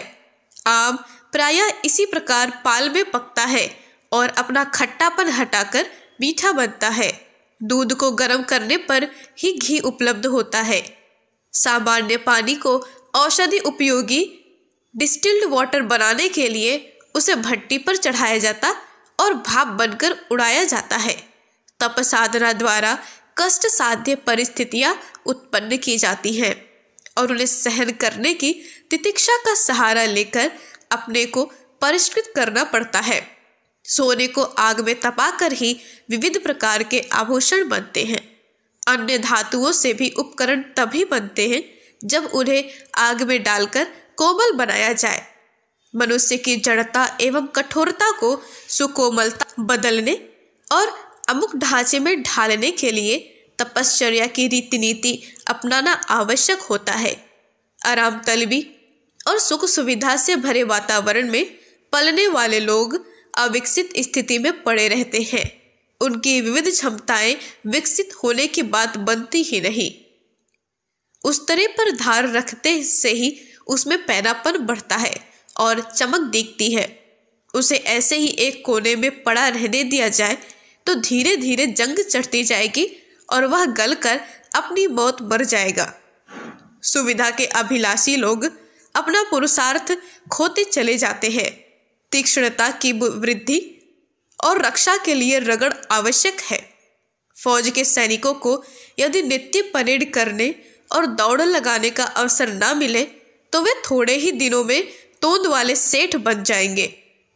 आम प्रायः इसी प्रकार पाल में पकता है और अपना खट्टापन हटाकर मीठा बनता है दूध को गर्म करने पर ही घी उपलब्ध होता है सामान्य पानी को औषधि उपयोगी डिस्टिल्ड वाटर बनाने के लिए उसे भट्टी पर चढ़ाया जाता और भाप बनकर उड़ाया जाता है तप साधना द्वारा कष्ट साध्य परिस्थितियां उत्पन्न की जाती हैं और उन्हें सहन करने की तितिक्षा का सहारा लेकर अपने को परिष्कृत करना पड़ता है सोने को आग में तपाकर ही विविध प्रकार के आभूषण बनते हैं अन्य धातुओं से भी उपकरण तभी बनते हैं जब उन्हें आग में डालकर कोमल बनाया जाए मनुष्य की जड़ता एवं कठोरता को सुकोमलता बदलने और अमुक ढांचे में ढालने के लिए तपश्चर्या की रीति नीति अपनाना आवश्यक होता है आराम तलबी और सुख सुविधा से भरे वातावरण में पलने वाले लोग अविकसित स्थिति में पड़े रहते हैं उनकी विविध क्षमताएं विकसित होने की बात बनती ही नहीं उस तरह पर धार रखते से ही उसमें पैनापन बढ़ता है और चमक दिखती है उसे ऐसे ही एक कोने में पड़ा रहने दिया जाए तो धीरे धीरे जंग चढ़ती जाएगी और वह गलकर अपनी मौत मर जाएगा सुविधा के अभिलाषी लोग अपना पुरुषार्थ खोते चले जाते हैं तीक्ष्णता की वृद्धि और रक्षा के लिए रगड़ आवश्यक है फौज के सैनिकों को यदि नित्य परेड करने और दौड़ लगाने का अवसर न मिले तो वे थोड़े ही दिनों में तोंद वाले सेठ बन जाएंगे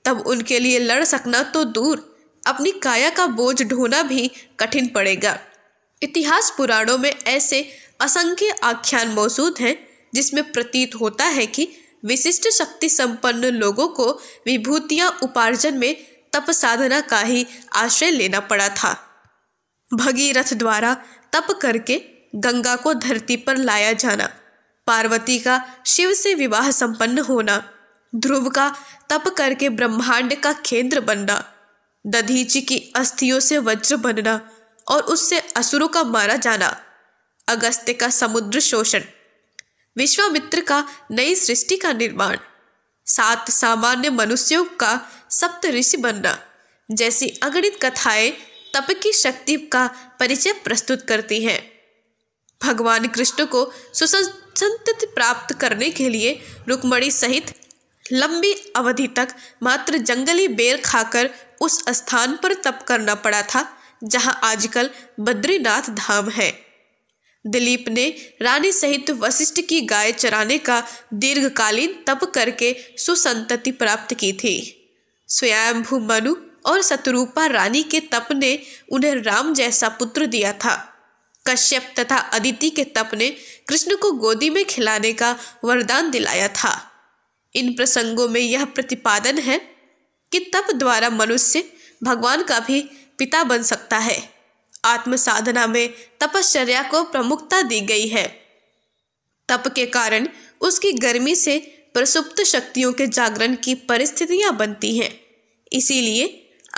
तब उनके लिए लड़ सकना तो दूर अपनी काया का बोझ ढोना भी कठिन पड़ेगा इतिहास पुराणों में ऐसे असंख्य आख्यान मौजूद हैं जिसमें प्रतीत होता है कि विशिष्ट शक्ति संपन्न लोगों को विभूतियां उपार्जन में तप साधना का ही आश्रय लेना पड़ा था भगीरथ द्वारा तप करके गंगा को धरती पर लाया जाना पार्वती का शिव से विवाह संपन्न होना ध्रुव का तप करके ब्रह्मांड का केंद्र बनना दधीची की अस्थियों से वज्र बनना और उससे असुरों का मारा जाना अगस्त्य का समुद्र शोषण विश्वामित्र का नई सृष्टि का निर्माण सात सामान्य मनुष्यों का सप्त ऋषि बनना जैसी अगणित कथाएं तप की शक्ति का परिचय प्रस्तुत करती हैं भगवान कृष्ण को सुसंत प्राप्त करने के लिए रुकमणी सहित लंबी अवधि तक मात्र जंगली बेर खाकर उस स्थान पर तप करना पड़ा था जहां आजकल बद्रीनाथ धाम है दिलीप ने रानी सहित वशिष्ठ की गाय चराने का दीर्घकालीन तप करके सुसंतति प्राप्त की थी स्वयंभू मनु और शत्रुपा रानी के तप ने उन्हें राम जैसा पुत्र दिया था कश्यप तथा अदिति के तप ने कृष्ण को गोदी में खिलाने का वरदान दिलाया था इन प्रसंगों में यह प्रतिपादन है कि तप द्वारा मनुष्य भगवान का भी पिता बन सकता है आत्म साधना में तपश्चर्या को प्रमुखता दी गई है तप के कारण उसकी गर्मी से प्रसुप्त शक्तियों के जागरण की परिस्थितियां बनती हैं इसीलिए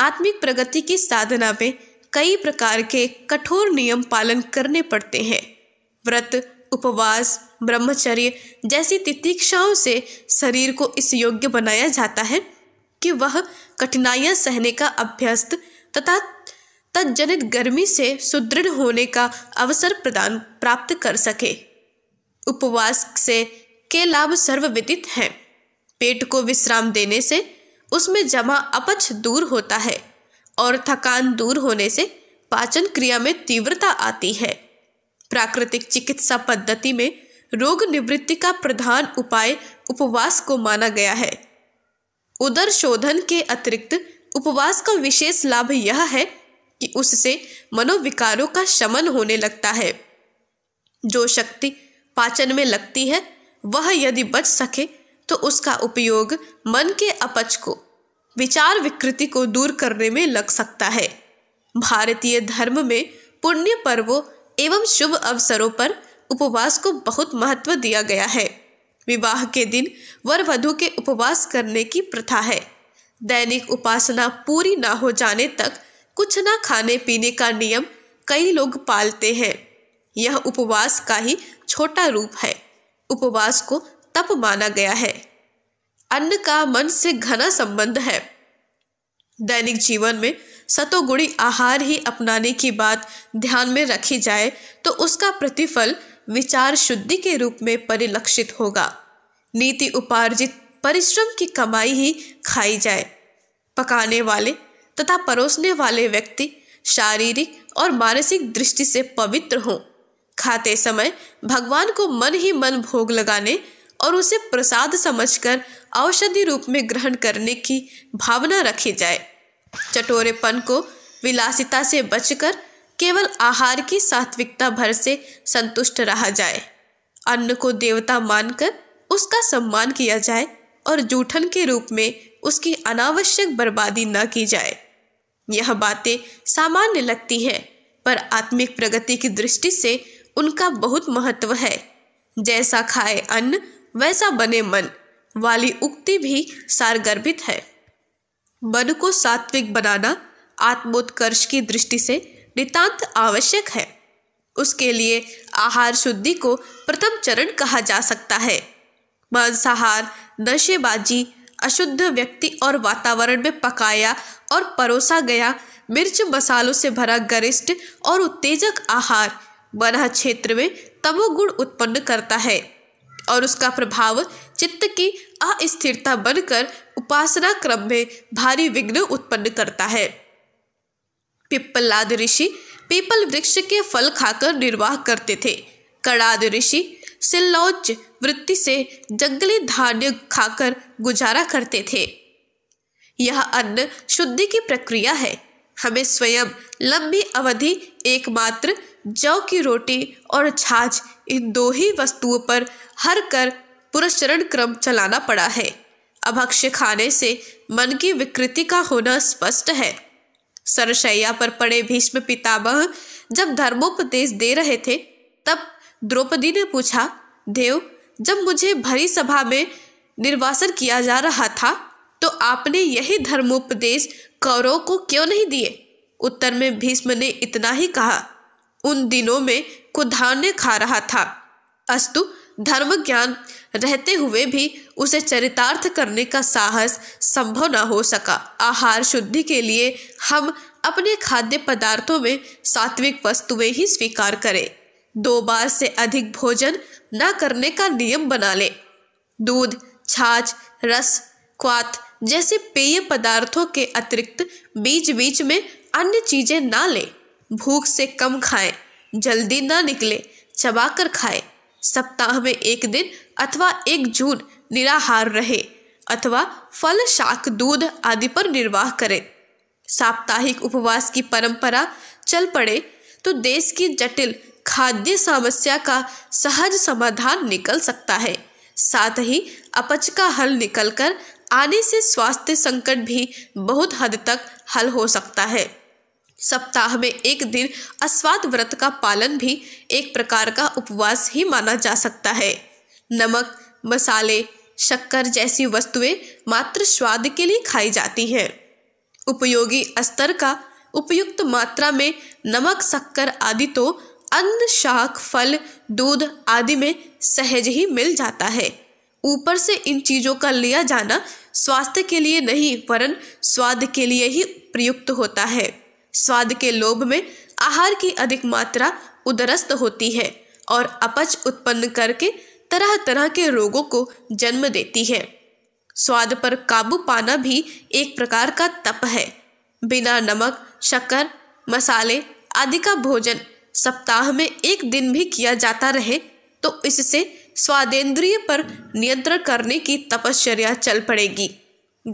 आत्मिक प्रगति की साधना में कई प्रकार के कठोर नियम पालन करने पड़ते हैं व्रत उपवास ब्रह्मचर्य जैसी तितिक्षाओं से शरीर को इस योग्य बनाया जाता है कि वह कठिनाइयां सहने का अभ्यस्त तथा तत्जनित गर्मी से सुदृढ़ होने का अवसर प्रदान प्राप्त कर सके उपवास से के लाभ सर्वविदित हैं पेट को विश्राम देने से उसमें जमा अपच दूर होता है और थकान दूर होने से पाचन क्रिया में तीव्रता आती है प्राकृतिक चिकित्सा पद्धति में रोग निवृत्ति का प्रधान उपाय उपवास को माना गया है उदर शोधन के अतिरिक्त उपवास का विशेष लाभ यह है कि उससे मनोविकारों का शमन होने लगता है जो शक्ति पाचन में लगती है वह यदि बच सके तो उसका उपयोग मन के अपच को विचार विकृति को दूर करने में लग सकता है भारतीय धर्म में पुण्य पर्वों एवं शुभ अवसरों पर उपवास को बहुत महत्व दिया गया है विवाह के दिन वर वधु के उपवास करने की प्रथा है दैनिक उपासना पूरी ना हो जाने तक कुछ ना खाने पीने का नियम कई लोग पालते हैं यह उपवास का ही छोटा रूप है उपवास को तप माना गया है अन्न का मन से घना संबंध है दैनिक जीवन में सतोगुणी आहार ही अपनाने की बात ध्यान में रखी जाए तो उसका प्रतिफल विचार शुद्धि के रूप में परिलक्षित होगा नीति उपार्जित परिश्रम की कमाई ही खाई जाए पकाने वाले तथा परोसने वाले व्यक्ति शारीरिक और मानसिक दृष्टि से पवित्र हों खाते समय भगवान को मन ही मन भोग लगाने और उसे प्रसाद समझकर औषधि रूप में ग्रहण करने की भावना रखी जाए चटोरेपन को विलासिता से बचकर केवल आहार की सात्विकता भर से संतुष्ट रहा जाए अन्न को देवता मानकर उसका सम्मान किया जाए और जूठन के रूप में उसकी अनावश्यक बर्बादी न की जाए यह बातें सामान्य लगती हैं पर आत्मिक प्रगति की दृष्टि से उनका बहुत महत्व है जैसा खाए अन्न वैसा बने मन वाली उक्ति भी सारगर्भित है मन को सात्विक बनाना आत्मोत्कर्ष की दृष्टि से नितांत आवश्यक है उसके लिए आहार शुद्धि को प्रथम चरण कहा जा सकता है मांसाहार नशेबाजी अशुद्ध व्यक्ति और वातावरण में पकाया और परोसा गया मिर्च मसालों से भरा गरिष्ठ और उत्तेजक आहार मना क्षेत्र में तमोगुण उत्पन्न करता है और उसका प्रभाव चित्त की अस्थिरता बनकर उपासना क्रम में भारी विघ्न उत्पन्न करता है पिप्पलाद ऋषि पीपल वृक्ष के फल खाकर निर्वाह करते थे कड़ाद ऋषि सिल्लौच वृत्ति से जंगली धान्य खाकर गुजारा करते थे यह अन्न शुद्धि की प्रक्रिया है हमें स्वयं लंबी अवधि एकमात्र जौ की रोटी और छाछ इन दो ही वस्तुओं पर हर कर पुरस्रण क्रम चलाना पड़ा है अभक्ष्य खाने से मन की विकृति का होना स्पष्ट है सरशैया पर पड़े भीष्म पितामह जब धर्मोपदेश दे रहे थे तब द्रौपदी ने पूछा देव जब मुझे भरी सभा में निर्वासन किया जा रहा था तो आपने यही धर्मोपदेश कौरव को क्यों नहीं दिए उत्तर में भीष्म ने इतना ही कहा उन दिनों में कुधान्य खा रहा था अस्तु धर्म ज्ञान रहते हुए भी उसे चरितार्थ करने का साहस संभव न हो सका आहार शुद्धि के लिए हम अपने खाद्य पदार्थों में सात्विक वस्तुएं ही स्वीकार करें दो बार से अधिक भोजन न करने का नियम बना ले दूध छाछ रस क्वात जैसे पेय पदार्थों के अतिरिक्त बीच बीच में अन्य चीज़ें ना ले भूख से कम खाएं जल्दी ना निकले चबाकर खाएं सप्ताह में एक दिन अथवा एक जून निराहार रहे अथवा फल शाक दूध आदि पर निर्वाह करें साप्ताहिक उपवास की परंपरा चल पड़े तो देश की जटिल खाद्य समस्या का सहज समाधान निकल सकता है साथ ही अपच का हल निकलकर आने से स्वास्थ्य संकट भी बहुत हद तक हल हो सकता है सप्ताह में एक दिन अस्वाद व्रत का पालन भी एक प्रकार का उपवास ही माना जा सकता है नमक मसाले शक्कर जैसी वस्तुएं मात्र स्वाद के लिए खाई जाती हैं उपयोगी स्तर का उपयुक्त मात्रा में नमक शक्कर आदि तो अन्न शाक फल दूध आदि में सहज ही मिल जाता है ऊपर से इन चीज़ों का लिया जाना स्वास्थ्य के लिए नहीं वरन स्वाद के लिए ही प्रयुक्त होता है स्वाद के लोभ में आहार की अधिक मात्रा उदरस्त होती है और अपच उत्पन्न करके तरह तरह के रोगों को जन्म देती है स्वाद पर काबू पाना भी एक प्रकार का तप है बिना नमक शक्कर मसाले आदि का भोजन सप्ताह में एक दिन भी किया जाता रहे तो इससे स्वादेंद्रिय पर नियंत्रण करने की तपश्चर्या चल पड़ेगी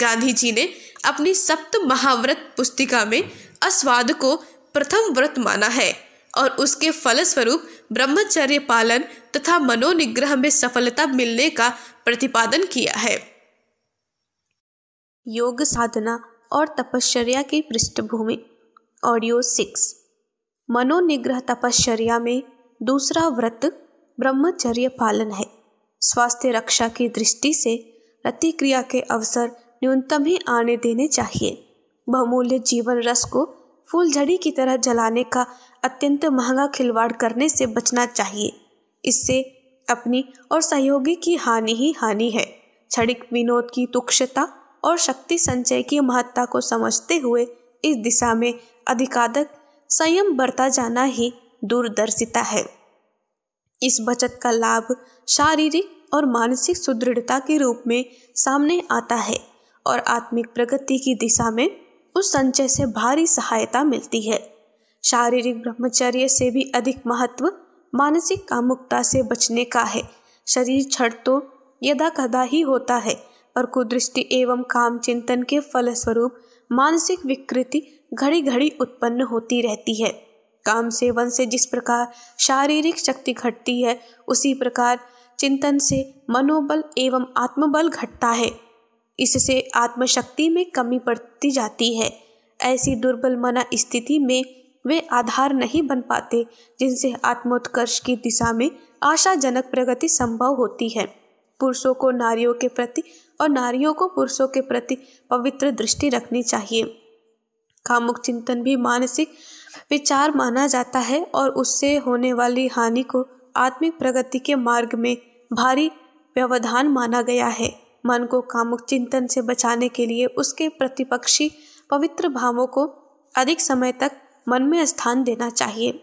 गांधी जी ने अपनी सप्त महाव्रत पुस्तिका में अस्वाद को प्रथम व्रत माना है और उसके फलस्वरूप ब्रह्मचर्य पालन तथा मनोनिग्रह में सफलता मिलने का प्रतिपादन किया है योग साधना और तपश्चर्या की पृष्ठभूमि ऑडियो सिक्स मनोनिग्रह तपश्चर्या में दूसरा व्रत ब्रह्मचर्य पालन है स्वास्थ्य रक्षा की दृष्टि से प्रतिक्रिया के अवसर न्यूनतम ही आने देने चाहिए बहुमूल्य जीवन रस को फूलझड़ी की तरह जलाने का अत्यंत महंगा खिलवाड़ करने से बचना चाहिए इससे अपनी और सहयोगी की हानि ही हानि है क्षणिक विनोद की तुक्षता और शक्ति संचय की महत्ता को समझते हुए इस दिशा में अधिकाधिक संयम बरता जाना ही दूरदर्शिता है इस बचत का लाभ शारीरिक और मानसिक सुदृढ़ता के रूप में सामने आता है और आत्मिक प्रगति की दिशा में उस संचय से भारी सहायता मिलती है शारीरिक ब्रह्मचर्य से भी अधिक महत्व मानसिक कामुकता से बचने का है शरीर क्षण तो यदा कदा ही होता है पर कुदृष्टि एवं काम चिंतन के फलस्वरूप मानसिक विकृति घड़ी घड़ी उत्पन्न होती रहती है काम सेवन से जिस प्रकार शारीरिक शक्ति घटती है उसी प्रकार चिंतन से मनोबल एवं आत्मबल घटता है इससे आत्मशक्ति में कमी पड़ती जाती है ऐसी दुर्बल मना स्थिति में वे आधार नहीं बन पाते जिनसे आत्मोत्कर्ष की दिशा में आशाजनक प्रगति संभव होती है पुरुषों को नारियों के प्रति और नारियों को पुरुषों के प्रति पवित्र दृष्टि रखनी चाहिए कामुक चिंतन भी मानसिक विचार माना जाता है और उससे होने वाली हानि को आत्मिक प्रगति के मार्ग में भारी व्यवधान माना गया है मन को कामुक चिंतन से बचाने के लिए उसके प्रतिपक्षी पवित्र भावों को अधिक समय तक मन में स्थान देना चाहिए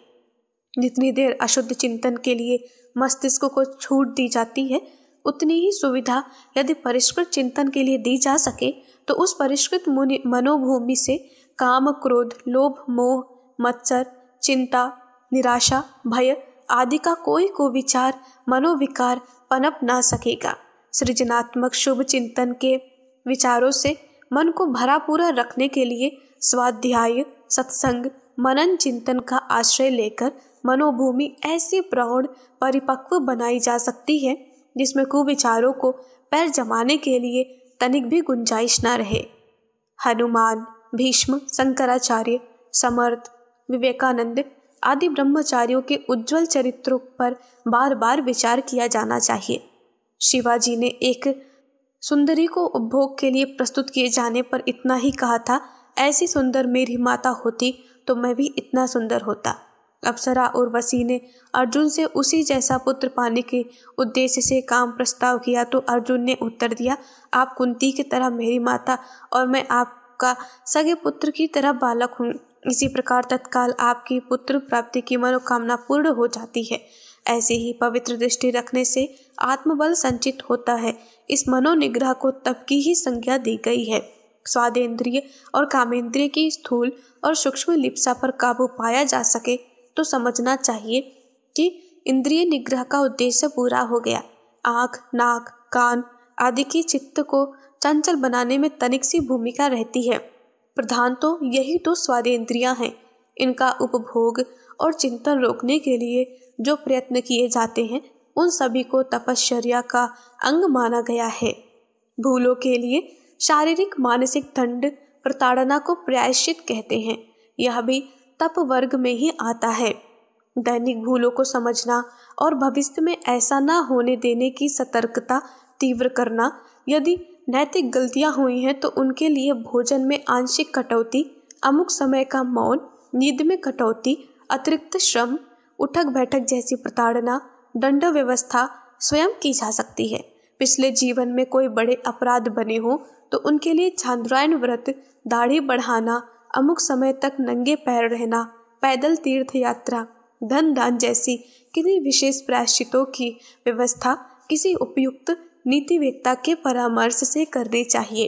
जितनी देर अशुद्ध चिंतन के लिए मस्तिष्क को छूट दी जाती है उतनी ही सुविधा यदि परिष्कृत चिंतन के लिए दी जा सके तो उस परिष्कृत मनोभूमि से काम क्रोध लोभ मोह मत्सर चिंता निराशा भय आदि का कोई को विचार मनोविकार पनप ना सकेगा सृजनात्मक शुभ चिंतन के विचारों से मन को भरा पूरा रखने के लिए स्वाध्याय सत्संग मनन चिंतन का आश्रय लेकर मनोभूमि ऐसी प्रौढ़ परिपक्व बनाई जा सकती है जिसमें कुविचारों को पैर जमाने के लिए तनिक भी गुंजाइश न रहे हनुमान भीष्म शंकराचार्य समर्थ विवेकानंद आदि ब्रह्मचारियों के उज्जवल चरित्रों पर बार बार विचार किया जाना चाहिए शिवाजी ने एक सुंदरी को उपभोग के लिए प्रस्तुत किए जाने पर इतना ही कहा था ऐसी सुंदर मेरी माता होती तो मैं भी इतना सुंदर होता अप्सरा वसी ने अर्जुन से उसी जैसा पुत्र पाने के उद्देश्य से काम प्रस्ताव किया तो अर्जुन ने उत्तर दिया आप कुंती की तरह मेरी माता और मैं आप आपका सगे पुत्र की तरह बालक हूँ इसी प्रकार तत्काल आपकी पुत्र प्राप्ति की मनोकामना पूर्ण हो जाती है ऐसे ही पवित्र दृष्टि रखने से आत्मबल संचित होता है इस मनोनिग्रह को तप की ही संज्ञा दी गई है स्वादेंद्रिय और कामेंद्रिय की स्थूल और सूक्ष्म लिप्सा पर काबू पाया जा सके तो समझना चाहिए कि इंद्रिय निग्रह का उद्देश्य पूरा हो गया आँख नाक कान आदि की चित्त को चंचल बनाने में तनिक सी भूमिका रहती है प्रधान तो यही दो तो स्वादेंद्रियां हैं इनका उपभोग और चिंतन रोकने के लिए जो प्रयत्न किए जाते हैं उन सभी को तपश्चर्या का अंग माना गया है भूलों के लिए शारीरिक मानसिक दंड प्रताड़ना को प्रायश्चित कहते हैं यह भी तप वर्ग में ही आता है दैनिक भूलों को समझना और भविष्य में ऐसा ना होने देने की सतर्कता तीव्र करना यदि नैतिक गलतियां हुई हैं तो उनके लिए भोजन में आंशिक कटौती अमुक समय का मौन नींद में कटौती अतिरिक्त श्रम उठक बैठक जैसी प्रताड़ना दंड व्यवस्था स्वयं की जा सकती है पिछले जीवन में कोई बड़े अपराध बने हों तो उनके लिए चांद्रायन व्रत दाढ़ी बढ़ाना अमुक समय तक नंगे पैर रहना पैदल तीर्थ यात्रा धन दान जैसी किसी विशेष प्रायश्चितों की व्यवस्था किसी उपयुक्त नीतिवेत्ता के परामर्श से करनी चाहिए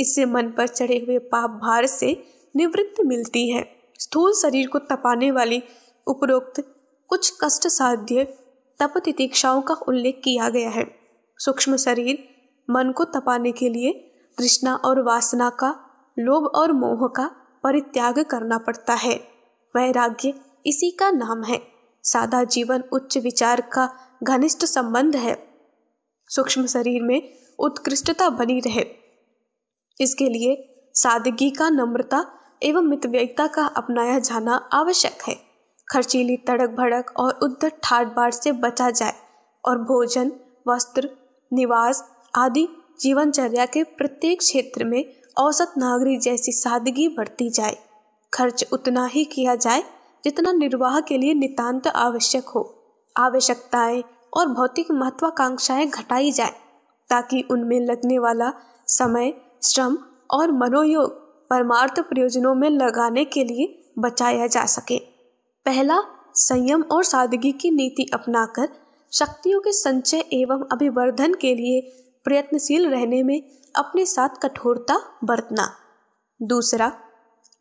इससे मन पर चढ़े हुए पाप भार से निवृत्ति मिलती है स्थूल शरीर को तपाने वाली उपरोक्त कुछ कष्ट साध्य तप तितीक्षाओं का उल्लेख किया गया है सूक्ष्म शरीर मन को तपाने के लिए तृष्णा और वासना का लोभ और मोह का परित्याग करना पड़ता है वैराग्य इसी का नाम है सादा जीवन उच्च विचार का घनिष्ठ संबंध है सूक्ष्म शरीर में उत्कृष्टता बनी रहे इसके लिए सादगी का नम्रता एवं मितव्ययता का अपनाया जाना आवश्यक है खर्चीली तड़क भड़क और उद्धत ठाट बाट से बचा जाए और भोजन वस्त्र निवास आदि जीवनचर्या के प्रत्येक क्षेत्र में औसत नागरिक जैसी सादगी बढ़ती जाए खर्च उतना ही किया जाए जितना निर्वाह के लिए नितांत आवश्यक हो आवश्यकताएं और भौतिक महत्वाकांक्षाएं घटाई जाए ताकि उनमें लगने वाला समय श्रम और मनोयोग परमार्थ प्रयोजनों में लगाने के लिए बचाया जा सके पहला संयम और सादगी की नीति अपनाकर शक्तियों के संचय एवं अभिवर्धन के लिए प्रयत्नशील रहने में अपने साथ कठोरता बरतना दूसरा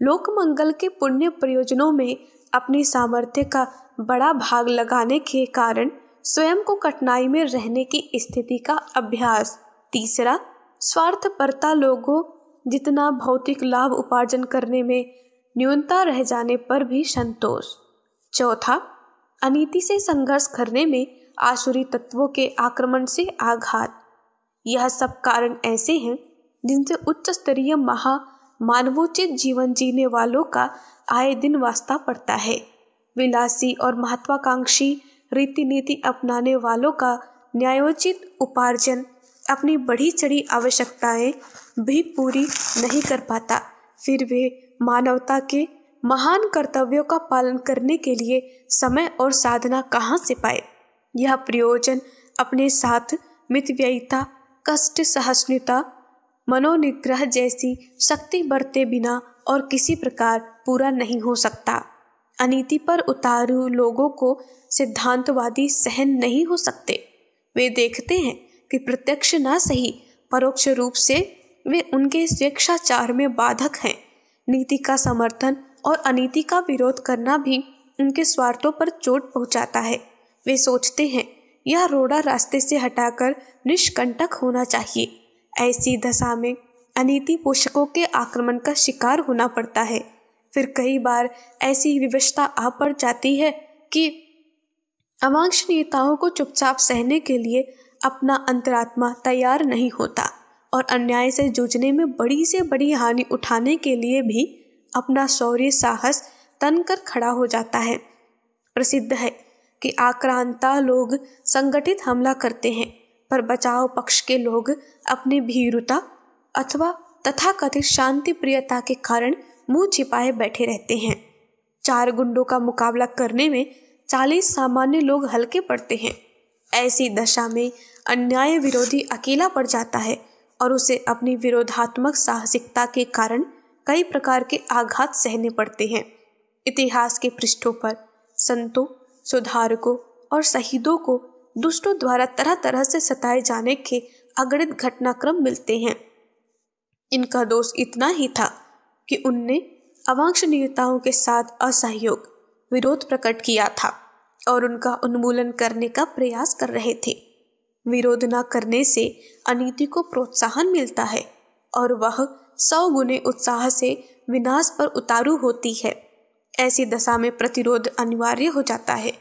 लोकमंगल के पुण्य प्रयोजनों में अपनी सामर्थ्य का बड़ा भाग लगाने के कारण स्वयं को कठिनाई में रहने की स्थिति का अभ्यास तीसरा स्वार्थपरता लोगों जितना भौतिक लाभ उपार्जन करने में न्यूनता रह जाने पर भी संतोष चौथा अनिति से संघर्ष करने में आसुरी तत्वों के आक्रमण से आघात यह सब कारण ऐसे हैं जिनसे उच्च स्तरीय महा मानवोचित जीवन जीने वालों का आए दिन वास्ता पड़ता है विलासी और महत्वाकांक्षी रीति नीति अपनाने वालों का न्यायोचित उपार्जन अपनी बढ़ी चढ़ी आवश्यकताएं भी पूरी नहीं कर पाता फिर वे मानवता के महान कर्तव्यों का पालन करने के लिए समय और साधना कहाँ से पाए यह प्रयोजन अपने साथ मितव्ययिता कष्ट सहिष्णुता मनोनिग्रह जैसी शक्ति बढ़ते बिना और किसी प्रकार पूरा नहीं हो सकता अनीति पर उतारू लोगों को सिद्धांतवादी सहन नहीं हो सकते वे देखते हैं कि प्रत्यक्ष ना सही परोक्ष रूप से वे उनके स्वेच्छाचार में बाधक हैं नीति का समर्थन और अनिति का विरोध करना भी उनके स्वार्थों पर चोट पहुंचाता है वे सोचते हैं यह रोड़ा रास्ते से हटाकर निष्कंटक होना चाहिए ऐसी दशा में अनिति पोषकों के आक्रमण का शिकार होना पड़ता है फिर कई बार ऐसी विवशता आ पड़ जाती है कि अवांक्ष नेताओं को चुपचाप सहने के लिए अपना अंतरात्मा तैयार नहीं होता और अन्याय से जूझने में बड़ी से बड़ी हानि उठाने के लिए भी अपना शौर्य साहस तन कर खड़ा हो जाता है प्रसिद्ध है कि आक्रांता लोग संगठित हमला करते हैं पर बचाव पक्ष के लोग अपनी भीरुता अथवा तथाकथित शांति प्रियता के कारण मुंह छिपाए बैठे रहते हैं चार गुंडों का मुकाबला करने में चालीस सामान्य लोग हल्के पड़ते हैं ऐसी दशा में अन्याय विरोधी अकेला पड़ जाता है और उसे अपनी विरोधात्मक साहसिकता के कारण कई प्रकार के आघात सहने पड़ते हैं इतिहास के पृष्ठों पर संतों सुधारकों और शहीदों को दुष्टों द्वारा तरह तरह से सताए जाने के अगणित घटनाक्रम मिलते हैं इनका दोष इतना ही था कि उनने अवांक्ष नेताओं के साथ असहयोग विरोध प्रकट किया था और उनका उन्मूलन करने का प्रयास कर रहे थे विरोध न करने से अनिति को प्रोत्साहन मिलता है और वह सौ गुने उत्साह से विनाश पर उतारू होती है ऐसी दशा में प्रतिरोध अनिवार्य हो जाता है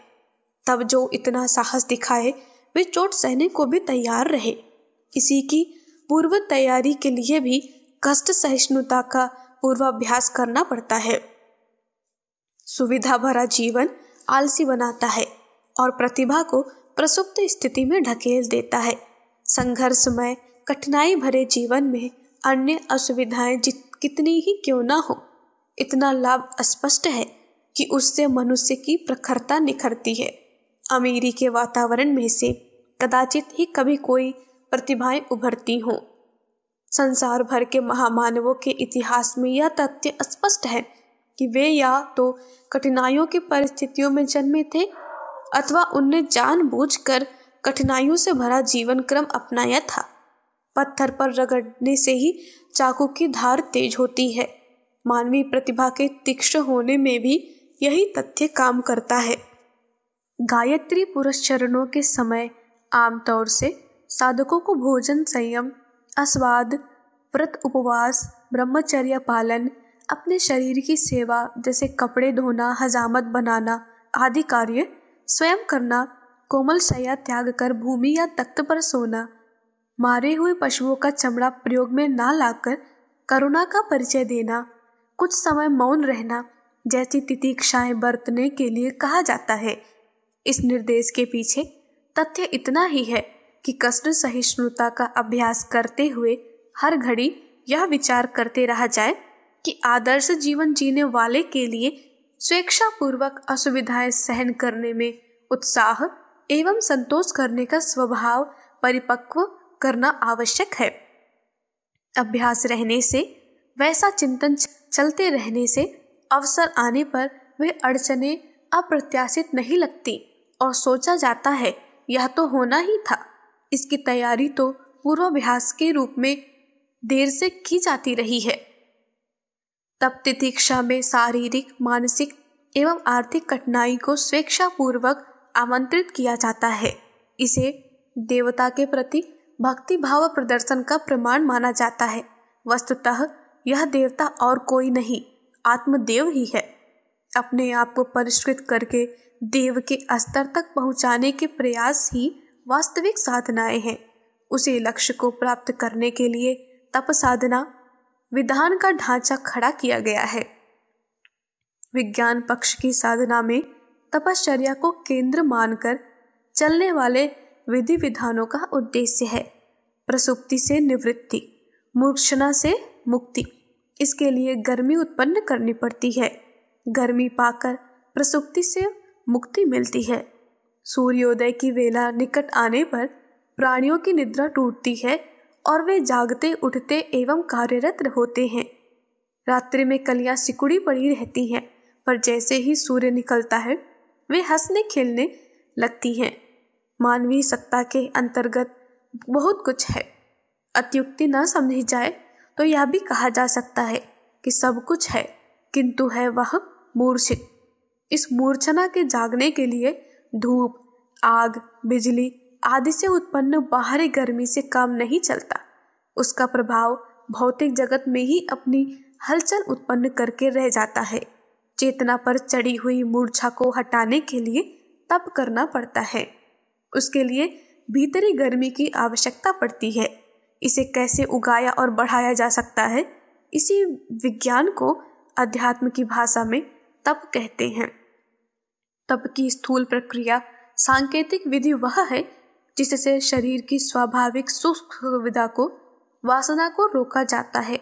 तब जो इतना साहस दिखाए वे चोट सहने को भी तैयार रहे इसी की पूर्व तैयारी के लिए भी कष्ट सहिष्णुता का पूर्वाभ्यास करना पड़ता है सुविधा भरा जीवन आलसी बनाता है और प्रतिभा को प्रसुप्त स्थिति में ढकेल देता है संघर्षमय कठिनाई भरे जीवन में अन्य असुविधाएं कितनी ही क्यों ना हो इतना लाभ स्पष्ट है कि उससे मनुष्य की प्रखरता निखरती है अमीरी के वातावरण में से कदाचित ही कभी कोई प्रतिभाएं उभरती हों संसार भर के महामानवों के इतिहास में यह तथ्य स्पष्ट है कि वे या तो कठिनाइयों की परिस्थितियों में जन्मे थे अथवा उनने जानबूझकर कठिनाइयों से भरा जीवन क्रम अपनाया था पत्थर पर रगड़ने से ही चाकू की धार तेज होती है मानवीय प्रतिभा के तीक्ष्ण होने में भी यही तथ्य काम करता है गायत्री पुरुष चरणों के समय आमतौर से साधकों को भोजन संयम अस्वाद व्रत उपवास ब्रह्मचर्य पालन अपने शरीर की सेवा जैसे कपड़े धोना हजामत बनाना आदि कार्य स्वयं करना कोमल शया त्याग कर भूमि या तख्त पर सोना मारे हुए पशुओं का चमड़ा प्रयोग में ना लाकर करुणा का परिचय देना कुछ समय मौन रहना जैसी तितीक्षाएं बरतने के लिए कहा जाता है इस निर्देश के पीछे तथ्य इतना ही है कि कष्ट सहिष्णुता का अभ्यास करते हुए हर घड़ी यह विचार करते रह जाए कि आदर्श जीवन जीने वाले के लिए स्वेच्छापूर्वक असुविधाएं सहन करने में उत्साह एवं संतोष करने का स्वभाव परिपक्व करना आवश्यक है अभ्यास रहने से वैसा चिंतन चलते रहने से अवसर आने पर वे अड़चने अप्रत्याशित नहीं लगती और सोचा जाता है यह तो होना ही था इसकी तैयारी तो पूर्वाभ्यास के रूप में देर से की जाती रही है तब तितीक्षा में शारीरिक मानसिक एवं आर्थिक कठिनाई को स्वेच्छापूर्वक आमंत्रित किया जाता है इसे देवता के प्रति भक्ति भाव प्रदर्शन का प्रमाण माना जाता है वस्तुतः यह देवता और कोई नहीं आत्मदेव ही है अपने आप को परिष्कृत करके देव के स्तर तक पहुंचाने के प्रयास ही वास्तविक साधनाएं हैं उसी लक्ष्य को प्राप्त करने के लिए तप साधना विधान का ढांचा खड़ा किया गया है विज्ञान पक्ष की साधना में तपश्चर्या को केंद्र मानकर चलने वाले विधि विधानों का उद्देश्य है प्रसुप्ति से निवृत्ति मूर्छना से मुक्ति इसके लिए गर्मी उत्पन्न करनी पड़ती है गर्मी पाकर प्रसुप्ति से मुक्ति मिलती है सूर्योदय की वेला निकट आने पर प्राणियों की निद्रा टूटती है और वे जागते उठते एवं कार्यरत होते हैं रात्रि में कलियां सिकुड़ी पड़ी रहती हैं पर जैसे ही सूर्य निकलता है वे हंसने खेलने लगती हैं मानवीय सत्ता के अंतर्गत बहुत कुछ है अत्युक्ति न समझी जाए तो यह भी कहा जा सकता है कि सब कुछ है किंतु है वह मूर्छित इस मूर्छना के जागने के लिए धूप आग बिजली आदि से उत्पन्न बाहरी गर्मी से काम नहीं चलता उसका प्रभाव भौतिक जगत में ही अपनी हलचल उत्पन्न करके रह जाता है चेतना पर चढ़ी हुई मूर्छा को हटाने के लिए तप करना पड़ता है उसके लिए भीतरी गर्मी की आवश्यकता पड़ती है इसे कैसे उगाया और बढ़ाया जा सकता है इसी विज्ञान को अध्यात्म की भाषा में तप कहते हैं तप की स्थूल प्रक्रिया सांकेतिक विधि वह है जिससे शरीर की स्वाभाविक सुख सुविधा को वासना को रोका जाता है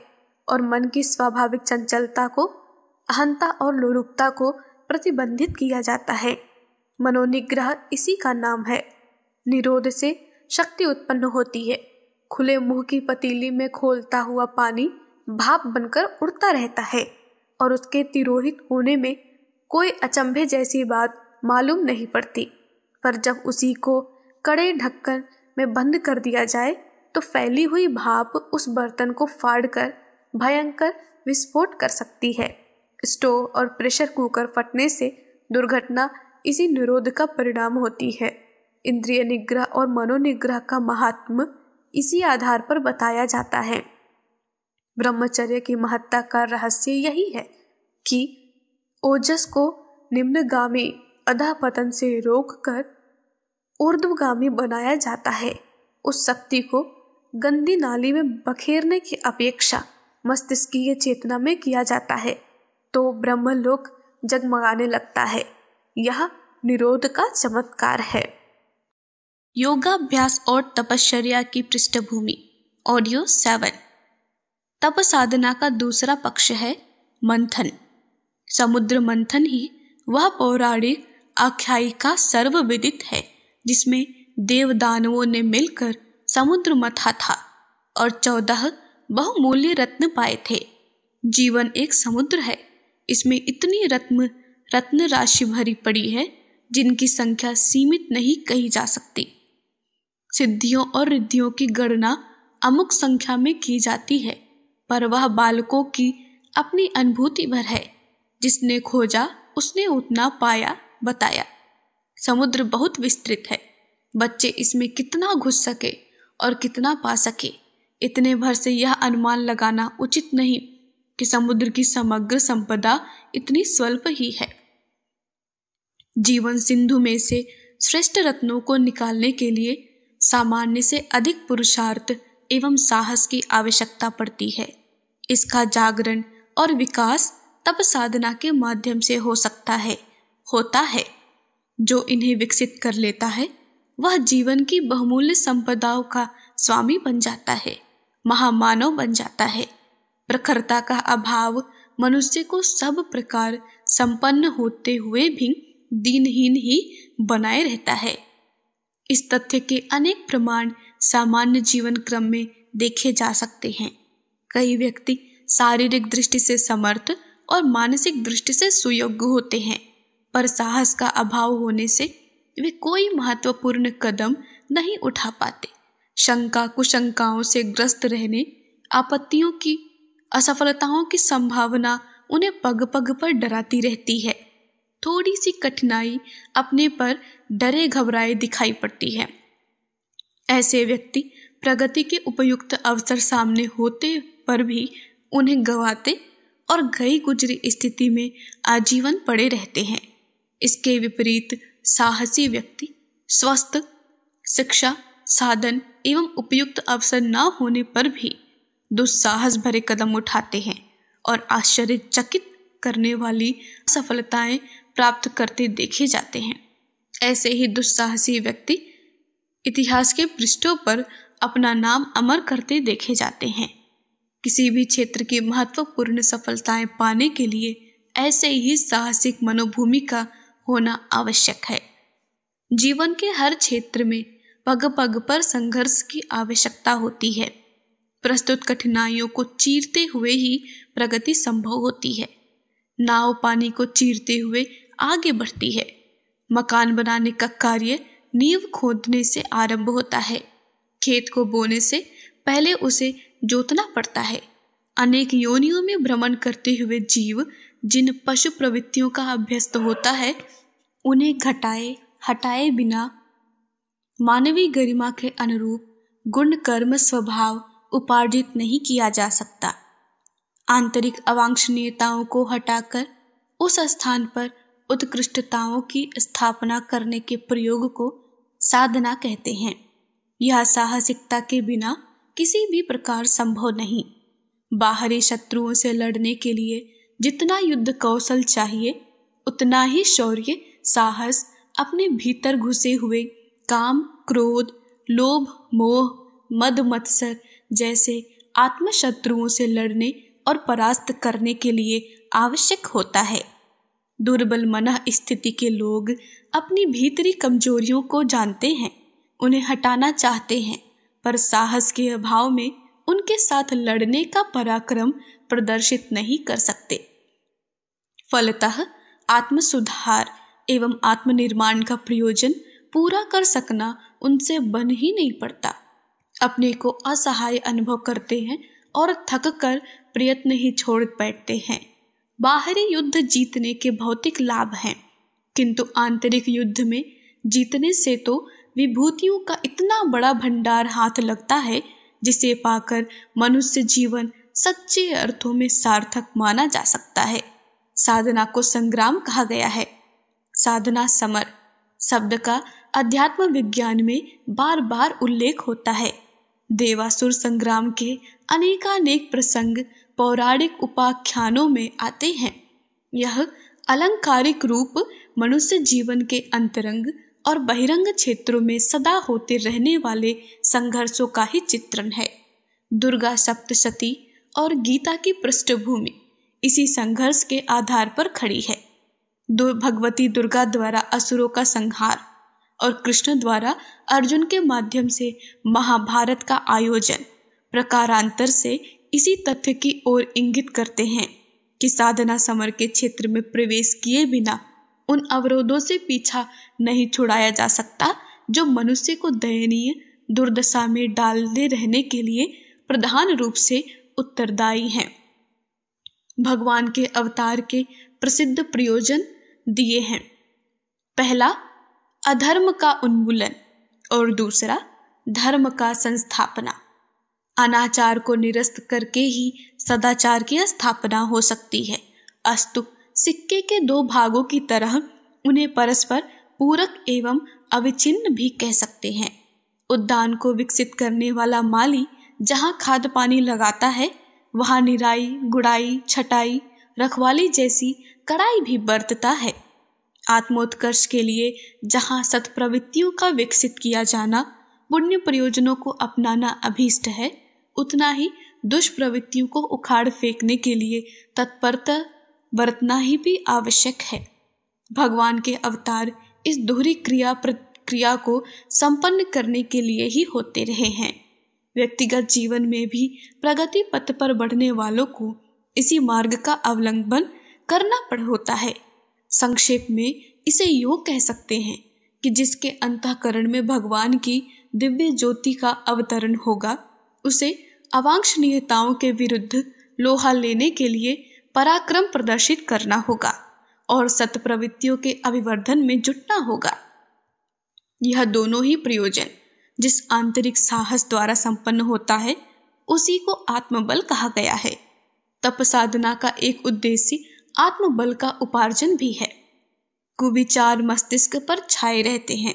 और मन की स्वाभाविक चंचलता को अहंता और लोलुपता को प्रतिबंधित किया जाता है मनोनिग्रह इसी का नाम है निरोध से शक्ति उत्पन्न होती है खुले मुंह की पतीली में खोलता हुआ पानी भाप बनकर उड़ता रहता है और उसके तिरोहित होने में कोई अचंभे जैसी बात मालूम नहीं पड़ती पर जब उसी को कड़े ढक्कन में बंद कर दिया जाए तो फैली हुई भाप उस बर्तन को फाड़कर भयंकर विस्फोट कर सकती है स्टोव और प्रेशर कुकर फटने से दुर्घटना इसी निरोध का परिणाम होती है इंद्रिय निग्रह और मनोनिग्रह का महात्म इसी आधार पर बताया जाता है ब्रह्मचर्य की महत्ता का रहस्य यही है कि ओजस को निम्नगामी अधापतन से रोककर ऊर्ध्वगामी बनाया जाता है उस शक्ति को गंदी नाली में बखेरने की अपेक्षा मस्तिष्कीय चेतना में किया जाता है तो ब्रह्मलोक जगमगाने लगता है यह निरोध का चमत्कार है योगाभ्यास और तपश्चर्या की पृष्ठभूमि ऑडियो सेवन तप साधना का दूसरा पक्ष है मंथन समुद्र मंथन ही वह पौराणिक आख्यायिका सर्वविदित है जिसमें देवदानवों ने मिलकर समुद्र मथा था और चौदह बहुमूल्य रत्न पाए थे जीवन एक समुद्र है इसमें इतनी रत्न रत्न राशि भरी पड़ी है जिनकी संख्या सीमित नहीं कही जा सकती सिद्धियों और रिद्धियों की गणना अमुक संख्या में की जाती है पर वह बालकों की अपनी अनुभूति भर है जिसने खोजा उसने उतना पाया बताया समुद्र बहुत विस्तृत है बच्चे इसमें कितना घुस सके और कितना पा सके इतने भर से यह अनुमान लगाना उचित नहीं कि समुद्र की समग्र संपदा इतनी स्वल्प ही है जीवन सिंधु में से श्रेष्ठ रत्नों को निकालने के लिए सामान्य से अधिक पुरुषार्थ एवं साहस की आवश्यकता पड़ती है इसका जागरण और विकास तप साधना के माध्यम से हो सकता है होता है जो इन्हें विकसित कर लेता है वह जीवन की बहुमूल्य संपदाओं का स्वामी बन जाता है महामानव बन जाता है प्रखरता का अभाव मनुष्य को सब प्रकार संपन्न होते हुए भी दीनहीन ही बनाए रहता है इस तथ्य के अनेक प्रमाण सामान्य जीवन क्रम में देखे जा सकते हैं कई व्यक्ति शारीरिक दृष्टि से समर्थ और मानसिक दृष्टि से सुयोग्य होते हैं पर साहस का अभाव होने से वे कोई महत्वपूर्ण कदम नहीं उठा पाते शंका कुशंकाओं से ग्रस्त रहने आपत्तियों की असफलताओं की संभावना उन्हें पग पग पर डराती रहती है थोड़ी सी कठिनाई अपने पर डरे घबराए दिखाई पड़ती है ऐसे व्यक्ति प्रगति के उपयुक्त अवसर सामने होते पर भी उन्हें गवाते और गई गुजरी स्थिति में आजीवन पड़े रहते हैं इसके विपरीत साहसी व्यक्ति स्वस्थ शिक्षा साधन एवं उपयुक्त अवसर न होने पर भी दुस्साहस भरे कदम उठाते हैं और आश्चर्यचकित करने वाली सफलताएं प्राप्त करते देखे जाते हैं ऐसे ही दुस्साहसी व्यक्ति इतिहास के पृष्ठों पर अपना नाम अमर करते देखे जाते हैं किसी भी क्षेत्र की महत्वपूर्ण सफलताएं पाने के लिए ऐसे ही साहसिक मनोभूमि का होना आवश्यक है जीवन के हर क्षेत्र में पग पग पर संघर्ष की आवश्यकता होती है प्रस्तुत कठिनाइयों को चीरते हुए ही प्रगति संभव होती है नाव पानी को चीरते हुए आगे बढ़ती है मकान बनाने का कार्य नींव खोदने से आरंभ होता है खेत को बोने से पहले उसे जोतना पड़ता है अनेक योनियों में भ्रमण करते हुए जीव जिन पशु प्रवृत्तियों का अभ्यस्त होता है उन्हें घटाए हटाए बिना मानवीय गरिमा के अनुरूप गुण कर्म स्वभाव उपार्जित नहीं किया जा सकता आंतरिक अवांछनीयताओं को हटाकर उस स्थान पर उत्कृष्टताओं की स्थापना करने के प्रयोग को साधना कहते हैं यह साहसिकता के बिना किसी भी प्रकार संभव नहीं बाहरी शत्रुओं से लड़ने के लिए जितना युद्ध कौशल चाहिए उतना ही शौर्य साहस अपने भीतर घुसे हुए काम क्रोध लोभ मोह मद मत्सर जैसे आत्म शत्रुओं से लड़ने और परास्त करने के लिए आवश्यक होता है दुर्बल मन स्थिति के लोग अपनी भीतरी कमजोरियों को जानते हैं उन्हें हटाना चाहते हैं पर साहस के अभाव में उनके साथ लड़ने का पराक्रम प्रदर्शित नहीं कर सकते फलतः आत्म सुधार एवं आत्मनिर्माण का प्रयोजन पूरा कर सकना उनसे बन ही नहीं पड़ता अपने को असहाय अनुभव करते हैं और थक कर प्रयत्न ही छोड़ बैठते हैं बाहरी युद्ध जीतने के भौतिक लाभ हैं किंतु आंतरिक युद्ध में जीतने से तो विभूतियों का इतना बड़ा भंडार हाथ लगता है जिसे पाकर मनुष्य जीवन सच्चे अर्थों में सार्थक माना जा सकता है साधना को संग्राम कहा गया है साधना समर शब्द का अध्यात्म विज्ञान में बार बार उल्लेख होता है देवासुर संग्राम के अनेकानेक प्रसंग पौराणिक उपाख्यानों में आते हैं यह अलंकारिक रूप मनुष्य जीवन के अंतरंग और बहिरंग क्षेत्रों में सदा होते रहने वाले संघर्षों का ही चित्रण है दुर्गा सप्तशती और गीता की पृष्ठभूमि इसी संघर्ष के आधार पर खड़ी है दो भगवती दुर्गा द्वारा असुरों का संहार और कृष्ण द्वारा अर्जुन के माध्यम से महाभारत का आयोजन प्रकारांतर से इसी तथ्य की ओर इंगित करते हैं कि साधना समर के क्षेत्र में प्रवेश किए बिना उन अवरोधों से पीछा नहीं छुड़ाया जा सकता जो मनुष्य को दयनीय दुर्दशा में डालने रहने के लिए प्रधान रूप से उत्तरदायी हैं भगवान के अवतार के प्रसिद्ध प्रयोजन दिए हैं पहला अधर्म का उन्मूलन और दूसरा धर्म का संस्थापना अनाचार को निरस्त करके ही सदाचार की स्थापना हो सकती है अस्तु सिक्के के दो भागों की तरह उन्हें परस्पर पूरक एवं अविचिन्न भी कह सकते हैं उद्यान को विकसित करने वाला माली जहाँ खाद पानी लगाता है वहाँ निराई गुड़ाई छटाई रखवाली जैसी कड़ाई भी बरतता है आत्मोत्कर्ष के लिए जहाँ सत्प्रवृत्तियों का विकसित किया जाना पुण्य प्रयोजनों को अपनाना अभीष्ट है उतना ही दुष्प्रवृत्तियों को उखाड़ फेंकने के लिए तत्परता बरतना ही भी आवश्यक है भगवान के अवतार इस दोहरी क्रिया प्रक्रिया को संपन्न करने के लिए ही होते रहे हैं व्यक्तिगत जीवन में भी प्रगति पथ पर बढ़ने वालों को इसी मार्ग का अवलंबन करना पड़ होता है संक्षेप में इसे योग कह सकते हैं कि जिसके अंतकरण में भगवान की दिव्य ज्योति का अवतरण होगा उसे अवांछनीयताओं के विरुद्ध लोहा लेने के लिए पराक्रम प्रदर्शित करना होगा और सत प्रवृत्तियों के अभिवर्धन में जुटना होगा यह दोनों ही प्रयोजन जिस आंतरिक साहस द्वारा संपन्न होता है उसी को आत्मबल कहा गया है तप साधना का एक उद्देश्य आत्मबल का उपार्जन भी है कुविचार मस्तिष्क पर छाए रहते हैं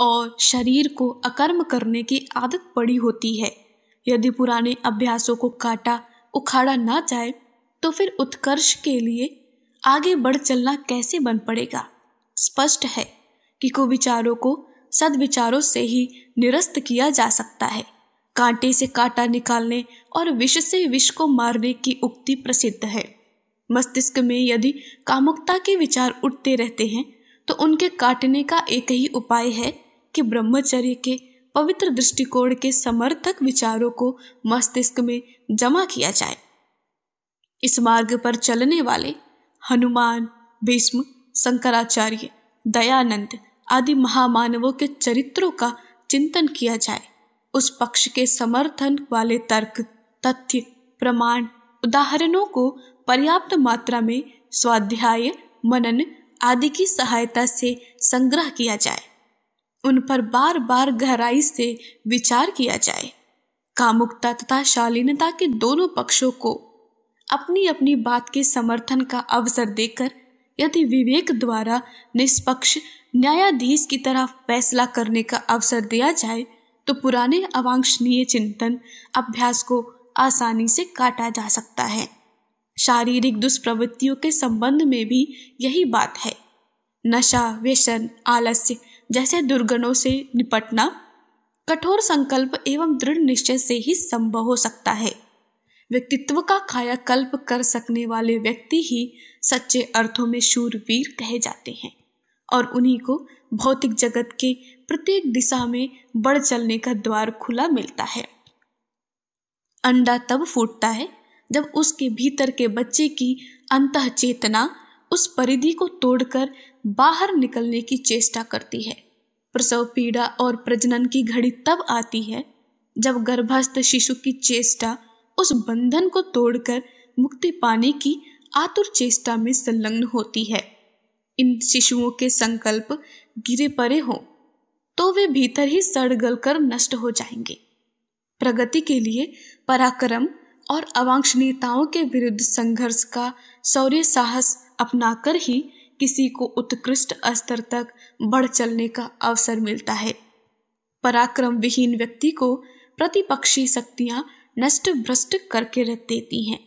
और शरीर को अकर्म करने की आदत पड़ी होती है यदि पुराने अभ्यासों को काटा उखाड़ा ना जाए तो फिर उत्कर्ष के लिए आगे बढ़ चलना कैसे बन पड़ेगा स्पष्ट है कि कुविचारों को सदविचारों से ही निरस्त किया जा सकता है कांटे से कांटा निकालने और विष से विष को मारने की उक्ति प्रसिद्ध है मस्तिष्क में यदि कामुकता के विचार उठते रहते हैं तो उनके काटने का एक ही उपाय है कि ब्रह्मचर्य के पवित्र दृष्टिकोण के समर्थक विचारों को मस्तिष्क में जमा किया जाए इस मार्ग पर चलने वाले हनुमान भीष्म शंकराचार्य दयानंद आदि महामानवों के चरित्रों का चिंतन किया जाए उस पक्ष के समर्थन वाले तर्क तथ्य प्रमाण उदाहरणों को पर्याप्त मात्रा में स्वाध्याय मनन आदि की सहायता से संग्रह किया जाए उन पर बार बार गहराई से विचार किया जाए कामुकता तथा शालीनता के दोनों पक्षों को अपनी अपनी बात के समर्थन का अवसर देकर यदि विवेक द्वारा निष्पक्ष न्यायाधीश की तरह फैसला करने का अवसर दिया जाए तो पुराने अवांछनीय चिंतन अभ्यास को आसानी से काटा जा सकता है शारीरिक दुष्प्रवृत्तियों के संबंध में भी यही बात है नशा व्यसन आलस्य जैसे दुर्गुणों से निपटना कठोर संकल्प एवं दृढ़ निश्चय से ही संभव हो सकता है व्यक्तित्व का कल्प कर सकने वाले व्यक्ति ही सच्चे अर्थों में शूरवीर कहे जाते हैं और उन्हीं को भौतिक जगत के प्रत्येक दिशा में बढ़ चलने का द्वार खुला मिलता है अंडा तब फूटता है जब उसके भीतर के बच्चे की अंत चेतना उस परिधि को तोड़कर बाहर निकलने की चेष्टा करती है प्रसव पीड़ा और प्रजनन की घड़ी तब आती है जब गर्भस्थ शिशु की चेष्टा उस बंधन को तोड़कर मुक्ति पाने की आतुर चेष्टा में संलग्न होती है इन शिशुओं के संकल्प गिरे परे हो तो वे भीतर ही सड़ गल कर नष्ट हो जाएंगे प्रगति के लिए पराक्रम और अवांछनीयताओं के विरुद्ध संघर्ष का शौर्य साहस अपनाकर ही किसी को उत्कृष्ट स्तर तक बढ़ चलने का अवसर मिलता है पराक्रम विहीन व्यक्ति को प्रतिपक्षी शक्तियां नष्ट भ्रष्ट करके रख देती हैं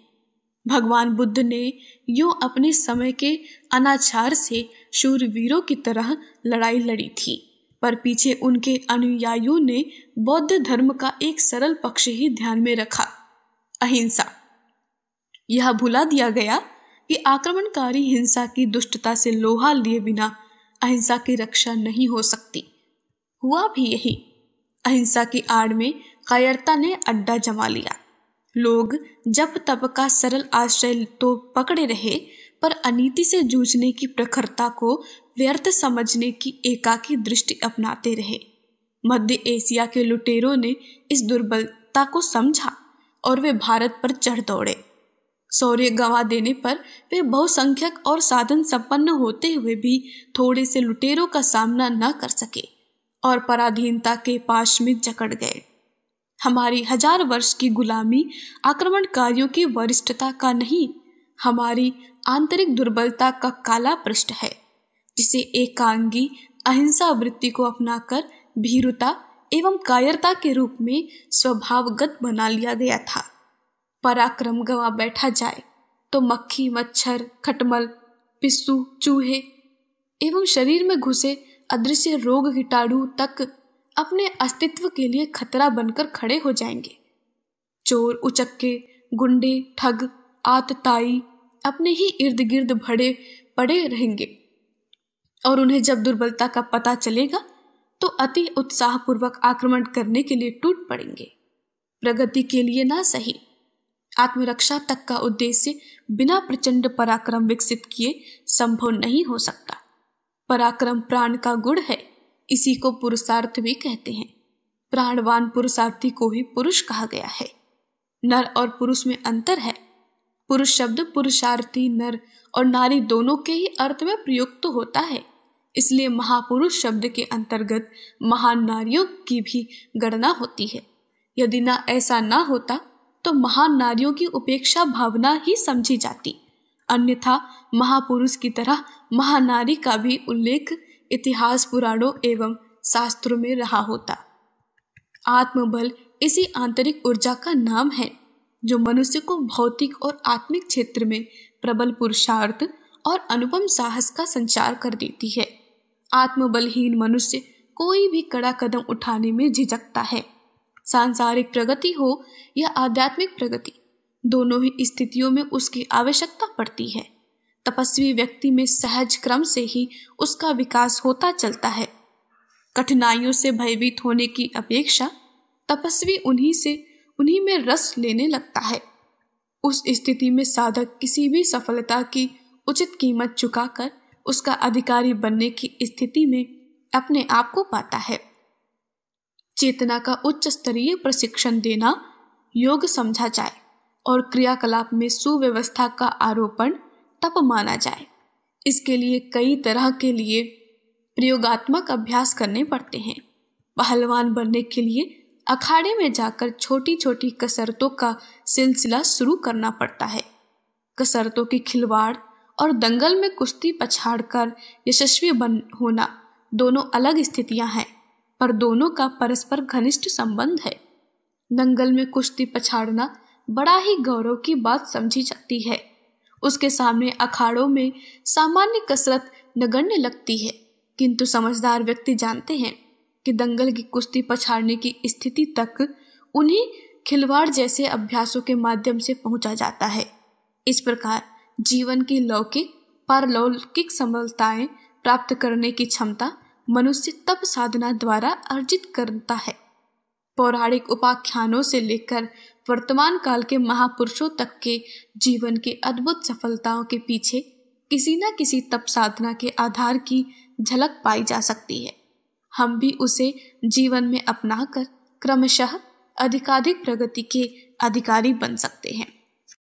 भगवान बुद्ध ने यूं अपने समय के अनाचार से शूरवीरों की तरह लड़ाई लड़ी थी पर पीछे उनके अनुयायियों ने बौद्ध धर्म का एक सरल पक्ष ही ध्यान में रखा अहिंसा यह भुला दिया गया कि आक्रमणकारी हिंसा की दुष्टता से लोहा लिए बिना अहिंसा की रक्षा नहीं हो सकती हुआ भी यही अहिंसा की आड़ में कायरता ने अड्डा जमा लिया लोग जब तब का सरल आश्रय तो पकड़े रहे पर अनीति से जूझने की प्रखरता को व्यर्थ समझने की एकाकी दृष्टि अपनाते रहे मध्य एशिया के लुटेरों ने इस दुर्बलता को समझा और वे भारत पर चढ़ दौड़े शौर्य गवा देने पर वे बहुसंख्यक और साधन संपन्न होते हुए भी थोड़े से लुटेरों का सामना न कर सके और पराधीनता के पाश में जकड़ गए हमारी हजार वर्ष की गुलामी आक्रमणकारियों की वरिष्ठता का नहीं हमारी आंतरिक दुर्बलता का काला पृष्ठ है जिसे एकांगी अहिंसा वृत्ति को अपनाकर भीरुता एवं कायरता के रूप में स्वभावगत बना लिया गया था पराक्रम गवा बैठा जाए तो मक्खी मच्छर खटमल पिस्सू चूहे एवं शरीर में घुसे अदृश्य रोग कीटाणु तक अपने अस्तित्व के लिए खतरा बनकर खड़े हो जाएंगे चोर उचक्के गुंडे ठग आतताई अपने ही इर्द गिर्द भड़े पड़े रहेंगे और उन्हें जब दुर्बलता का पता चलेगा तो अति उत्साहपूर्वक आक्रमण करने के लिए टूट पड़ेंगे प्रगति के लिए ना सही आत्मरक्षा तक का उद्देश्य बिना प्रचंड पराक्रम विकसित किए संभव नहीं हो सकता पराक्रम प्राण का गुण है इसी को पुरुषार्थ भी कहते हैं प्राणवान पुरुषार्थी को ही पुरुष कहा गया है नर और पुरुष में अंतर है पुरुष शब्द पुरुषार्थी नर और नारी दोनों के ही अर्थ में प्रयुक्त होता है इसलिए महापुरुष शब्द के अंतर्गत महान नारियों की भी गणना होती है यदि ना ऐसा ना होता तो महान नारियों की उपेक्षा भावना ही समझी जाती अन्यथा महापुरुष की तरह महानारी का भी उल्लेख इतिहास पुराणों एवं शास्त्रों में रहा होता आत्मबल इसी आंतरिक ऊर्जा का नाम है जो मनुष्य को भौतिक और आत्मिक क्षेत्र में प्रबल पुरुषार्थ और अनुपम साहस का संचार कर देती है आत्मबलहीन मनुष्य कोई भी कड़ा कदम उठाने में झिझकता है सांसारिक प्रगति हो या आध्यात्मिक प्रगति दोनों ही स्थितियों में उसकी आवश्यकता पड़ती है तपस्वी व्यक्ति में सहज क्रम से ही उसका विकास होता चलता है कठिनाइयों से भयभीत होने की अपेक्षा तपस्वी उन्हीं से उन्हीं में रस लेने लगता है उस स्थिति में साधक किसी भी सफलता की उचित कीमत चुकाकर उसका अधिकारी बनने की स्थिति में अपने आप को पाता है चेतना का उच्च स्तरीय प्रशिक्षण देना योग समझा जाए और क्रियाकलाप में सुव्यवस्था का आरोपण तप माना जाए इसके लिए कई तरह के लिए प्रयोगात्मक अभ्यास करने पड़ते हैं पहलवान बनने के लिए अखाड़े में जाकर छोटी छोटी कसरतों का सिलसिला शुरू करना पड़ता है कसरतों की खिलवाड़ और दंगल में कुश्ती पछाड़कर यशस्वी बन होना दोनों अलग स्थितियां हैं पर दोनों का परस्पर घनिष्ठ संबंध है दंगल में कुश्ती पछाड़ना बड़ा ही गौरव की बात समझी जाती है उसके सामने अखाड़ों में सामान्य कसरत नगण्य लगती है किंतु समझदार व्यक्ति जानते हैं कि दंगल की कुश्ती पछाड़ने की स्थिति तक उन्हें खिलवाड़ जैसे अभ्यासों के माध्यम से पहुंचा जाता है इस प्रकार जीवन की लौकिक पारलौकिक समलताएं प्राप्त करने की क्षमता मनुष्य तप साधना द्वारा अर्जित करता है पौराणिक उपाख्यानों से लेकर वर्तमान काल के महापुरुषों तक के जीवन के अद्भुत सफलताओं के पीछे किसी न किसी तप साधना के आधार की झलक पाई जा सकती है हम भी उसे जीवन में अपनाकर क्रमशः अधिकाधिक प्रगति के अधिकारी बन सकते हैं